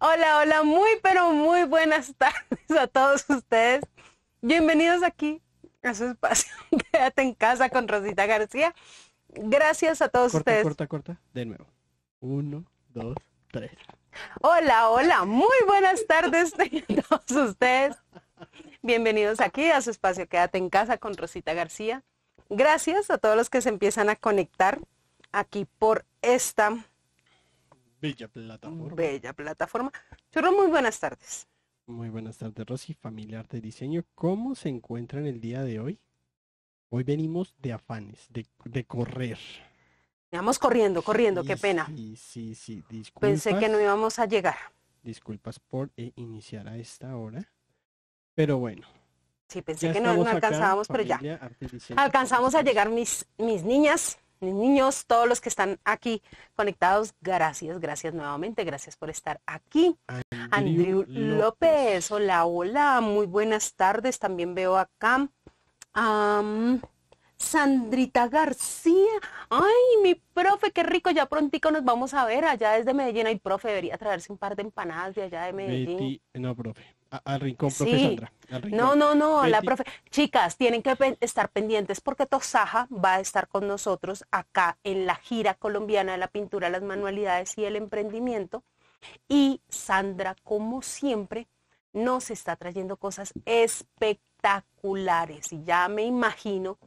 Hola, hola, muy pero muy buenas tardes a todos ustedes. Bienvenidos aquí a su espacio. Quédate en casa con Rosita García. Gracias a todos corta, ustedes. Corta, corta, de nuevo. Uno, dos, tres. Hola, hola, muy buenas tardes a todos ustedes. Bienvenidos aquí a su espacio Quédate en casa con Rosita García. Gracias a todos los que se empiezan a conectar aquí por esta Bella plataforma. Bella plataforma. Churro, muy buenas tardes. Muy buenas tardes, Rosy, familiar de diseño. ¿Cómo se encuentran el día de hoy? Hoy venimos de afanes, de, correr. vamos corriendo, corriendo, qué pena. Sí, sí, sí, disculpas. Pensé que no íbamos a llegar. Disculpas por eh, iniciar a esta hora. Pero bueno. Sí, pensé que no, alcanzábamos, pero ya. Alcanzamos a llegar mis, mis niñas niños, todos los que están aquí conectados, gracias, gracias nuevamente, gracias por estar aquí. Andrew, López. hola, hola, muy buenas tardes, también veo acá. Sandrita García. Ay, mi profe, qué rico. Ya prontico nos vamos a ver allá desde Medellín. Ay, profe, debería traerse un par de empanadas de allá de Medellín. no, profe al rincón, profesora. No, no, no, la profe. Chicas, tienen que estar pendientes porque Tosaja va a estar con nosotros acá en la gira colombiana de la pintura, las manualidades y el emprendimiento. Y Sandra, como siempre, nos está trayendo cosas espectaculares. Y ya me imagino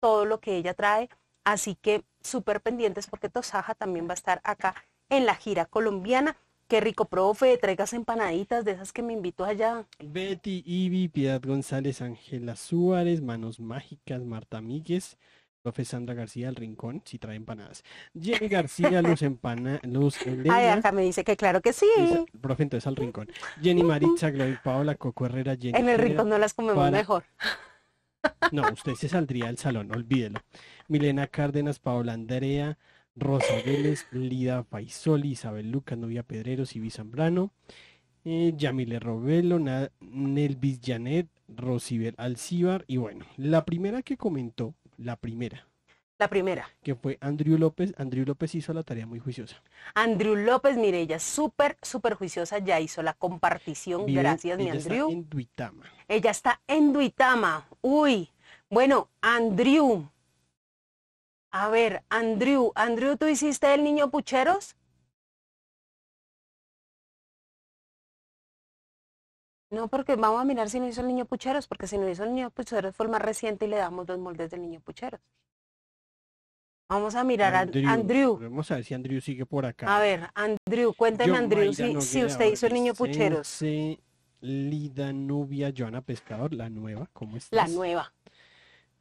todo lo que ella trae. Así que súper pendientes porque Tosaja también va a estar acá en la gira colombiana. Qué rico, profe, traigas empanaditas de esas que me invitó allá. Betty, Ivy, Piedad González, Ángela Suárez, Manos Mágicas, Marta Míguez, profe Sandra García, El Rincón, si trae empanadas. Jenny García, Luz Empana, Luz Ay, acá me dice que claro que sí. profe, entonces al Rincón. Jenny Maritza, Gloria Paola, Coco Herrera, Jenny. En El Rincón no las comemos mejor. No, usted se saldría del salón, olvídelo. Milena Cárdenas, Paola Andrea, Rosa Lida Paisoli, Isabel Luca, Novia Pedreros y Zambrano, eh, Yamile Robelo, Nelvis Janet, Rosibel Alcíbar y bueno, la primera que comentó, la primera. La primera. Que fue Andrew López. Andrew López hizo la tarea muy juiciosa. Andrew López, mire, ella súper, súper juiciosa, ya hizo la compartición. Gracias, mi Andrew. Ella está en Duitama. Ella está en Duitama. Uy. Bueno, Andrew, a ver, Andrew, Andrew, ¿tú hiciste el niño pucheros? No, porque vamos a mirar si no hizo el niño pucheros, porque si no hizo el niño pucheros fue el más reciente y le damos dos moldes del niño pucheros. Vamos a mirar a Andrew. Vamos a ver si Andrew sigue por acá. A ver, Andrew, cuéntame, Andrew si, usted hizo el niño pucheros. Lida Nubia, Joana Pescador, la nueva, ¿cómo es? La nueva.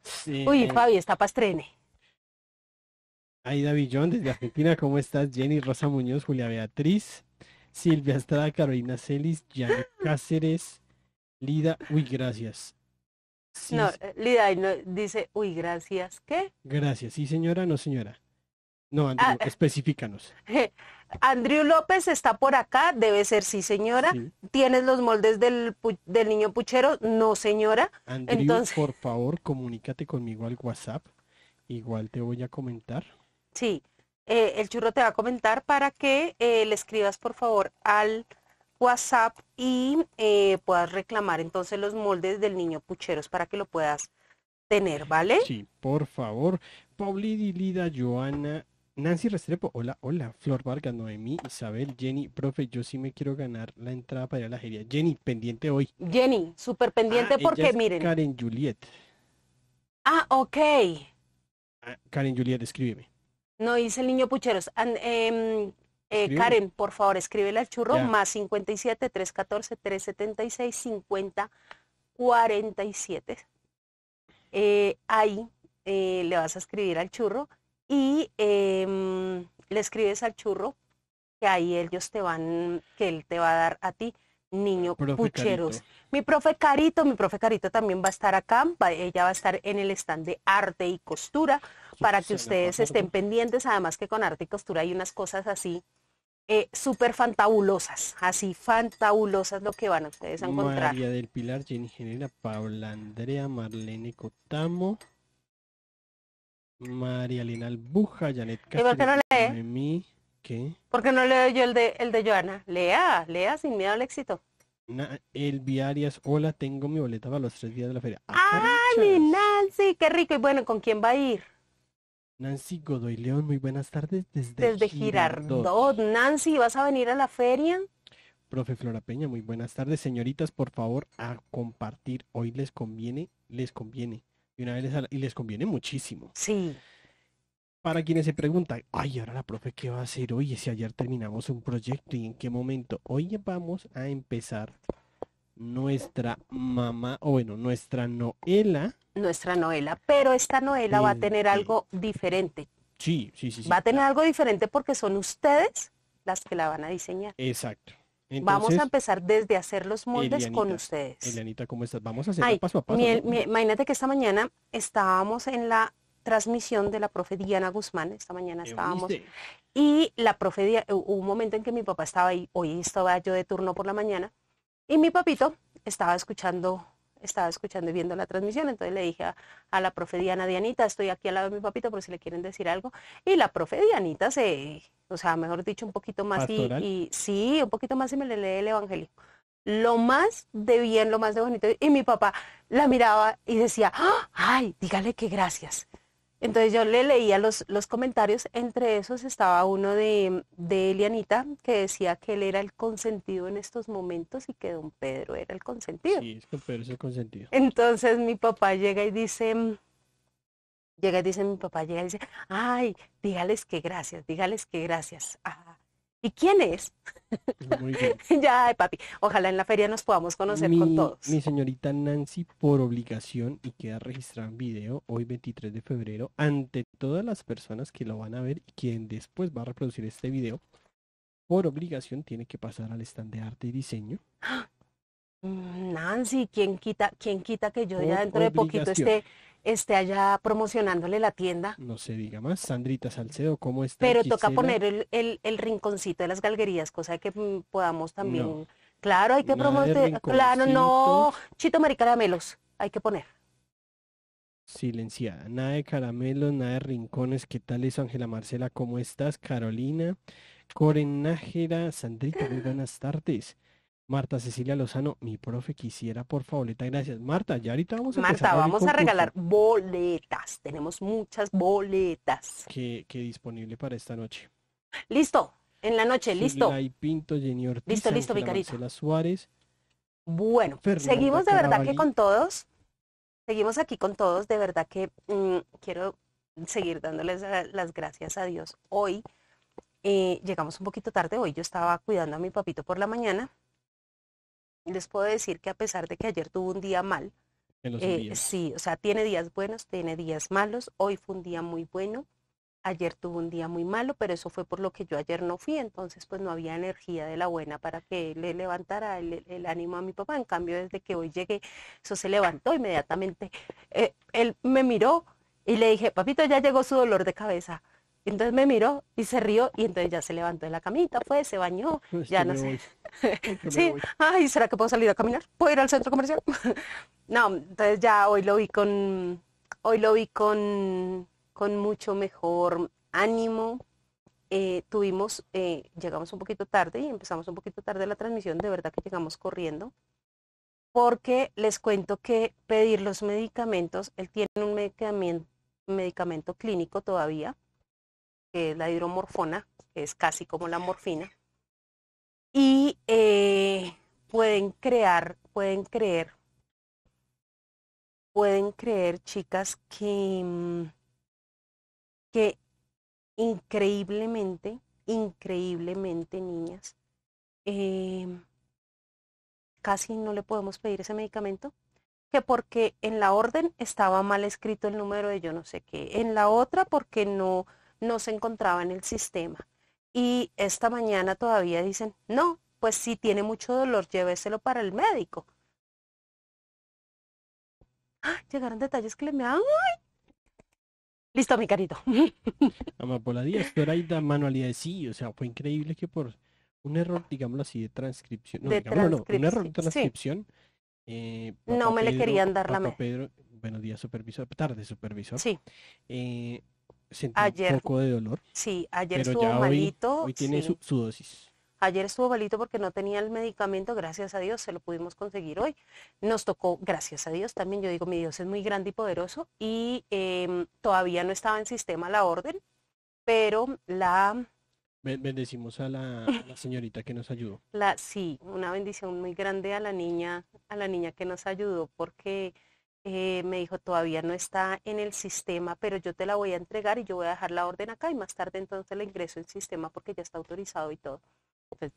Sí, Uy, eh, Fabi, está pastrene. Aida Villón desde Argentina, ¿cómo estás? Jenny Rosa Muñoz, Julia Beatriz, Silvia Estrada, Carolina Celis, Jan Cáceres, Lida, uy, gracias. no, eh, Lida dice, uy, gracias, ¿qué? Gracias, sí señora, no señora. No, ah, Andrew, eh, específicanos. Andrew López está por acá, debe ser sí, señora. ¿Tienes los moldes del, niño puchero? No, señora. Andrew, Entonces... por favor, comunícate conmigo al WhatsApp. Igual te voy a comentar. Sí, eh, el churro te va a comentar para que eh, le escribas por favor al WhatsApp y eh, puedas reclamar entonces los moldes del niño pucheros para que lo puedas tener, ¿vale? Sí, por favor. Pauli Dilida, Joana, Nancy Restrepo, hola, hola, Flor Vargas, Noemí, Isabel, Jenny, profe, yo sí me quiero ganar la entrada para ir a la jería. Jenny, pendiente hoy. Jenny, súper pendiente ah, porque miren. Karen Juliet. Ah, ok. Ah, Karen Juliet, escríbeme. No dice el niño pucheros. Em, eh, Karen, por favor, escríbele al churro, más 57 314 376 50 47. ahí eh, le vas a escribir al churro y em, le escribes al churro que ahí ellos te van, que él te va a dar a ti, niño pucheros. Mi profe Carito, mi profe Carito también va a estar acá, ella va a estar en el stand de arte y costura para que ustedes estén pendientes, además que con arte y costura hay unas cosas así eh, súper fantabulosas, así fantabulosas lo que van a ustedes a encontrar. María del Pilar, Jenny Genera, Paula Andrea, Marlene Cotamo, María Elena Albuja, Janet Castro, ¿Por qué no ¿Por qué no leo yo el de, el de Joana? Lea, lea sin miedo al éxito. El hola, tengo mi boleta para los tres días de la feria. ¡Ah, mi Nancy! ¡Qué rico! Y bueno, ¿con quién va a ir? Nancy Godoy León, muy buenas tardes desde, Girardot. Nancy, ¿vas a venir a la feria? Profe Flora Peña, muy buenas tardes. Señoritas, por favor, a compartir. Hoy les conviene, les conviene. Y una vez y les conviene muchísimo. Sí. Para quienes se preguntan, ay, ahora la profe, ¿qué va a hacer hoy? Si ayer terminamos un proyecto y en qué momento. Hoy vamos a empezar nuestra mamá, o bueno, nuestra Noela. Nuestra Noela, pero esta Noela va a eh, tener algo diferente. Sí, sí, sí. va a tener algo diferente porque son ustedes las que la van a diseñar. Exacto. Vamos a empezar desde hacer los moldes con ustedes. Elianita, ¿cómo estás? Vamos a hacer paso a paso. imagínate que esta mañana estábamos en la transmisión de la profe Diana Guzmán, esta mañana estábamos, y la profe, hubo un momento en que mi papá estaba ahí, hoy estaba yo de turno por la mañana, y mi papito estaba escuchando estaba escuchando y viendo la transmisión, entonces le dije a, la profe Diana, Dianita, estoy aquí al lado de mi papito por si le quieren decir algo, y la profe Dianita se, o sea, mejor dicho, un poquito más y, sí, un poquito más y me le lee el evangelio. Lo más de bien, lo más de bonito, y mi papá la miraba y decía, ¡Ah! ay, dígale que gracias. Entonces yo le leía los, los comentarios, entre esos estaba uno de, Elianita que decía que él era el consentido en estos momentos y que don Pedro era el consentido. Sí, es que Pedro es el consentido. Entonces mi papá llega y dice, llega y dice, mi papá llega y dice, ay, dígales que gracias, dígales que gracias. Ah, ¿Y quién es? Pues ya, papi. Ojalá en la feria nos podamos conocer con todos. Mi señorita Nancy, por obligación, y queda registrado en video hoy 23 de febrero, ante todas las personas que lo van a ver y quien después va a reproducir este video, por obligación tiene que pasar al stand de arte y diseño. Mm, Nancy, ¿quién quita, quién quita que yo ya dentro de poquito esté esté allá promocionándole la tienda. No se diga más. Sandrita Salcedo, ¿cómo estás Pero toca poner el, el, el, rinconcito de las galguerías, cosa que mm, podamos también... Claro, hay que promocionar. Claro, no. Chito maricaramelos Caramelos, hay que poner. Silenciada. Nada de caramelos, nada de rincones. ¿Qué tal es, Ángela Marcela? ¿Cómo estás? Carolina, corenájera Sandrita, muy buenas tardes. Marta Cecilia Lozano, mi profe, quisiera por favorita, gracias. Marta, ya ahorita vamos a Marta, vamos a regalar boletas. Tenemos muchas boletas. Que, disponible para esta noche. Listo, en la noche, listo. Pinto, listo, listo, Vicarito. Suárez. Bueno, seguimos de verdad que con todos. Seguimos aquí con todos. De verdad que mm, quiero seguir dándoles eh, las gracias a Dios. Hoy eh, llegamos un poquito tarde. Hoy yo estaba cuidando a mi papito por la mañana les puedo decir que a pesar de que ayer tuvo un día mal, eh, sí, o sea, tiene días buenos, tiene días malos. Hoy fue un día muy bueno, ayer tuvo un día muy malo, pero eso fue por lo que yo ayer no fui, entonces pues no había energía de la buena para que le levantara el, ánimo a mi papá. En cambio, desde que hoy llegué, eso se levantó inmediatamente. Eh, él me miró y le dije, papito, ya llegó su dolor de cabeza entonces me miró y se rió y entonces ya se levantó de la camita, fue, se bañó, ya no sé. sí, ay, ¿será que puedo salir a caminar? ¿Puedo ir al centro comercial? no, entonces ya hoy lo vi con, hoy lo vi con, mucho mejor ánimo. Eh, tuvimos, eh, llegamos un poquito tarde y empezamos un poquito tarde la transmisión, de verdad que llegamos corriendo, porque les cuento que pedir los medicamentos, él tiene un medicamento, un medicamento clínico todavía, eh, la hidromorfona, que es casi como la morfina, y eh, pueden crear, pueden creer, pueden creer, chicas, que, mm, que increíblemente, increíblemente, niñas, em, casi no le podemos pedir ese medicamento, que porque en la orden estaba mal escrito el número de yo no sé qué, en la otra porque no no se encontraba en el sistema. Y esta mañana todavía dicen, no, pues si tiene mucho dolor, lléveselo para el médico. ¡Ah! Llegaron detalles que le me dan. Listo, mi carito. Esto era ahí da manualidad sí, o sea, fue increíble que por un error, digámoslo así, de transcripción, no, de no un error de transcripción, eh, no me le querían dar la mano Pedro, buenos días, supervisor, tarde, supervisor. Sí. Eh, ayer, de dolor. Sí, ayer estuvo malito. tiene su, dosis. Ayer estuvo malito porque no tenía el medicamento, gracias a Dios, se lo pudimos conseguir hoy. Nos tocó, gracias a Dios también, yo digo, mi Dios es muy grande y poderoso y em, todavía no estaba en sistema la orden, pero la... Bendecimos a la, la señorita que nos ayudó. La, sí, una bendición muy grande a la niña, a la niña que nos ayudó porque eh, me dijo, todavía no está en el sistema, pero yo te la voy a entregar y yo voy a dejar la orden acá y más tarde entonces la ingreso en sistema porque ya está autorizado y todo.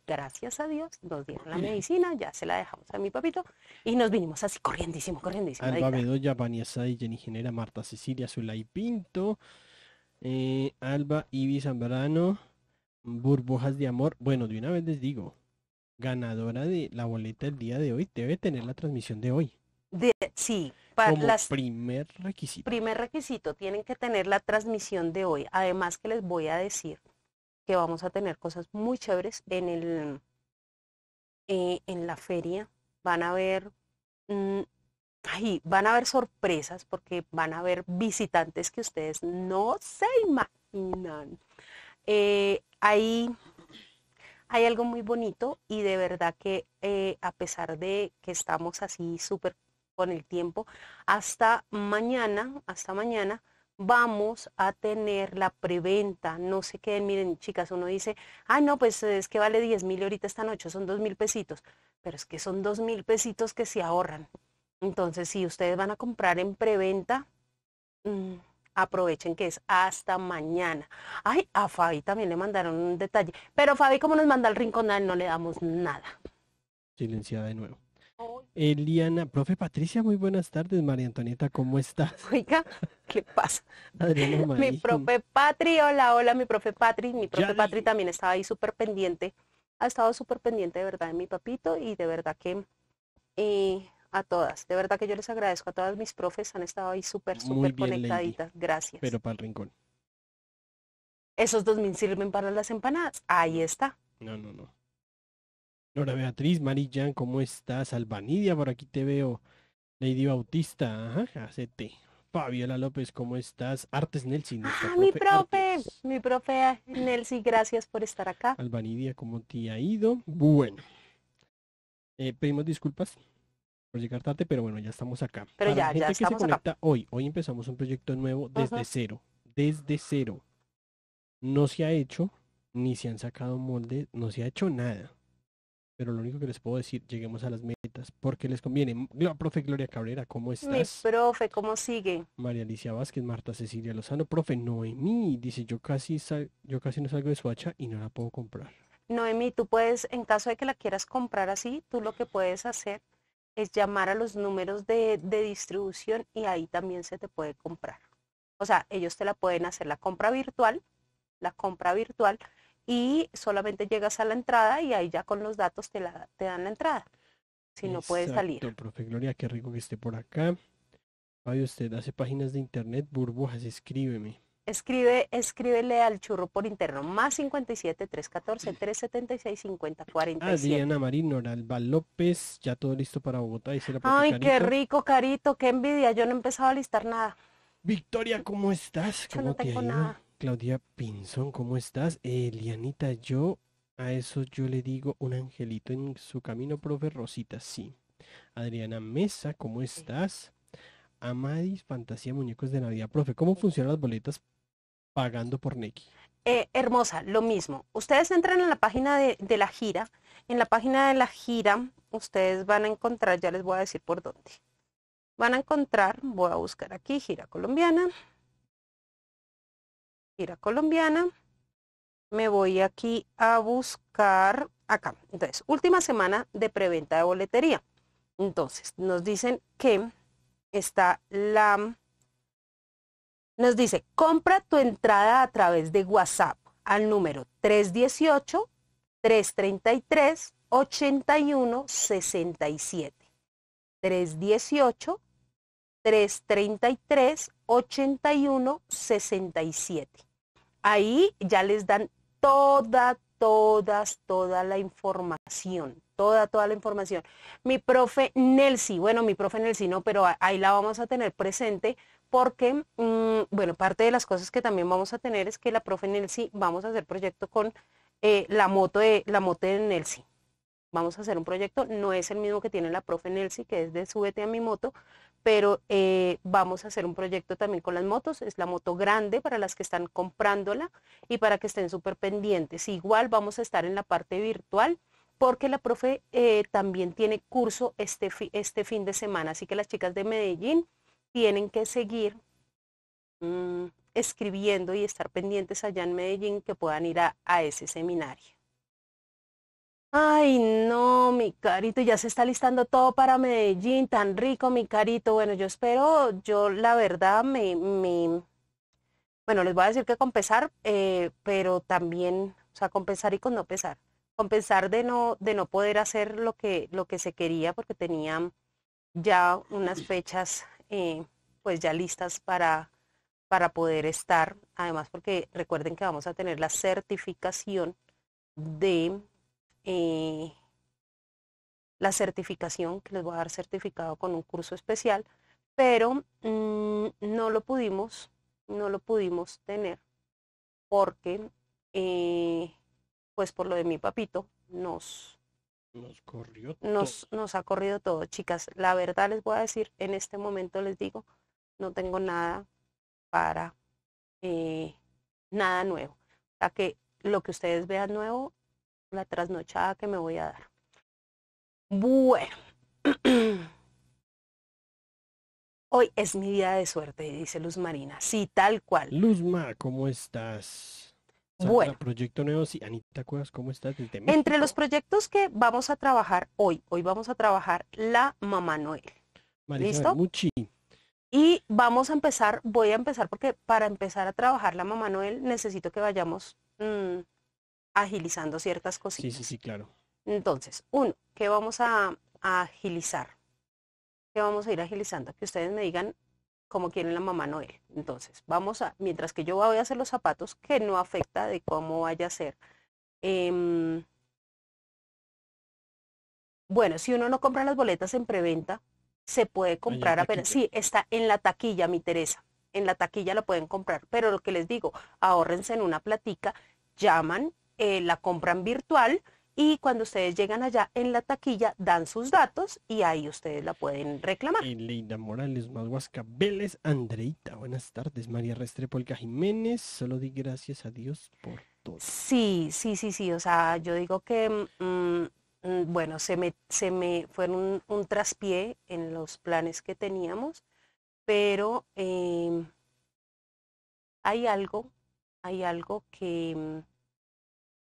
gracias a Dios, nos dieron la medicina, ya se la dejamos a mi papito y nos vinimos así corriendísimo, corriendísimo. Alba Bedoya, y Jenny Genera, Marta Cecilia, Zulay Pinto, eh, Alba, Ibi Zambrano, Burbujas de Amor. Bueno, de una vez les digo, ganadora de la boleta el día de hoy debe tener la transmisión de hoy. De, sí, primer requisito. Primer requisito, tienen que tener la transmisión de hoy. Además que les voy a decir que vamos a tener cosas muy chéveres en, el, eh, en la feria. Van a ver... Mm, ahí van a haber sorpresas porque van a haber visitantes que ustedes no se imaginan. Eh, hay, algo muy bonito y de verdad que eh, a pesar de que estamos así súper con el tiempo. Hasta mañana, hasta mañana vamos a tener la preventa. No se queden, miren, chicas, uno dice, ay ah, no, pues es que vale 10 mil ahorita esta noche son dos mil pesitos. Pero es que son dos mil pesitos que se ahorran. Entonces, si ustedes van a comprar en preventa, mm, aprovechen que es hasta mañana. Ay, a Fabi también le mandaron un detalle. Pero Fabi, como nos manda el rinconal, no le damos nada. Silenciada de nuevo. Eliana, profe Patricia, muy buenas tardes, María Antonieta, ¿cómo estás? Oiga, ¿qué pasa? Mi profe Patri, hola, hola, mi profe Patri, mi profe Patri también estaba ahí súper pendiente, ha estado súper pendiente de verdad de mi papito y de verdad que eh, a todas, de verdad que yo les agradezco a todas mis profes, han estado ahí súper, súper conectaditas, gracias. Pero para el rincón. Esos dos mil sirven para las empanadas, ahí está. No, no, no. Nora Beatriz, Marijan, ¿cómo estás? Albanidia, por aquí te veo. Lady Bautista, ajá, CT. Fabiola López, ¿cómo estás? Artes Nelson. Ah, mi profe, mi profe Nelson, gracias por estar acá. Albanidia, ¿cómo te ha ido? Bueno. Eh, pedimos disculpas por llegar tarde, pero bueno, ya estamos acá. Pero ya, la ya que hoy, hoy empezamos un proyecto nuevo desde cero, desde cero. No se ha hecho, ni se han sacado moldes, no se ha hecho nada pero lo único que les puedo decir, lleguemos a las metas, porque les conviene. La profe Gloria Cabrera, ¿cómo estás? Mi profe, ¿cómo sigue? María Alicia Vázquez, Marta Cecilia Lozano, profe Noemí, dice, yo casi, yo casi no salgo de Suacha y no la puedo comprar. Noemí, tú puedes, en caso de que la quieras comprar así, tú lo que puedes hacer es llamar a los números de, de distribución y ahí también se te puede comprar. O sea, ellos te la pueden hacer la compra virtual, la compra virtual, y solamente llegas a la entrada y ahí ya con los datos te, la, te dan la entrada. Si no puedes salir. Profe Gloria, qué rico que esté por acá. Fabio, usted hace páginas de internet, burbujas, escríbeme. Escribe, escríbele al churro por interno, más 57 314 376 50, Ah, Diana Marín, Noralba López, ya todo listo para Bogotá, dice Ay, qué rico, Carito, qué envidia, yo no he empezado a listar nada. Victoria, ¿cómo estás? ¿Cómo no Nada. Claudia Pinzón, ¿cómo estás? Elianita, eh, yo a eso yo le digo un angelito en su camino, profe Rosita, sí. Adriana Mesa, ¿cómo estás? Amadis, Fantasía, Muñecos de Navidad, profe, ¿cómo funcionan las boletas pagando por Neki? Eh, hermosa, lo mismo. Ustedes entran en la página de la gira. En la página de la gira, ustedes van a encontrar, ya les voy a decir por dónde. Van a encontrar, voy a buscar aquí, gira colombiana ir a colombiana. Me voy aquí a buscar acá. Entonces, última semana de preventa de boletería. Entonces, nos dicen que está la... Nos dice, compra tu entrada a través de WhatsApp al número 318-333-8167. 318-333-8167. Ahí ya les dan toda, todas, toda la información, toda, toda la información. Mi profe Nelsi, bueno, mi profe Nelsi no, pero ahí la vamos a tener presente porque, mm, bueno, parte de las cosas que también vamos a tener es que la profe Nelsi, vamos a hacer proyecto con eh, la moto de la moto de Nelsi. Vamos a hacer un proyecto, no es el mismo que tiene la profe Nelsi, que es de Súbete a mi moto, pero eh, vamos a hacer un proyecto también con las motos, es la moto grande para las que están comprándola y para que estén súper pendientes. Igual vamos a estar en la parte virtual porque la profe eh, también tiene curso este, este, fin de semana, así que las chicas de Medellín tienen que seguir mm, escribiendo y estar pendientes allá en Medellín que puedan ir a ese seminario. Ay, no, mi carito, ya se está listando todo para Medellín, tan rico, mi carito. Bueno, yo espero, yo la verdad, me, bueno, les voy a decir que con pesar, eh, pero también, o sea, compensar y con no pesar. compensar de no, de no poder hacer lo que, lo que se quería, porque tenían ya unas fechas, eh, pues ya listas para, para poder estar. Además, porque recuerden que vamos a tener la certificación de eh, la certificación, que les voy a dar certificado con un curso especial, pero mm, no lo pudimos, no lo pudimos tener porque, eh, pues por lo de mi papito, nos... Nos Nos, ha corrido todo, chicas. La verdad les voy a decir, en este momento les digo, no tengo nada para eh, nada nuevo. para que lo que ustedes vean nuevo la trasnochada que me voy a dar. Bueno. Hoy es mi día de suerte, dice Luz Marina. Sí, tal cual. Luzma, ¿cómo estás? bueno. Proyecto Nuevo, sí. Anita ¿cómo estás? Entre los proyectos que vamos a trabajar hoy, hoy vamos a trabajar la Mamá Noel. ¿Listo? Y vamos a empezar, voy a empezar porque para empezar a trabajar la Mamá Noel necesito que vayamos mm, agilizando ciertas cositas. Sí, sí, sí, claro. Entonces, uno, ¿qué vamos a, agilizar? ¿Qué vamos a ir agilizando? Que ustedes me digan cómo quieren la mamá Noel. Entonces, vamos a, mientras que yo voy a hacer los zapatos, que no afecta de cómo vaya a ser. Em, bueno, si uno no compra las boletas en preventa, se puede comprar apenas. Sí, está en la taquilla, mi Teresa. En la taquilla la pueden comprar. Pero lo que les digo, ahórrense en una platica, llaman eh, la compran virtual y cuando ustedes llegan allá en la taquilla dan sus datos y ahí ustedes la pueden reclamar. Leida Morales, Madhuasca Vélez, Andreita, buenas tardes, María Restrepo, Jiménez, solo di gracias a Dios por todo. Sí, sí, sí, sí, o sea, yo digo que, mm, mm, bueno, se me, se me fueron un, traspié en los planes que teníamos, pero em, hay algo, hay algo que mm,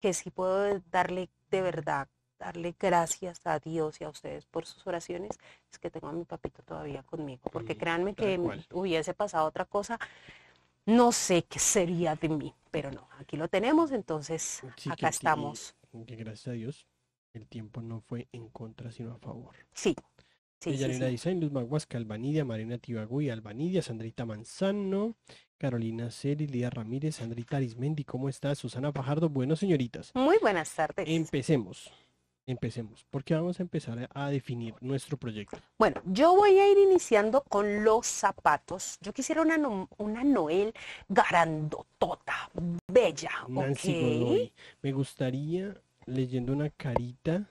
que sí puedo darle de verdad, darle gracias a Dios y a ustedes por sus oraciones, es que tengo a mi papito todavía conmigo, porque créanme que hubiese pasado otra cosa, no sé qué sería de mí, pero no, aquí lo tenemos, entonces acá estamos. Que, gracias a Dios el tiempo no fue en contra, sino a favor. Sí. Sí, Design, Luz Marina Albanidia, Sandrita Manzano, Carolina Celi, Lía Ramírez, Andrita Arismendi, ¿cómo estás? Susana Fajardo, bueno, señoritas. Muy buenas tardes. Empecemos. Empecemos, porque vamos a empezar a definir nuestro proyecto. Bueno, yo voy a ir iniciando con los zapatos. Yo quisiera una, una Noel garandotota, bella. Me gustaría leyendo una carita.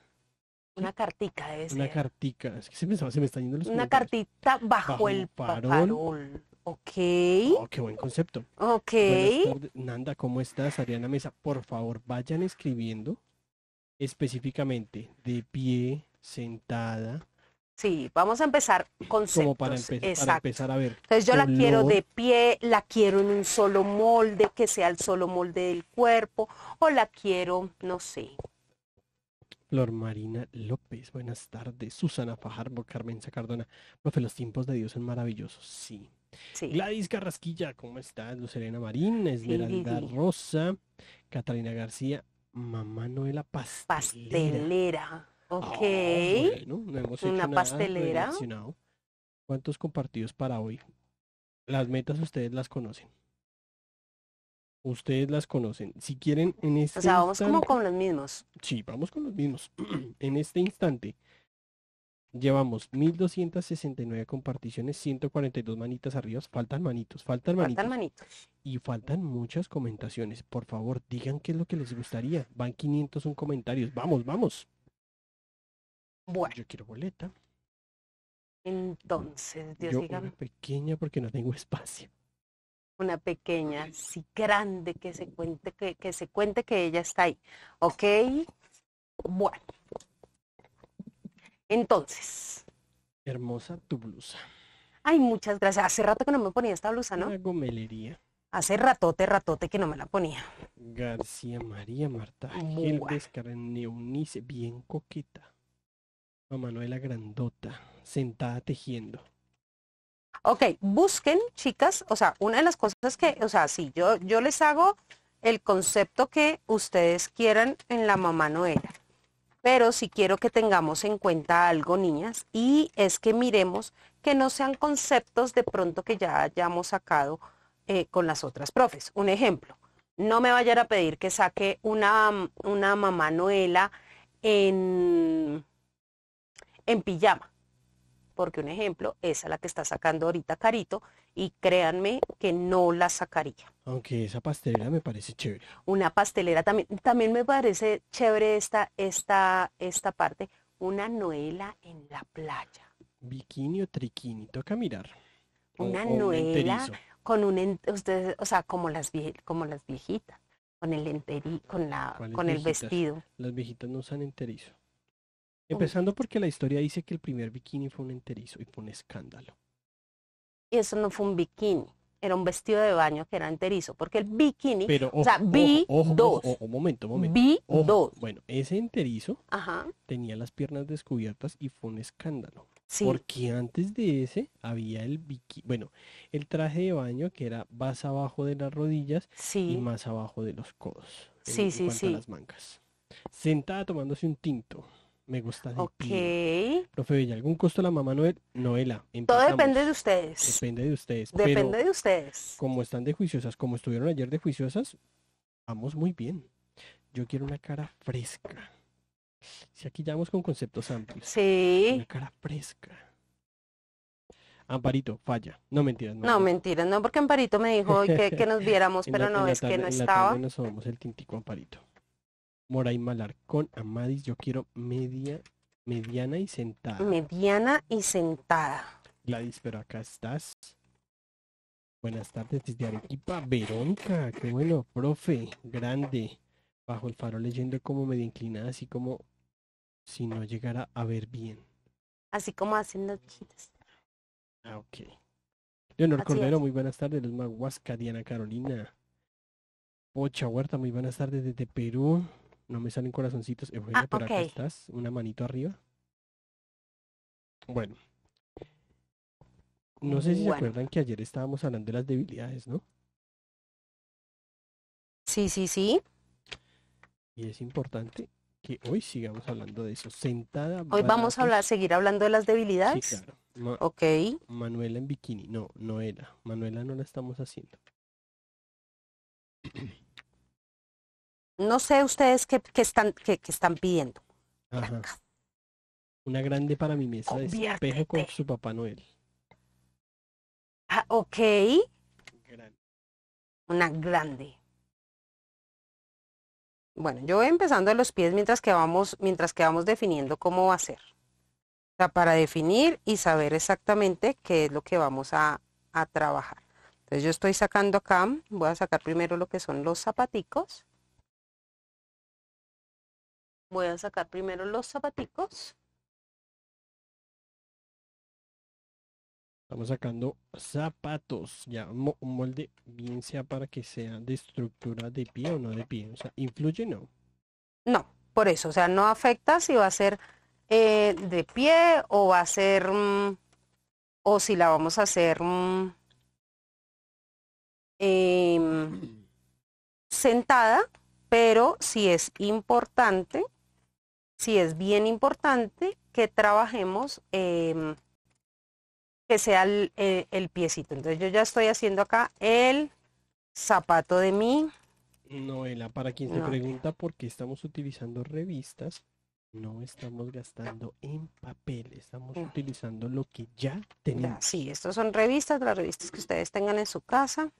Una cartica es. Una cartica. Es que se me, se me están yendo los Una cartita bajo, el parón. Ok. Oh, qué buen concepto. Ok. Nanda, ¿cómo estás? Ariana Mesa, por favor, vayan escribiendo específicamente de pie, sentada. Sí, vamos a empezar conceptos. Como para, empezar a ver. Entonces yo la quiero de pie, la quiero en un solo molde, que sea el solo molde del cuerpo, o la quiero, no sé, Flor Marina López, buenas tardes. Susana Fajardo, Carmen Cardona. Profe, los tiempos de Dios son maravillosos. Sí. Gladys Carrasquilla, ¿cómo estás? Lucerena Marín, Esmeralda Rosa, Catalina García, mamá Noela Pastelera. Pastelera. Ok. Ah, Una pastelera. ¿Cuántos compartidos para hoy? Las metas ustedes las conocen. Ustedes las conocen. Si quieren, en este O sea, vamos como con los mismos. Sí, vamos con los mismos. en este instante, Llevamos 1269 comparticiones, 142 manitas arriba, faltan manitos, faltan manitos. Faltan Y faltan muchas comentaciones. Por favor, digan qué es lo que les gustaría. Van 501 comentarios. Vamos, vamos. Bueno. Yo quiero boleta. Entonces, Dios Yo Una pequeña porque no tengo espacio. Una pequeña, sí grande, que se cuente, que, que se cuente que ella está ahí. ¿Ok? Bueno, entonces. Hermosa tu blusa. Ay, muchas gracias. Hace rato que no me ponía esta blusa, ¿no? gomelería. Hace ratote, ratote que no me la ponía. García María Marta descarga unice bien coqueta. A Manuela Grandota, sentada tejiendo. Ok, busquen, chicas, o sea, una de las cosas que, o sea, sí, yo, yo les hago el concepto que ustedes quieran en la mamá Noela. Pero sí quiero que tengamos en cuenta algo, niñas, y es que miremos que no sean conceptos de pronto que ya hayamos sacado eh, con las otras profes. Un ejemplo, no me vayan a pedir que saque una, mm, una mamá Noela en, en pijama, porque un ejemplo es la que está sacando ahorita Carito y créanme que no la sacaría. Aunque esa pastelera me parece chévere. Una pastelera también, también me parece chévere esta, esta, esta parte, una novela en la playa. Bikini o triquini, toca mirar. Una novela con un ustedes, o sea, como las como las viejitas, con el con el vestido. Las viejitas no usan enterizo. Empezando porque la historia dice que el primer bikini fue un enterizo y fue un escándalo y eso no fue un bikini, era un vestido de baño que era enterizo, porque el bikini, o sea, B2. Ojo, un momento, un momento. B2. Bueno, ese enterizo tenía las piernas descubiertas y fue un escándalo. Sí. Porque antes de ese había el bikini, bueno, el traje de baño que era más abajo de las rodillas y más abajo de los codos. sí, sí, sí. las mangas. Sentada tomándose un tinto me gusta. De ok. Profe ¿y ¿algún costo la mamá Noel? Noela. Todo depende de ustedes. Depende de ustedes. Depende de ustedes. Como están de juiciosas, como estuvieron ayer de juiciosas, vamos muy bien. Yo quiero una cara fresca. Si aquí ya vamos con conceptos amplios. Sí. Una cara fresca. Amparito, falla. No mentiras. No, mentiras, no, porque Amparito me dijo que, nos viéramos, pero no, es que no estaba. La somos el tintico Amparito. Moray Malarcón, Amadis, yo quiero media, mediana y sentada. Mediana y sentada. Gladys, pero acá estás. Buenas tardes desde Arequipa, Verónica, qué bueno, profe, grande. Bajo el faro leyendo como media inclinada, así como si no llegara a ver bien. Así como haciendo chistes. Ah, ok. Leonor Cordero, muy buenas tardes, Los Maguasca, Diana Carolina. Pocha Huerta, muy buenas tardes desde Perú. No me salen corazoncitos. Eugenia, eh, ah, por estás. Una manito arriba. Bueno. No sé si se acuerdan que ayer estábamos hablando de las debilidades, ¿no? Sí, sí, sí. Y es importante que hoy sigamos hablando de eso. Sentada. Hoy vamos a hablar, seguir hablando de las debilidades. Sí, ok. Manuela en bikini. No, no era. Manuela no la estamos haciendo. No sé ustedes qué, están, pidiendo. Una grande para mi mesa de espejo con su Papá Noel. Ah, ok. Una grande. Bueno, yo voy empezando a los pies mientras que vamos, mientras que vamos definiendo cómo va a ser. O sea, para definir y saber exactamente qué es lo que vamos a, a trabajar. Entonces yo estoy sacando acá, voy a sacar primero lo que son los zapaticos. Voy a sacar primero los zapaticos. Estamos sacando zapatos, ya un molde bien sea para que sea de estructura de pie o no de pie, o sea, ¿influye no? No, por eso, o sea, no afecta si va a ser eh, de pie o va a ser, mm, o si la vamos a hacer mm, em, sentada, pero si es importante sí es bien importante que trabajemos em, que sea eh, el, piecito. Entonces yo ya estoy haciendo acá el zapato de mí. Noela, para quien se pregunta por qué estamos utilizando revistas, no estamos gastando en papel, estamos mm. utilizando lo que ya tenemos. Sí, estos son revistas, las revistas que ustedes tengan en su casa.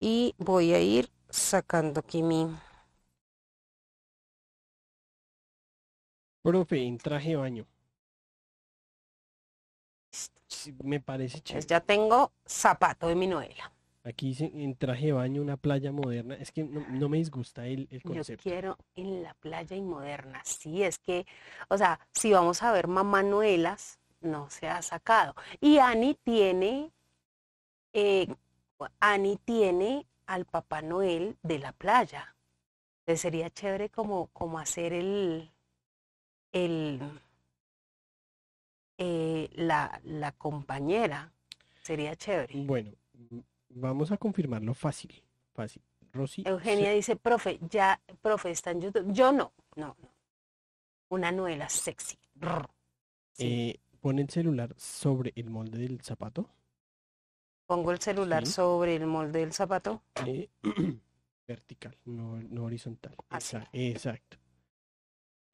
y voy a ir sacando aquí mi... Profe, en traje baño. me parece pues chévere. ya tengo zapato de mi novela. Aquí en traje baño una playa moderna. Es que no, me disgusta el, concepto. Yo quiero en la playa y moderna. Sí, es que, o sea, si vamos a ver mamá novelas, no se ha sacado. Y Ani tiene eh, Annie tiene al Papá Noel de la playa. sería chévere como, como hacer el, el eh, la, compañera. Sería chévere. Bueno, vamos a confirmarlo fácil, fácil. Eugenia dice, profe, ya, profe, está en YouTube. Yo no, no, no. Una novela sexy. Eh, pone el celular sobre el molde del zapato. Pongo el celular sobre el molde del zapato. vertical, no, horizontal. Ah, exacto.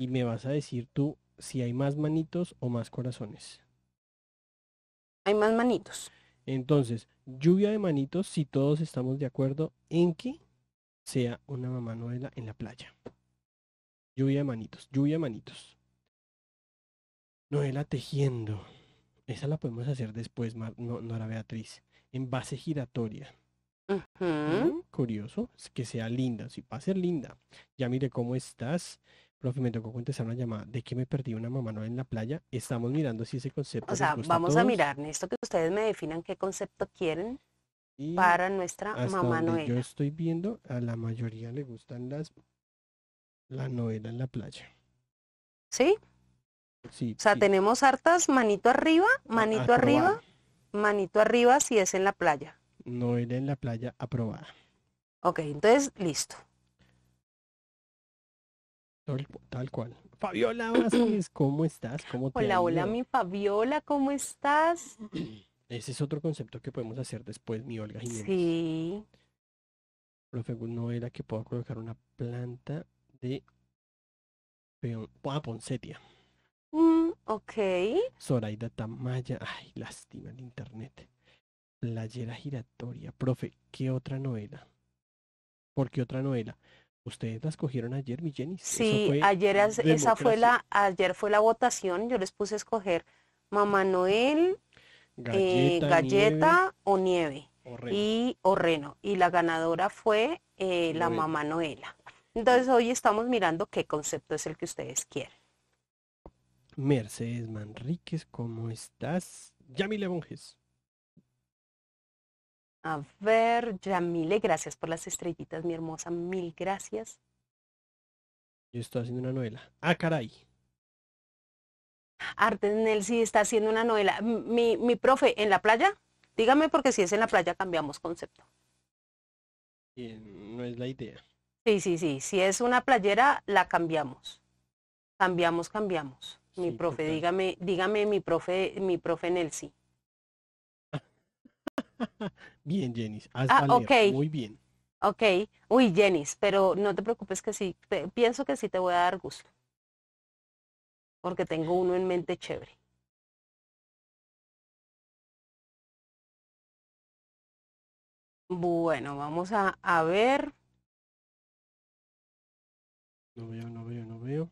Y me vas a decir tú si hay más manitos o más corazones. Hay más manitos. Entonces, lluvia de manitos si todos estamos de acuerdo en que sea una mamá novela en la playa. Lluvia de manitos, lluvia de manitos. Novela tejiendo. Esa la podemos hacer después, no, Nora Beatriz en base giratoria. Curioso, que sea linda, si va a ser linda. Ya mire cómo estás. Profe, me tocó contestar una llamada de que me perdí una mamá no en la playa. Estamos mirando si ese concepto. O sea, vamos a, mirar, esto que ustedes me definan qué concepto quieren para nuestra mamá Yo estoy viendo, a la mayoría le gustan las la novela en la playa. ¿Sí? Sí. O sea, tenemos hartas manito arriba, manito arriba manito arriba si es en la playa. No era en la playa aprobada. Ok, entonces listo. Tal, cual. Fabiola Vázquez, ¿cómo estás? hola, hola, mi Fabiola, ¿cómo estás? Ese es otro concepto que podemos hacer después, mi Olga Jiménez. Sí. que no era que pueda colocar una planta de... Ah, poncetia. Mm, ok. Zoraida Tamaya. Ay, lástima el internet. La Playera giratoria. Profe, ¿qué otra novela? ¿Por qué otra novela? Ustedes las cogieron ayer, mi Jenny. Sí, ayer esa fue la, ayer fue la votación. Yo les puse a escoger Mamá Noel, eh, Galleta, eh, nieve, o nieve o Reno Y la ganadora fue eh, la Mamá Noela. Entonces hoy estamos mirando qué concepto es el que ustedes quieren. Mercedes Manríquez, ¿cómo estás? Yamile Bonges. A ver, Yamile, gracias por las estrellitas, mi hermosa, mil gracias. Yo estoy haciendo una novela. Ah, caray. Arte Nelsi sí está haciendo una novela. Mi, profe, ¿en la playa? Dígame porque si es en la playa cambiamos concepto. Eh, no es la idea. Sí, sí, sí. Si es una playera, la cambiamos. Cambiamos, cambiamos. Mi profe, dígame, dígame mi profe, mi profe Nelsi. bien, Jenis. Ah, okay. Muy bien. Ok. Uy, Jenis, pero no te preocupes que sí, pienso que sí te voy a dar gusto. Porque tengo uno en mente chévere. Bueno, vamos a ver. No veo, no veo, no veo.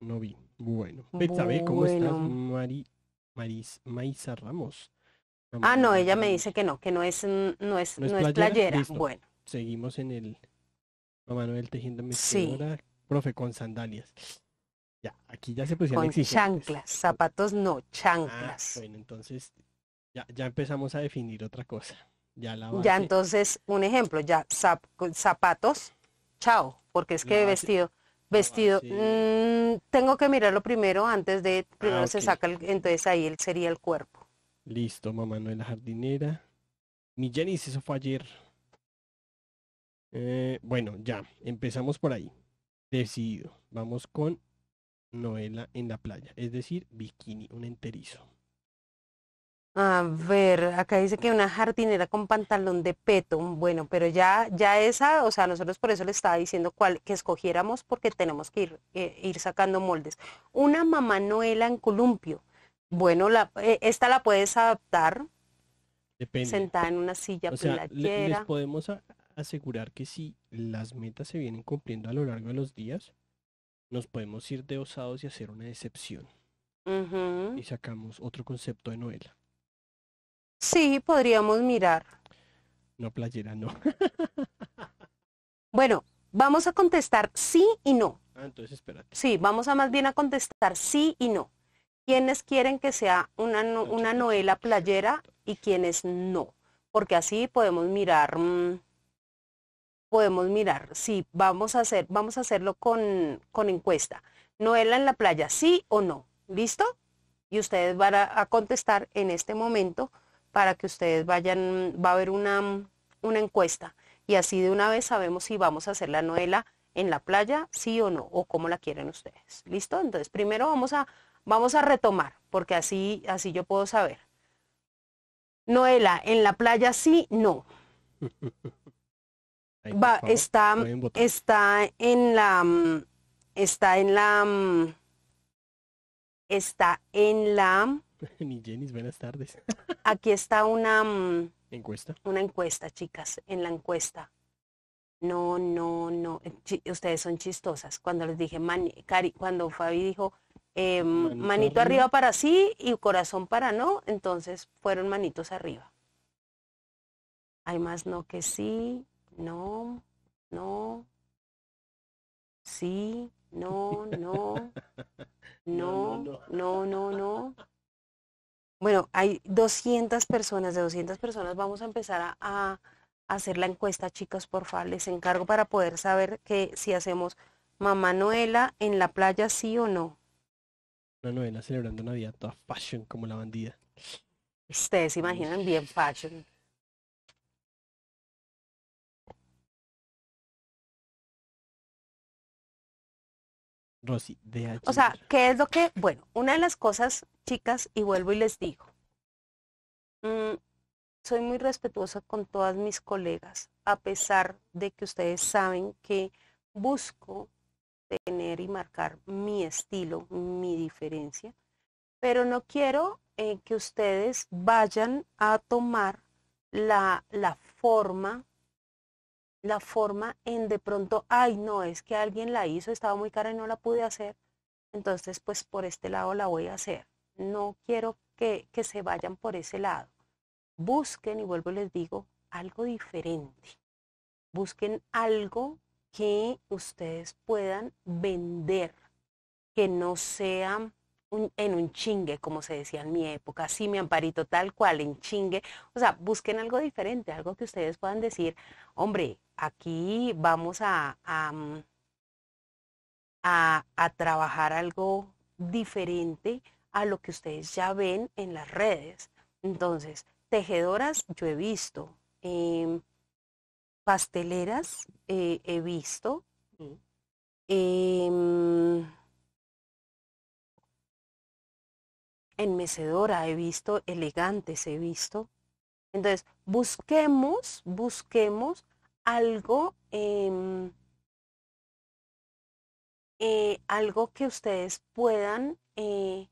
No vi. Bueno. Betsabe, ¿cómo está estás? Ramos. ah, no, ella me dice que no, que no es, no es, no es, playera. Bueno. Seguimos en el Manuel tejiendo mi sí. profe, con sandalias. Ya, aquí ya se pusieron chanclas, zapatos no, chanclas. Ah, bueno, entonces ya, ya empezamos a definir otra cosa. Ya, entonces, un ejemplo, ya zapatos, chao, porque es que he vestido vestido. Ah, mm, tengo que mirarlo primero antes de, primero ah, se saca, entonces ahí él sería el cuerpo. Listo, mamá la Jardinera. Mi Janice, eso fue ayer. Eh, bueno, ya, empezamos por ahí. Decidido. Vamos con Noela en la playa, es decir, bikini, un enterizo. A ver, acá dice que una jardinera con pantalón de peto. Bueno, pero ya, ya esa, o sea, nosotros por eso le estaba diciendo cuál, que escogiéramos porque tenemos que ir, eh, ir sacando moldes. Una mamá Noela en columpio. Bueno, la, eh, esta la puedes adaptar Depende. sentada en una silla o sea, les podemos asegurar que si las metas se vienen cumpliendo a lo largo de los días, nos podemos ir de osados y hacer una excepción. Y sacamos otro concepto de noela. Sí, podríamos mirar. No, playera, no. bueno, vamos a contestar sí y no. Ah, entonces espérate. Sí, vamos a más bien a contestar sí y no. Quienes quieren que sea una, una novela playera y quienes no? Porque así podemos mirar, mm, podemos mirar, sí, vamos a, hacer, vamos a hacerlo con, con encuesta. ¿Novela en la playa, sí o no? ¿Listo? Y ustedes van a contestar en este momento para que ustedes vayan, va a haber una, una encuesta y así de una vez sabemos si vamos a hacer la novela en la playa, sí o no, o cómo la quieren ustedes. ¿Listo? Entonces, primero vamos a, vamos a retomar, porque así, así yo puedo saber. Noela, en la playa sí, no. Va, está, está en la, está en la, está en la, Ni Jenny, buenas tardes. Aquí está una... Mm, encuesta. Una encuesta, chicas, en la encuesta. No, no, no. Eh, ustedes son chistosas. Cuando les dije, man, cuando Fabi dijo, em, manito, arriba. para sí y corazón para no, entonces fueron manitos arriba. Hay más no que sí, no, no, sí, no, no, no, no, no, no, bueno, hay 200 personas, de 200 personas vamos a empezar a, hacer la encuesta, chicos, porfa, les encargo para poder saber que si hacemos Mamá Noela en la playa, sí o no. Una novena celebrando Navidad toda fashion como la bandida. Ustedes se imaginan bien fashion. Rosy, de O sea, ¿qué es lo que, bueno, una de las cosas chicas y vuelvo y les digo, mm, soy muy respetuosa con todas mis colegas, a pesar de que ustedes saben que busco tener y marcar mi estilo, mi diferencia, pero no quiero eh, que ustedes vayan a tomar la, la forma la forma en de pronto, ay no, es que alguien la hizo, estaba muy cara y no la pude hacer, entonces pues por este lado la voy a hacer no quiero que, que se vayan por ese lado. Busquen, y vuelvo les digo, algo diferente. Busquen algo que ustedes puedan vender, que no sea en un chingue, como se decía en mi época, así mi amparito tal cual, en chingue. O sea, busquen algo diferente, algo que ustedes puedan decir, hombre, aquí vamos a, a, mm, a trabajar algo diferente a lo que ustedes ya ven en las redes. Entonces, tejedoras yo he visto, em, pasteleras eh, he visto, em, enmecedora he visto, elegantes he visto. Entonces, busquemos, busquemos algo, em, eh, algo que ustedes puedan eh,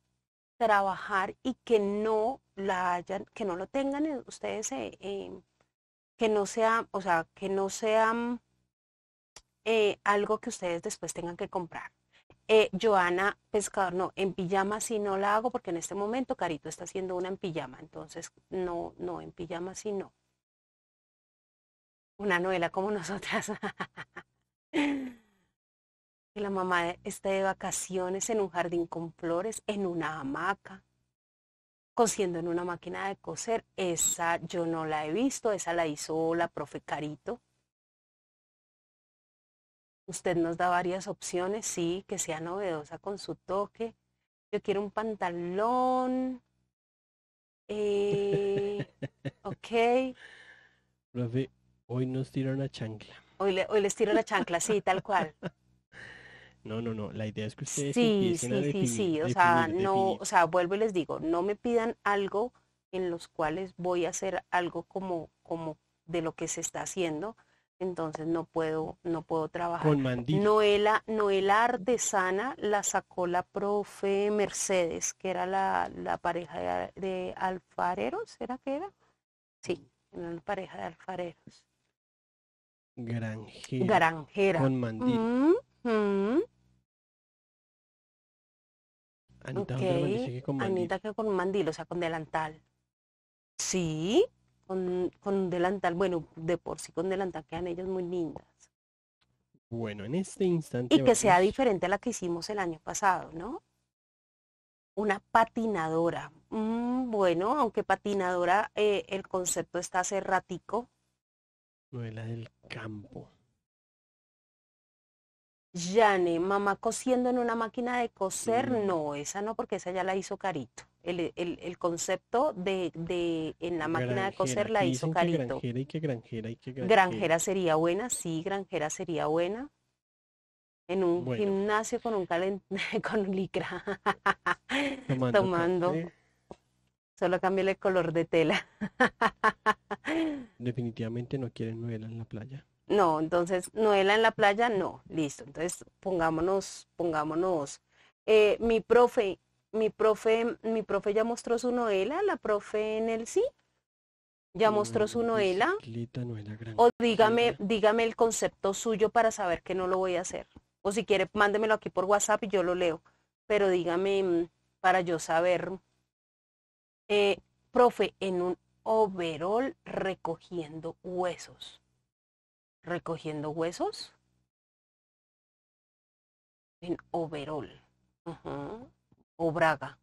trabajar y que no la hayan, que no lo tengan ustedes, eh, em, que no sea, o sea, que no sea eh, algo que ustedes después tengan que comprar. Eh, Joana Pescador, no, en pijama si no la hago porque en este momento Carito está haciendo una en pijama, entonces no, no, en pijama si no. Una novela como nosotras que la mamá e-, esté de vacaciones en un jardín con flores, en una hamaca, cosiendo en una máquina de coser. Esa yo no la he visto, esa la hizo la profe Carito. Usted nos da varias opciones, sí, que sea novedosa con su toque. Yo quiero un pantalón. Eh, ok. Profe, hoy nos tira una chancla. Hoy, hoy les tiro la chancla, sí, tal cual. No, no, no. La idea es que ustedes sí, sí, sí, sí. O sea, no, o sea, vuelvo y les digo, no me pidan algo en los cuales voy a hacer algo como, como de lo que se está haciendo. Entonces no puedo, no puedo trabajar. Con Noela, Noela Artesana la sacó la profe Mercedes, que era la, la pareja de, alfareros, ¿era que era? Sí, era la pareja de alfareros. Granjera. Granjera. Con mandil. Anita okay. con mandil. Anita con mandil, o sea, con delantal. Sí, con, con delantal. Bueno, de por sí con delantal quedan ellos muy lindas. Bueno, en este instante. Y que sea diferente a la que hicimos el año pasado, ¿no? Una patinadora. Mm, bueno, aunque patinadora, eh, el concepto está hace ratico. No, del campo. Yane, mamá cosiendo en una máquina de coser, mm. no, esa no, porque esa ya la hizo Carito. El, concepto de, en la máquina de coser la hizo Carito. granjera y que granjera y que granjera. sería buena, sí, granjera sería buena. En un gimnasio con un calent con licra. Tomando. Solo cambia el color de tela. Definitivamente no quieren novela en la playa. No, entonces Noela en la playa, no, listo. Entonces pongámonos, pongámonos. Eh, mi profe, mi profe, mi profe ya mostró su novela, la profe en el sí? ya mostró su mm, novela. o dígame, dígame el concepto suyo para saber que no lo voy a hacer. O si quiere, mándemelo aquí por WhatsApp y yo lo leo. Pero dígame mm, para yo saber. Eh, profe, en un overol recogiendo huesos recogiendo huesos en overol o braga.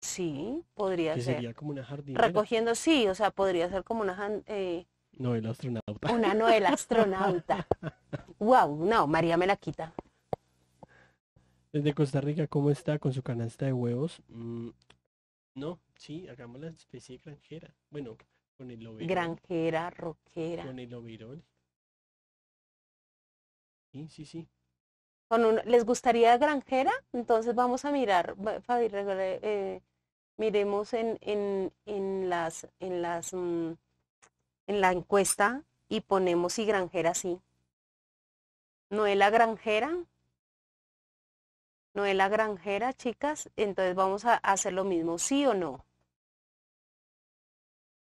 Sí, podría ser. como una jardinera. Recogiendo, sí, o sea, podría ser como una... Eh, el astronauta. Una novela astronauta. wow, no, María me la quita. Desde Costa Rica, ¿cómo está con su canasta de huevos? Mm, no, sí, hagamos la especie granjera. Bueno, con el Granjera, roquera. Con el Sí, sí, sí. ¿Les gustaría granjera? Entonces vamos a mirar, Fabi, eh, miremos en, en, en las, en las, mm, en la encuesta y ponemos si granjera sí. la granjera. la granjera, chicas. Entonces vamos a hacer lo mismo, sí o no.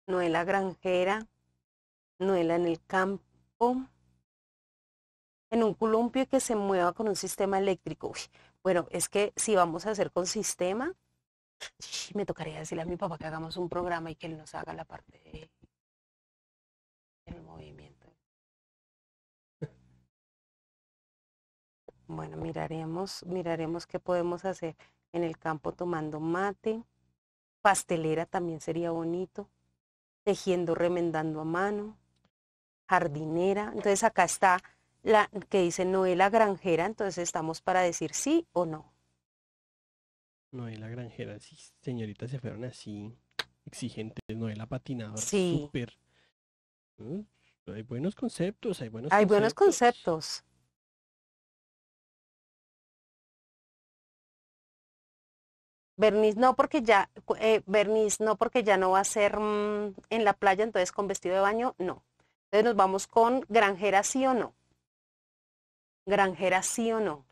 Noela granjera, Noela en el campo, en un columpio que se mueva con un sistema eléctrico. bueno, es que si vamos a hacer con sistema, me tocaría decirle a mi papá que hagamos un programa y que él nos haga la parte del movimiento. Bueno, miraremos, miraremos qué podemos hacer en el campo tomando mate. Pastelera también sería bonito tejiendo, remendando a mano, jardinera. Entonces acá está la que dice Noela Granjera, entonces estamos para decir sí o no. Noela Granjera, sí, señoritas se fueron así exigentes, Noela Patinadora, sí. súper. Mm, hay buenos conceptos, hay buenos Hay buenos conceptos. Bernice, no porque ya, eh, no porque ya no va a ser mm, en la playa, entonces con vestido de baño, no. Entonces nos vamos con granjera sí o no. Granjera sí o no.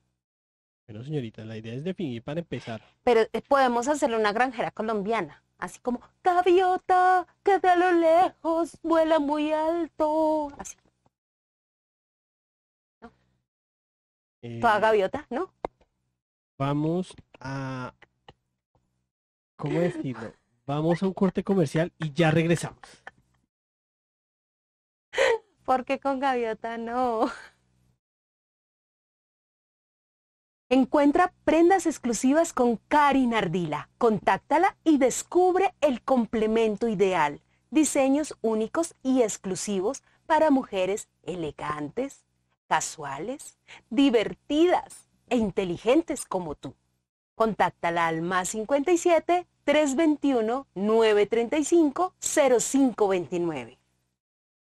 Pero señorita, la idea es definir para empezar. Pero eh, podemos hacerle una granjera colombiana, así como gaviota que de lo lejos vuela muy alto, así. ¿No? Eh, gaviota, ¿no? Vamos a Vamos a un corte comercial y ya regresamos. qué con gaviota no. Encuentra prendas exclusivas con Karin Ardila. Contáctala y descubre el complemento ideal. Diseños únicos y exclusivos para mujeres elegantes, casuales, divertidas e inteligentes como tú. Contáctala al más 57 321 935 0529.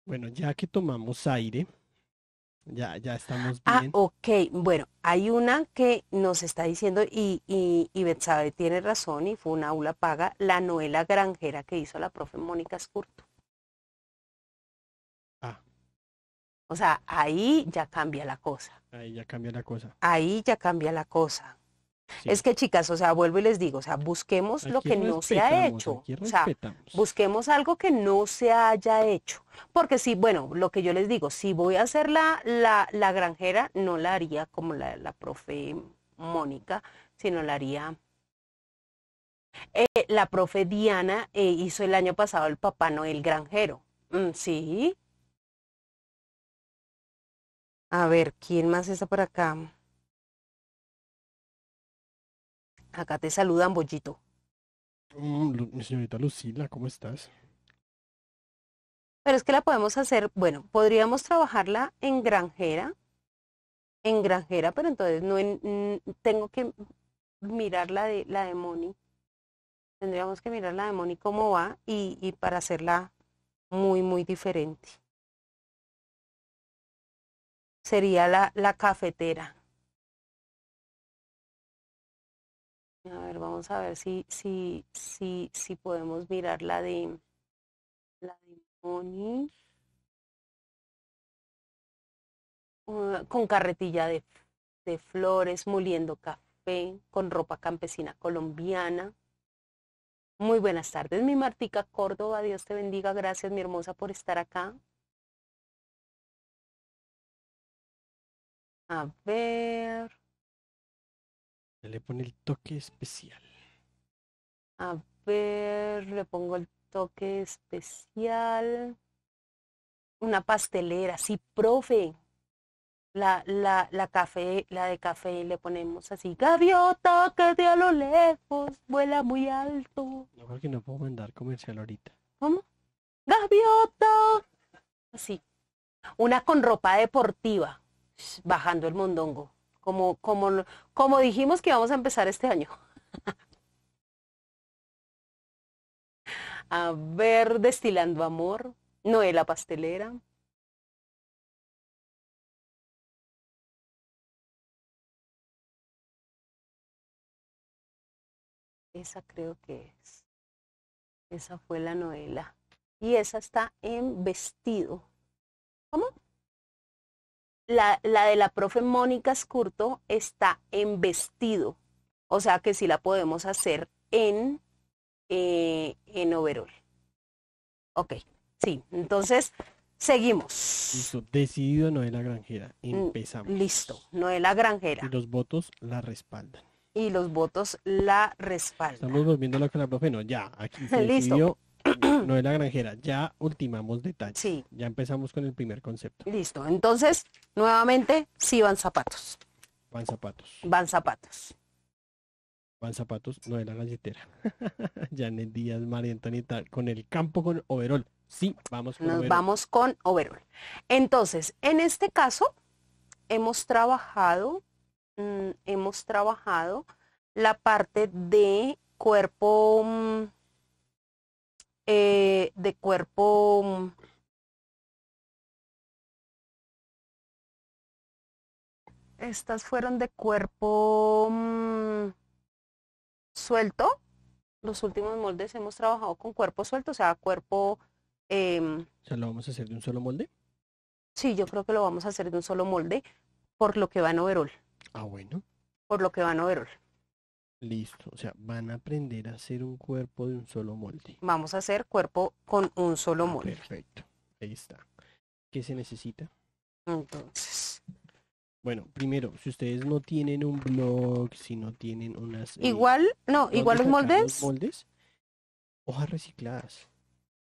Bueno, ya que tomamos aire, ya, estamos ah, bien. Ah, ok. Bueno, hay una que nos está diciendo, y, y, tiene razón, y fue una aula paga, la novela granjera que hizo la profe Mónica Escurto. Ah. O sea, ahí ya cambia la cosa. Ahí ya cambia la cosa. Ahí ya cambia la cosa. Es que chicas, o sea, vuelvo y les digo, o sea, busquemos lo que no se ha hecho. O sea, busquemos algo que no se haya hecho. Porque si, bueno, lo que yo les digo, si voy a hacer la, la, la granjera, no la haría como la, la profe Mónica, sino la haría... Eh, la profe Diana eh, hizo el año pasado el Papá Noel Granjero. Mm, sí. A ver, ¿quién más está por acá? Acá te saludan, Bollito. Mm, mi señorita Lucila, ¿cómo estás? Pero es que la podemos hacer, bueno, podríamos trabajarla en granjera, en granjera, pero entonces no tengo que mirar la de, la de Moni. Tendríamos que mirar la de Moni cómo va y, y para hacerla muy, muy diferente. Sería la, la cafetera. A ver, vamos a ver si, si, si, si podemos mirar la de la de Moni. Ah, con carretilla de, de flores, moliendo café, con ropa campesina colombiana. Muy buenas tardes, mi Martica Córdoba, Dios te bendiga, gracias mi hermosa por estar acá. A ver. Le pone el toque especial. A ver, le pongo el toque especial. Una pastelera, sí, profe. La, la, café, la de café le ponemos así. Gaviota que de a lo lejos vuela muy alto. No creo que no puedo mandar comercial ahorita. ¿Cómo? Gaviota. Así. Una con ropa deportiva. Bajando el mondongo como, dijimos que vamos a empezar este año. a ver, destilando amor, Noela pastelera. Esa creo que es. Esa fue la novela. Y esa está en vestido. ¿Cómo? la, de la profe Mónica Escurto está en vestido, o sea que sí la podemos hacer en, eh, en overall. Ok, sí, entonces seguimos. Listo, decidido Noela Granjera, empezamos. Mm, listo, la Granjera. Y los votos la respaldan. Y los votos la respaldan. Estamos volviendo la lo la profe, no, ya, aquí se Listo. decidió no la granjera, ya ultimamos detalles. Sí. Ya empezamos con el primer concepto. Listo. Entonces, nuevamente, sí van zapatos. Van zapatos. Van zapatos. Van zapatos, no novela galletera. Janet Díaz, María tal con el campo con overol. Sí, vamos con Nos vamos con overol. Entonces, en este caso, hemos trabajado, mm, hemos trabajado la parte de cuerpo. Mm, eh, de cuerpo mm, Estas fueron de cuerpo mm, suelto. Los últimos moldes hemos trabajado con cuerpo suelto, o sea, cuerpo... Eh, lo vamos a hacer de un solo molde? Sí, yo creo que lo vamos a hacer de un solo molde por lo que va a overol. Ah, bueno. Por lo que va a noverol Listo, o sea, van a aprender a hacer un cuerpo de un solo molde. Vamos a hacer cuerpo con un solo molde. Perfecto, ahí está. ¿Qué se necesita? Entonces. Bueno, primero, si ustedes no tienen un blog, si no tienen unas... Eh, igual, no, igual los moldes. moldes, hojas recicladas,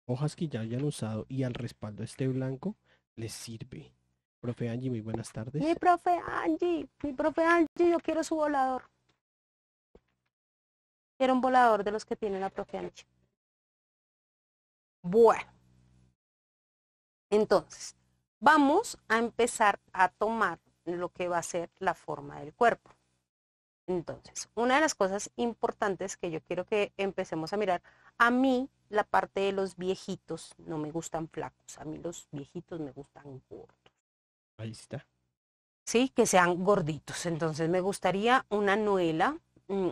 hojas que ya hayan usado y al respaldo este blanco les sirve. Profe Angie, muy buenas tardes. Mi profe Angie, mi profe Angie, yo quiero su volador. Era un volador de los que tienen la propia ancha. Bueno. Entonces, vamos a empezar a tomar lo que va a ser la forma del cuerpo. Entonces, una de las cosas importantes que yo quiero que empecemos a mirar, a mí la parte de los viejitos no me gustan flacos, a mí los viejitos me gustan gordos. Ahí está. Sí, que sean gorditos. Entonces me gustaría una novela, mm,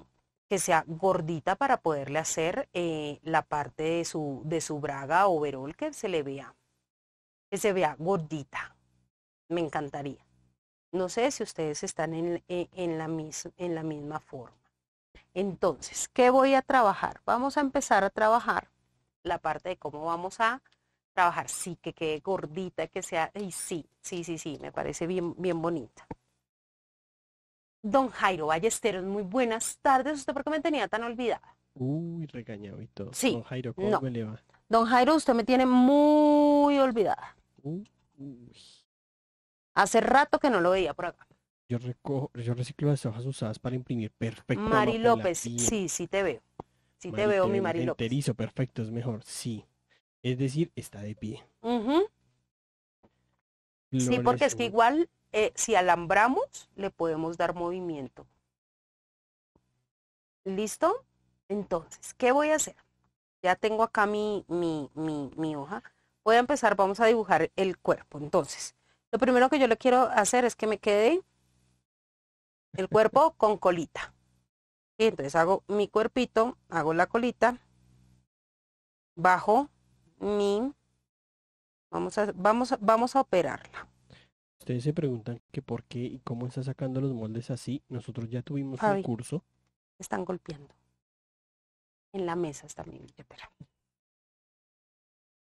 que sea gordita para poderle hacer eh, la parte de su, de su braga o verol que se le vea, que se vea gordita. Me encantaría. No sé si ustedes están en, eh, en, la, en la misma forma. Entonces, ¿qué voy a trabajar? Vamos a empezar a trabajar la parte de cómo vamos a trabajar. Sí, que quede gordita, que sea, y sí, sí, sí, sí, me parece bien, bien bonita. Don Jairo Ballesteros, muy buenas tardes. ¿Usted por qué me tenía tan olvidada? Uy, regañado y todo. Don Jairo, ¿cómo me le va? Don Jairo, usted me tiene muy olvidada. Hace rato que no lo veía por acá. Yo recojo, yo reciclo las hojas usadas para imprimir perfecto. Mari López, sí, sí te veo. Sí te veo, mi Mari López. perfecto, es mejor, sí. Es decir, está de pie. Sí, porque es que igual eh, si alambramos, le podemos dar movimiento. ¿Listo? Entonces, ¿qué voy a hacer? Ya tengo acá mi, mi, mi, mi hoja. Voy a empezar, vamos a dibujar el cuerpo. Entonces, lo primero que yo le quiero hacer es que me quede el cuerpo con colita. entonces hago mi cuerpito, hago la colita, bajo mi, vamos a, vamos, vamos a operarla ustedes se preguntan que por qué y cómo está sacando los moldes así, nosotros ya tuvimos el curso. Están golpeando. En la mesa está mi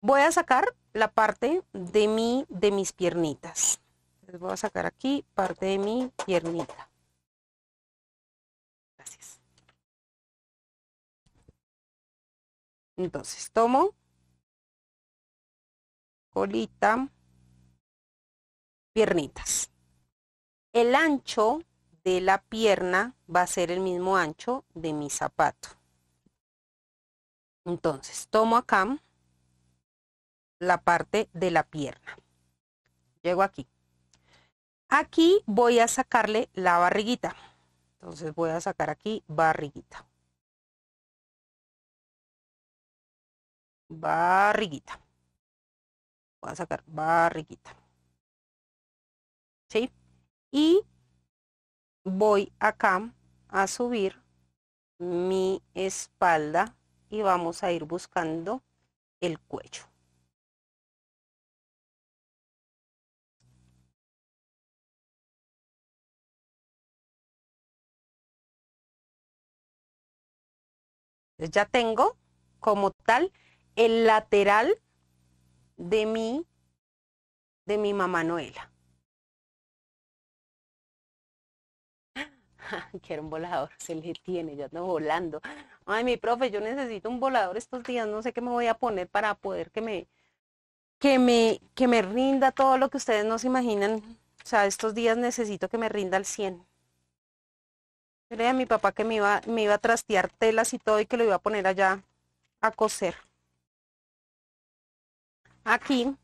Voy a sacar la parte de mi, de mis piernitas. Les voy a sacar aquí parte de mi piernita. Gracias. Entonces tomo colita piernitas. El ancho de la pierna va a ser el mismo ancho de mi zapato. Entonces, tomo acá la parte de la pierna. Llego aquí. Aquí voy a sacarle la barriguita. Entonces voy a sacar aquí barriguita. Barriguita. Voy a sacar barriguita. Y voy acá a subir mi espalda y vamos a ir buscando el cuello. Ya tengo como tal el lateral de mi, de mi mamá Noela. Quiero un volador, se le tiene, ya ando volando. Ay, mi profe, yo necesito un volador estos días, no sé qué me voy a poner para poder que me, que me, que me rinda todo lo que ustedes no se imaginan. O sea, estos días necesito que me rinda al 100. Creía a mi papá que me iba, me iba a trastear telas y todo y que lo iba a poner allá a coser. Aquí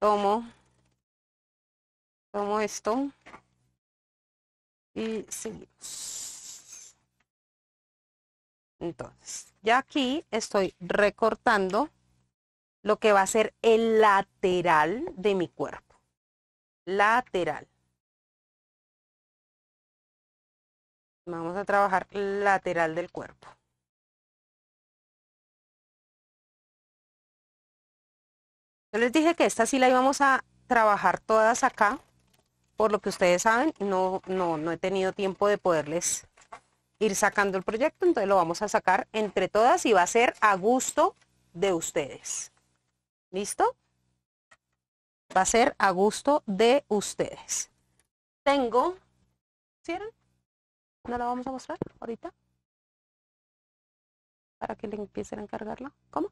tomo, tomo esto, y seguimos. Entonces, ya aquí estoy recortando lo que va a ser el lateral de mi cuerpo. Lateral. Vamos a trabajar lateral del cuerpo. Yo les dije que esta sí la íbamos a trabajar todas acá por lo que ustedes saben, no, no, no he tenido tiempo de poderles ir sacando el proyecto, entonces lo vamos a sacar entre todas y va a ser a gusto de ustedes. ¿Listo? Va a ser a gusto de ustedes. Tengo... ¿Cierran? ¿No la vamos a mostrar ahorita? Para que le empiecen a encargarla. ¿Cómo?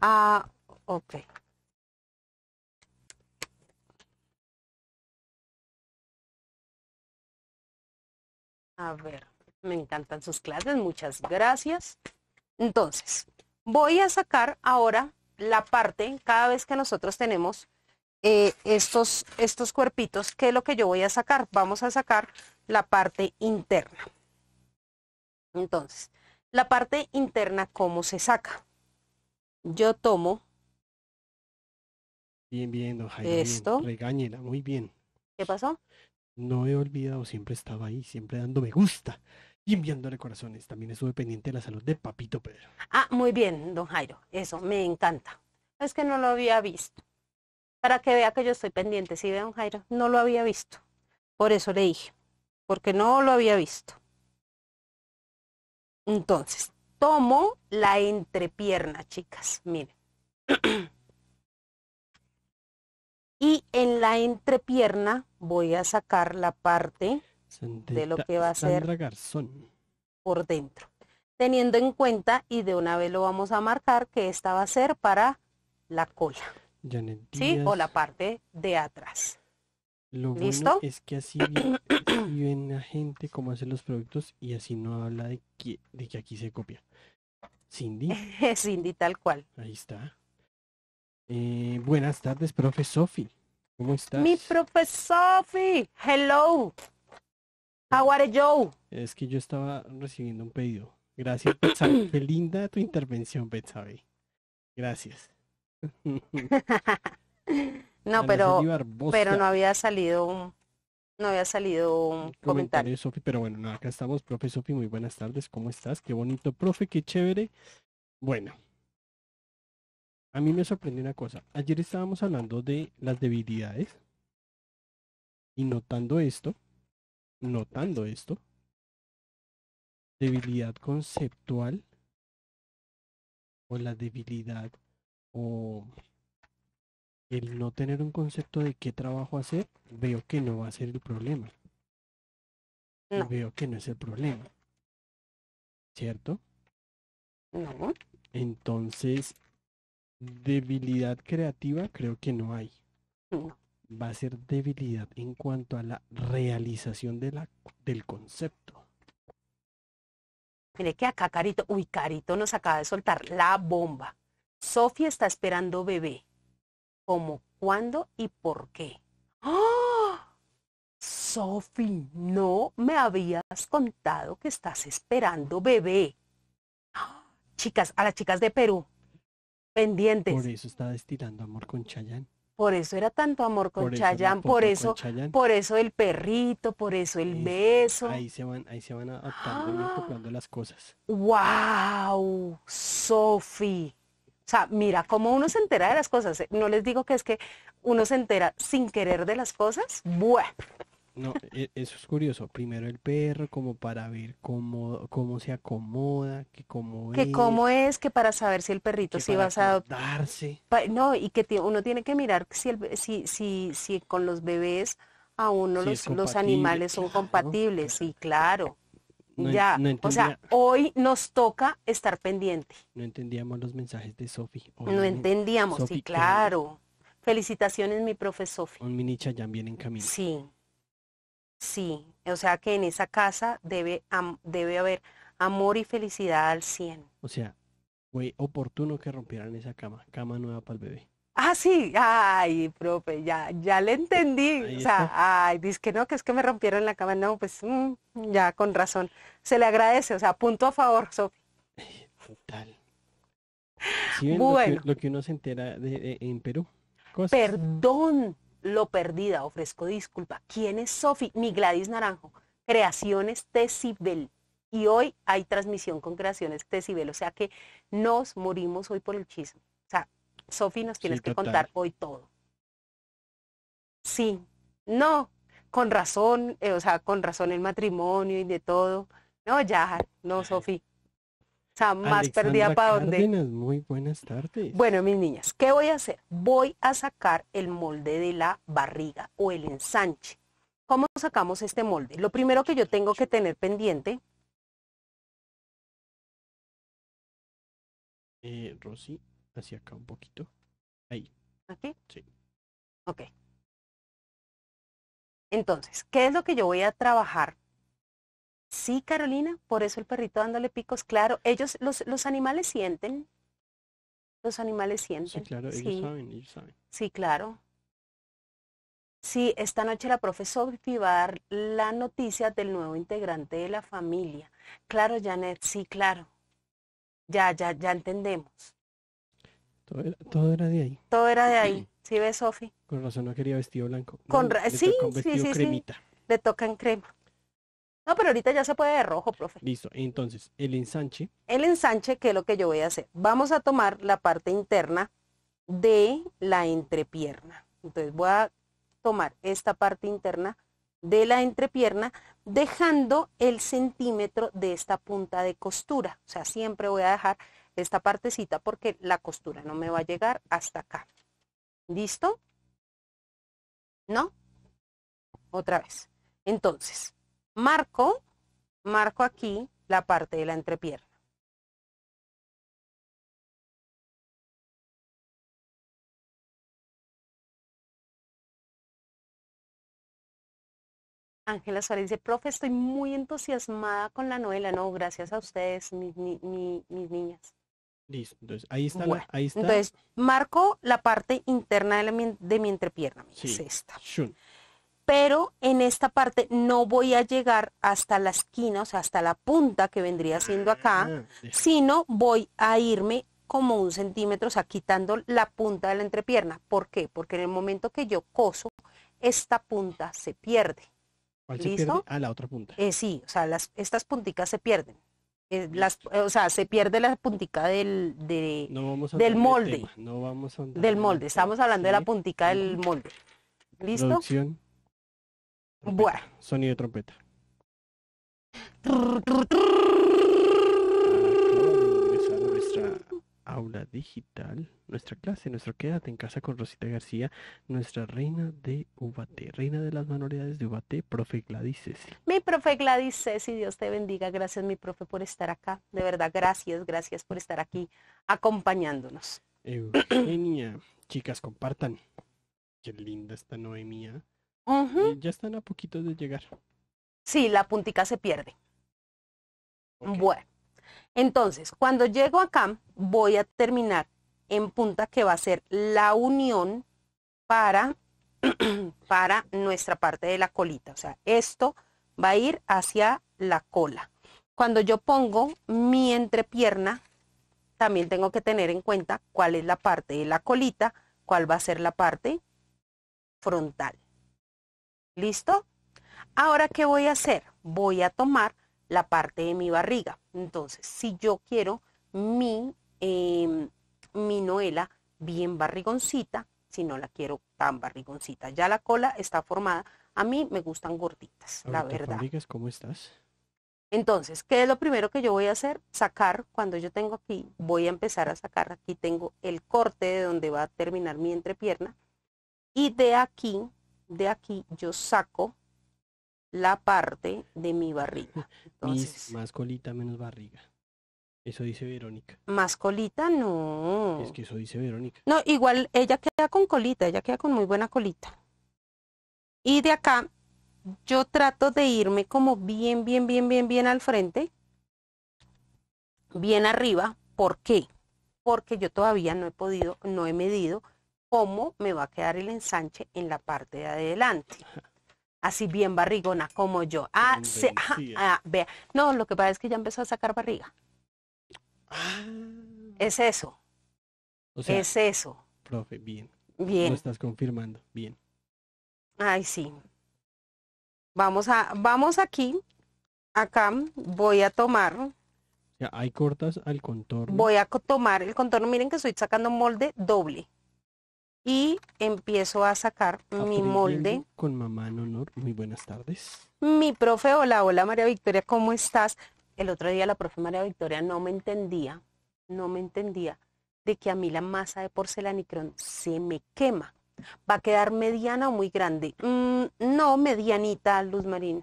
Ah, Ok. A ver, me encantan sus clases, muchas gracias. Entonces, voy a sacar ahora la parte, cada vez que nosotros tenemos eh, estos, estos cuerpitos, ¿qué es lo que yo voy a sacar? Vamos a sacar la parte interna. Entonces, la parte interna, ¿cómo se saca? Yo tomo Bien, bien, don Jairo, Esto. Regáñela, muy bien. ¿Qué pasó? No he olvidado, siempre estaba ahí, siempre dando me gusta y enviándole corazones. También estuve pendiente de la salud de Papito Pedro. Ah, muy bien, don Jairo, eso, me encanta. Es que no lo había visto. Para que vea que yo estoy pendiente, sí, don Jairo, no lo había visto. Por eso le dije, porque no lo había visto. Entonces, tomo la entrepierna, chicas, miren. Y en la entrepierna voy a sacar la parte de lo que va a ser Garzón. por dentro. Teniendo en cuenta, y de una vez lo vamos a marcar, que esta va a ser para la cola. ¿Sí? O la parte de atrás. Lo bueno es que así vienen la gente cómo hacen los productos y así no habla de de que aquí se copia. Cindy. Cindy tal cual. Ahí está. Eh, buenas tardes, profe Sofi. ¿Cómo estás? Mi profe Sofi. Hello. How are Es que yo estaba recibiendo un pedido. Gracias, Qué linda tu intervención, Betsabe. Gracias. no, pero, pero no había salido un, no había salido un comentario. pero bueno, acá estamos, profe Sofi, muy buenas tardes, ¿cómo estás? Qué bonito, profe, qué chévere. Bueno, a mí me sorprende una cosa. Ayer estábamos hablando de las debilidades y notando esto, notando esto, debilidad conceptual o la debilidad o el no tener un concepto de qué trabajo hacer, veo que no va a ser el problema. Veo que no es el problema. ¿Cierto? No. Entonces, debilidad creativa creo que no hay. Va a ser debilidad en cuanto a la realización de la, del concepto. Mire que acá Carito, uy, Carito nos acaba de soltar la bomba. Sofía está esperando bebé. ¿Cómo, cuándo y por qué? ¡Oh! Sofi, no me habías contado que estás esperando bebé. ¡Ah! Chicas, a las chicas de Perú, pendientes. Por eso está destilando amor con Chayán. Por eso era tanto amor con Chayanne, por eso, por eso el perrito, por eso el beso. Ahí se van, ahí se van adaptando ah. las cosas. ¡Wow! Sofi. O sea, mira cómo uno se entera de las cosas. ¿eh? No les digo que es que uno se entera sin querer de las cosas. Buah. No, e, eso es curioso. Primero el perro, como para ver cómo, cómo se acomoda, que cómo que es. cómo es, que para saber si el perrito si vas a adoptarse. No, y que uno tiene que mirar si, el, si, si, si con los bebés a uno los, animales son compatibles. Y Sí, claro. ya, o sea, hoy nos toca estar pendiente. No entendíamos los mensajes de Sofi. No entendíamos, sí, claro. Felicitaciones, mi profe Sofi. Un mini chayán viene en camino. Sí. Sí, o sea que en esa casa debe, debe haber amor y felicidad al 100. O sea, fue oportuno que rompieran esa cama, cama nueva para el bebé. Ah, sí, ay, profe, ya, ya le entendí. o sea, ay, dice que no, que es que me rompieron la cama. No, pues mm, ya, con razón. Se le agradece, o sea, punto a favor, Sofi. Total. bueno. lo, que, uno se entera en Perú? Perdón, lo Perdida, ofrezco disculpa. ¿Quién es Sofi? Mi Gladys Naranjo. Creaciones Tecibel. Y hoy hay transmisión con Creaciones Tecibel. O sea que nos morimos hoy por el chisme. O sea, Sofi, nos tienes que contar hoy todo. Sí, no, con razón, eh, o sea, con razón el matrimonio y de todo. No, ya, no, Sofi, más perdida para donde Muy buenas tardes. Bueno, mis niñas, ¿qué voy a hacer? Voy a sacar el molde de la barriga o el ensanche. ¿Cómo sacamos este molde? Lo primero que yo tengo que tener pendiente. Eh, Rosy, hacia acá un poquito. Ahí. ¿Aquí? Sí. Ok. Entonces, ¿qué es lo que yo voy a trabajar Sí, Carolina, por eso el perrito dándole picos, claro, ellos, los, los animales sienten, los animales sienten. Sí, claro, ellos saben, ellos saben. Sí, claro. Sí, esta noche la profe Sophie va a dar la noticia del nuevo integrante de la familia. Claro, Janet, sí, claro. Ya, ya, ya entendemos. Todo era, de ahí. Todo era de ahí. Sí, ve, Sofi. Con razón no quería vestido blanco. Con sí, sí, sí, cremita. Le tocan crema. No, pero ahorita ya se puede de rojo, profe. Listo, entonces, el ensanche. El ensanche, ¿qué es lo que yo voy a hacer? Vamos a tomar la parte interna de la entrepierna. Entonces voy a tomar esta parte interna de la entrepierna, dejando el centímetro de esta punta de costura. O sea, siempre voy a dejar esta partecita porque la costura no me va a llegar hasta acá. ¿Listo? ¿No? Otra vez. Entonces, marco, marco aquí la parte de la entrepierna. Ángela Suárez dice, profe, estoy muy entusiasmada con la novela. No, gracias a ustedes, mis, niñas. Listo, entonces ahí está, la, Entonces, marco la parte interna de, mi entrepierna. Sí. Es esta pero en esta parte no voy a llegar hasta la esquina, o sea, hasta la punta que vendría siendo acá, ah, sino voy a irme como un centímetro, o sea, quitando la punta de la entrepierna. ¿Por qué? Porque en el momento que yo coso, esta punta se pierde. ¿Cuál ¿Listo? se Ah, la otra punta. Eh, sí, o sea, las, estas punticas se pierden. Eh, o sea, se pierde la puntica del, molde. no vamos a del molde. No vamos del molde. Estamos hablando de la puntica del molde. ¿Listo? Trompeta, Sonido de trompeta. nuestra aula digital, nuestra clase, nuestro Quédate en casa con Rosita García, nuestra reina de Ubaté, reina de las manualidades de Ubaté, profe Gladys Mi profe Gladys y Dios te bendiga, gracias mi profe por estar acá, de verdad, gracias, gracias por estar aquí acompañándonos. Eugenia, chicas, compartan. Qué linda esta Noemía ya están a poquito de llegar. Sí, la puntica se pierde. Bueno, entonces, cuando llego acá, voy a terminar en punta que va a ser la unión para, para nuestra parte de la colita. O sea, esto va a ir hacia la cola. Cuando yo pongo mi entrepierna, también tengo que tener en cuenta cuál es la parte de la colita, cuál va a ser la parte frontal. ¿Listo? Ahora, ¿qué voy a hacer? Voy a tomar la parte de mi barriga. Entonces, si yo quiero mi, em, mi noela bien barrigoncita, si no la quiero tan barrigoncita, ya la cola está formada. A mí me gustan gorditas, la verdad. Amigas, ¿cómo estás? Entonces, ¿qué es lo primero que yo voy a hacer? Sacar, cuando yo tengo aquí, voy a empezar a sacar, aquí tengo el corte de donde va a terminar mi entrepierna y de aquí de aquí yo saco la parte de mi barriga. más colita, menos barriga. Eso dice Verónica. Más colita, no. Es que eso dice Verónica. No, igual ella queda con colita, ella queda con muy buena colita. Y de acá yo trato de irme como bien, bien, bien, bien, bien al frente, bien arriba. ¿Por qué? Porque yo todavía no he podido, no he medido cómo me va a quedar el ensanche en la parte de adelante. Así bien barrigona como yo. Ah, se, ah, vea. No, lo que pasa es que ya empezó a sacar barriga. Ah. Es eso. es eso. Profe, bien. Bien. Lo estás confirmando. Bien. Ay, sí. Vamos a, vamos aquí. Acá voy a tomar. Ya, hay cortas al contorno. Voy a tomar el contorno. Miren que estoy sacando molde doble y empiezo a sacar mi molde. Con mamá en honor, muy buenas tardes. Mi profe, hola, hola María Victoria, ¿cómo estás? El otro día la profe María Victoria no me entendía, no me entendía de que a mí la masa de porcelanicrón se me quema. ¿Va a quedar mediana o muy grande? Mm, no, medianita, Luz Marina.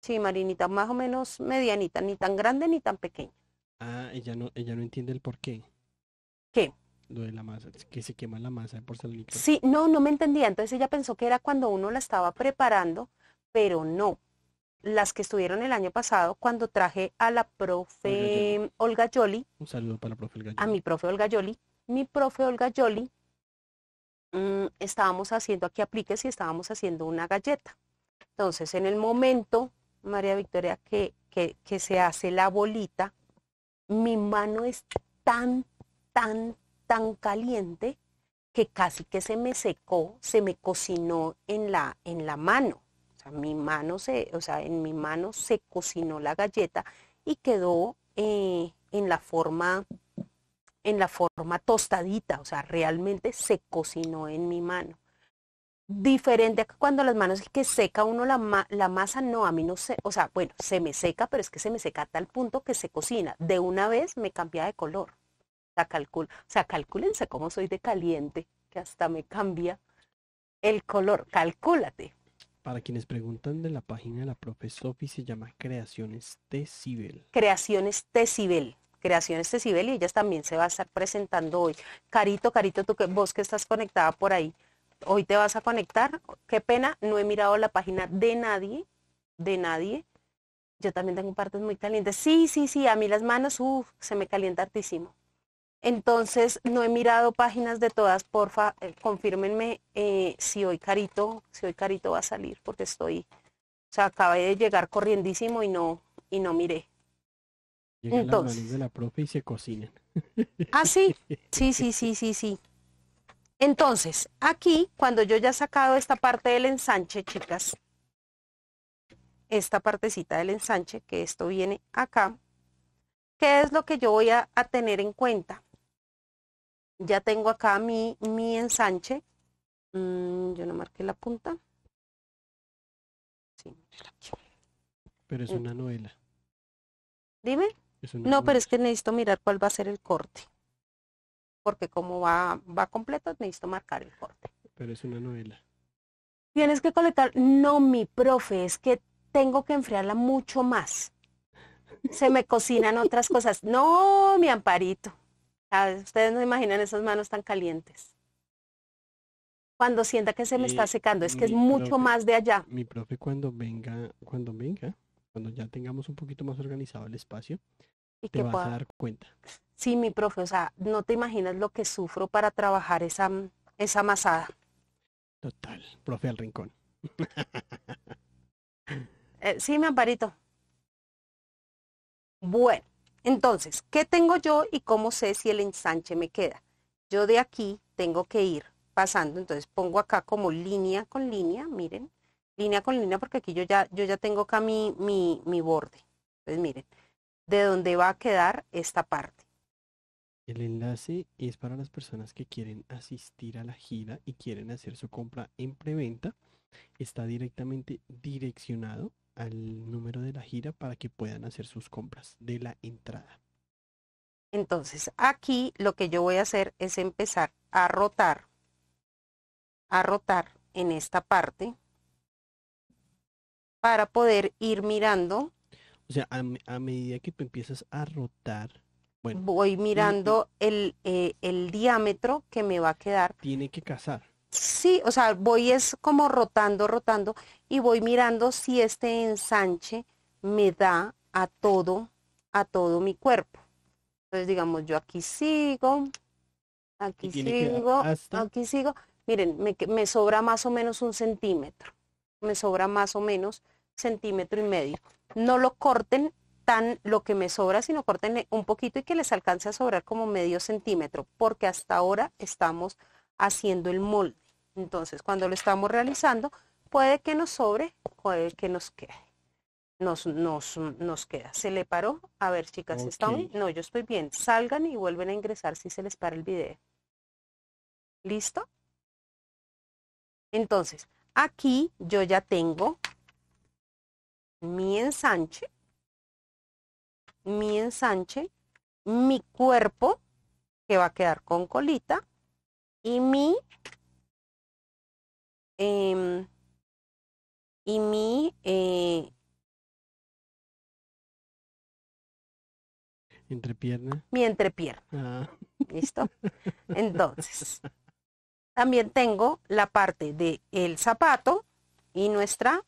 Sí, Marinita, más o menos medianita, ni tan grande ni tan pequeña. Ah, ella no, ella no entiende el por qué. ¿Qué? lo la masa, que se quema la masa de porcelanita. Sí, no, no me entendía. Entonces ella pensó que era cuando uno la estaba preparando, pero no. Las que estuvieron el año pasado, cuando traje a la profe Olga, Yoli. Un saludo para la profe Olga A mi profe Olga Yoli. Mi profe Olga Yoli, mm, estábamos haciendo, aquí apliques y estábamos haciendo una galleta. Entonces, en el momento, María Victoria, que, que se hace la bolita, mi mano es tan, tan, tan caliente que casi que se me secó, se me cocinó en la, en la mano. O sea, mi mano se, o sea, en mi mano se cocinó la galleta y quedó eh, en la forma en la forma tostadita, o sea, realmente se cocinó en mi mano. Diferente a cuando las manos que seca uno la, la masa, no, a mí no se o sea, bueno, se me seca, pero es que se me seca a tal punto que se cocina. De una vez me cambia de color. O sea, cómo soy de caliente, que hasta me cambia el color. Calcúlate. Para quienes preguntan de la página de la profe se llama Creaciones Tecibel. Creaciones Tecibel. Creaciones Tecibel y ella también se va a estar presentando hoy. Carito, Carito, tú que, vos que estás conectada por ahí, hoy te vas a conectar. Qué pena, no he mirado la página de nadie, de nadie. Yo también tengo partes muy calientes. Sí, sí, sí, a mí las manos, uff, se me calienta hartísimo. Entonces, no he mirado páginas de todas, porfa, eh, confírmenme eh, si hoy Carito, si hoy Carito va a salir, porque estoy, o sea, acabé de llegar corriendísimo y no, y no miré. Entonces, la de la profe y se cocinan. Ah, sí, sí, sí, sí, sí, sí. Entonces, aquí, cuando yo ya he sacado esta parte del ensanche, chicas, esta partecita del ensanche, que esto viene acá, ¿qué es lo que yo voy a tener en cuenta? ya tengo acá mi, ensanche. Mm, yo no marqué la punta. Sí, pero es una novela. Dime. no, pero es que necesito mirar cuál va a ser el corte. Porque como va, va completo, necesito marcar el corte. Pero es una novela. Tienes que colectar. No, mi profe, es que tengo que enfriarla mucho más. Se me cocinan otras cosas. No, mi amparito. Ustedes no imaginan esas manos tan calientes. Cuando sienta que se me está secando, es que es mucho más de allá. Mi profe, cuando venga, cuando venga, cuando ya tengamos un poquito más organizado el espacio, y te que vas pueda... a dar cuenta. Sí, mi profe, o sea, no te imaginas lo que sufro para trabajar esa, mm, esa masada. Total, profe al rincón. Eh, sí, mi amparito. Bueno, entonces, ¿qué tengo yo y cómo sé si el ensanche me queda? Yo de aquí tengo que ir pasando, entonces pongo acá como línea con línea, miren, línea con línea porque aquí yo ya, yo ya tengo acá mi borde. Entonces, miren, de dónde va a quedar esta parte. El enlace es para las personas que quieren asistir a la gira y quieren hacer su compra en preventa. Está directamente direccionado al número de la gira para que puedan hacer sus compras de la entrada. Entonces, aquí lo que yo voy a hacer es empezar a rotar, a rotar en esta parte para poder ir mirando. O sea, a, medida que tú empiezas a rotar, bueno, voy mirando el, eh, el diámetro que me va a quedar. Tiene que casar. Sí, o sea, voy es como rotando, rotando y voy mirando si este ensanche me da a todo, a todo mi cuerpo. Entonces, digamos, yo aquí sigo, aquí sigo, aquí sigo. Miren, me, me sobra más o menos un centímetro. Me sobra más o menos centímetro y medio. No lo corten tan lo que me sobra, sino corten un poquito y que les alcance a sobrar como medio centímetro, porque hasta ahora estamos haciendo el molde. Entonces, cuando lo estamos realizando, puede que nos sobre, puede que nos quede. Nos, nos, nos queda. ¿Se le paró? A ver, chicas, ¿están? No, yo estoy bien. Salgan y vuelven a ingresar si se les para el video. ¿Listo? Entonces, aquí yo ya tengo mi ensanche, mi ensanche, mi cuerpo que va a quedar con colita y mi em, y mi eh, entrepierna mi entrepierna ah. listo entonces también tengo la parte de el zapato y nuestra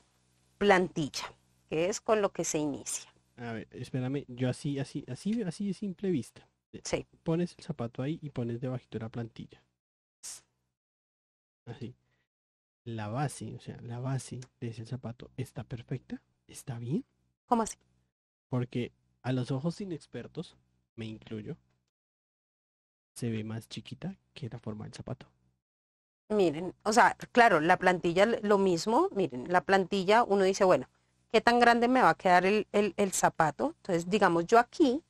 plantilla que es con lo que se inicia a ver espérame yo así así así así de simple vista sí. pones el zapato ahí y pones debajito la plantilla así. La base, o sea, la base de ese zapato está perfecta, está bien. ¿Cómo así? Porque a los ojos inexpertos, me incluyo, se ve más chiquita que la forma del zapato. Miren, o sea, claro, la plantilla lo mismo, miren, la plantilla uno dice, bueno, ¿qué tan grande me va a quedar el, el, el zapato? Entonces, digamos, yo aquí,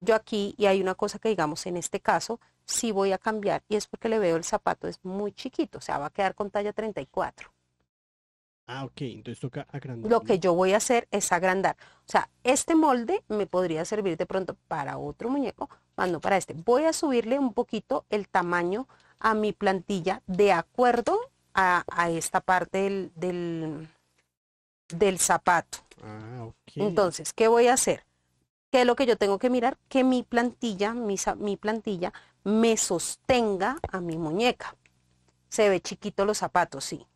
yo aquí, y hay una cosa que digamos en este caso, si voy a cambiar y es porque le veo el zapato es muy chiquito, o sea, va a quedar con talla 34. Ah, ok, entonces toca agrandar. Lo que yo voy a hacer es agrandar. O sea, este molde me podría servir de pronto para otro muñeco, más no para este. Voy a subirle un poquito el tamaño a mi plantilla de acuerdo a, esta parte del, del, del zapato. Ah, Entonces, ¿qué voy a hacer? ¿Qué es lo que yo tengo que mirar? Que mi plantilla, mi, mi plantilla me sostenga a mi muñeca. Se ve chiquito los zapatos, sí.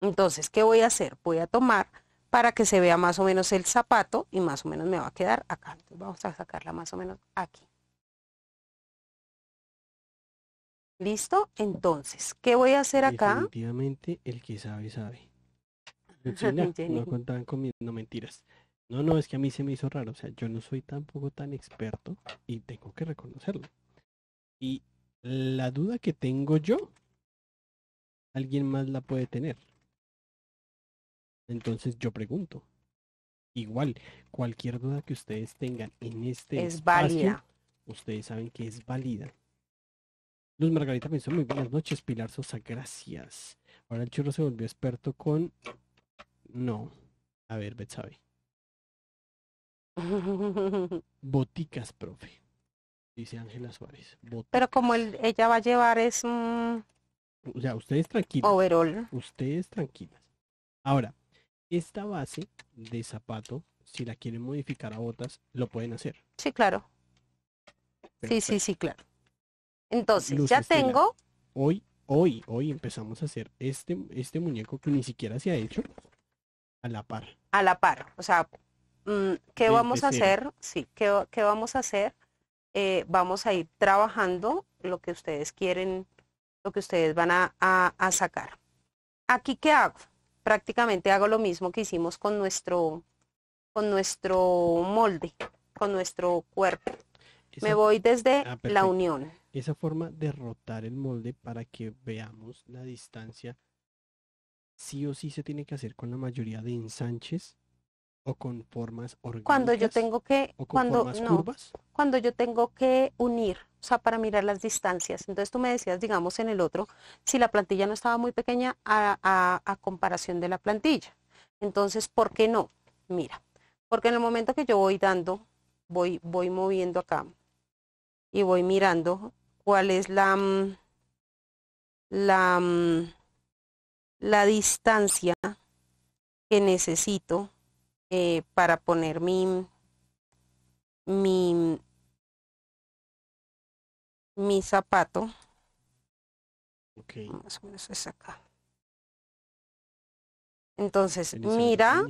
Entonces, ¿qué voy a hacer? Voy a tomar para que se vea más o menos el zapato y más o menos me va a quedar acá. Entonces vamos a sacarla más o menos aquí. ¿Listo? Entonces, ¿qué voy a hacer acá? Definitivamente el que sabe, sabe. no contaban comiendo mentiras. No, no, es que a mí se me hizo raro. O sea, yo no soy tampoco tan experto y tengo que reconocerlo. Y la duda que tengo yo, alguien más la puede tener. Entonces yo pregunto. Igual, cualquier duda que ustedes tengan en este es espacio, válida. ustedes saben que es válida. Luz Margarita pensó muy buenas noches, Pilar Sosa, gracias. Ahora el churro se volvió experto con. No. A ver, Betsabe. Boticas, profe dice Ángela Suárez. Pero como ella va a llevar es un... O sea, ustedes tranquilos. Overall. Ustedes tranquilas. Ahora, esta base de zapato, si la quieren modificar a botas, lo pueden hacer. Sí, claro. Sí, sí, sí, claro. Entonces, ya tengo... Hoy, hoy, hoy empezamos a hacer este, este muñeco que ni siquiera se ha hecho a la par. A la par. O sea, mm, ¿qué vamos a hacer? Sí, ¿qué, ¿qué vamos a hacer? Eh, vamos a ir trabajando lo que ustedes quieren, lo que ustedes van a, sacar. Aquí, ¿qué hago? Prácticamente hago lo mismo que hicimos con nuestro, con nuestro molde, con nuestro cuerpo. Me voy desde ah, la unión. Esa forma de rotar el molde para que veamos la distancia, sí o sí se tiene que hacer con la mayoría de ensanches o con formas orgánicas cuando yo tengo que cuando no, cuando yo tengo que unir o sea para mirar las distancias entonces tú me decías digamos en el otro si la plantilla no estaba muy pequeña a, a comparación de la plantilla entonces por qué no mira porque en el momento que yo voy dando voy voy moviendo acá y voy mirando cuál es la mm, la mm, la distancia que necesito eh, para poner mi, mi, mi zapato. Entonces, mira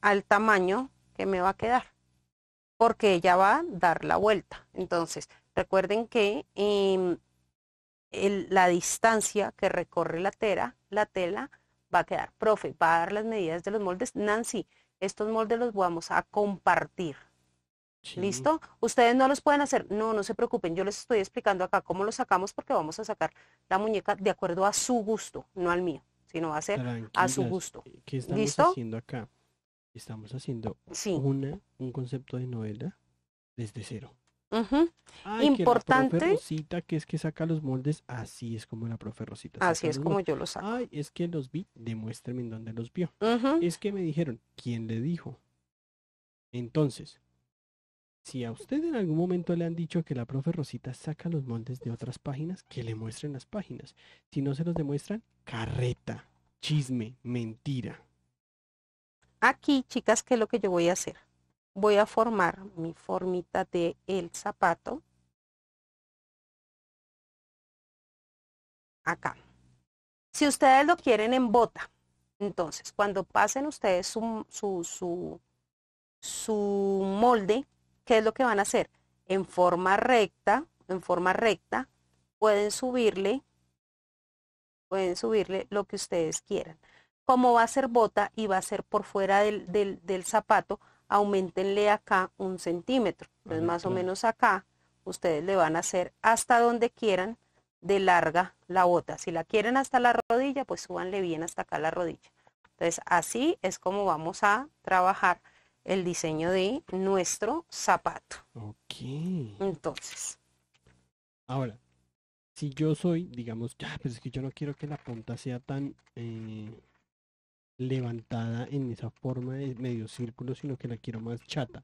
al tamaño que me va a quedar, porque ella va a dar la vuelta. Entonces, recuerden que eh, el, la distancia que recorre la tela, la tela va a quedar, profe, va a dar las medidas de los moldes. Nancy, estos moldes los vamos a compartir. ¿Listo? Ustedes no los pueden hacer. No, no se preocupen. Yo les estoy explicando acá cómo los sacamos porque vamos a sacar la muñeca de acuerdo a su gusto, no al mío, sino va a ser a su gusto. ¿Qué estamos haciendo acá? Estamos haciendo una, un concepto de novela desde cero importante. Rosita, que es que saca los moldes, así es como la profe Rosita. así es como yo los saco. Ay, es que los vi, demuéstrenme en dónde los vio. Es que me dijeron, ¿quién le dijo? Entonces, si a usted en algún momento le han dicho que la profe Rosita saca los moldes de otras páginas, que le muestren las páginas. Si no se los demuestran, carreta, chisme, mentira. Aquí, chicas, ¿qué es lo que yo voy a hacer? voy a formar mi formita de el zapato acá. Si ustedes lo quieren en bota, entonces cuando pasen ustedes su, su, su, su molde, ¿qué es lo que van a hacer? En forma recta, en forma recta, pueden subirle, pueden subirle lo que ustedes quieran. Como va a ser bota y va a ser por fuera del, del, del zapato, aumentenle acá un centímetro. Entonces, más o menos acá, ustedes le van a hacer hasta donde quieran de larga la bota. Si la quieren hasta la rodilla, pues súbanle bien hasta acá la rodilla. Entonces, así es como vamos a trabajar el diseño de nuestro zapato. Ok. Entonces. Ahora, si yo soy, digamos, ya, pues es que yo no quiero que la punta sea tan... Eh, levantada en esa forma de medio círculo, sino que la quiero más chata.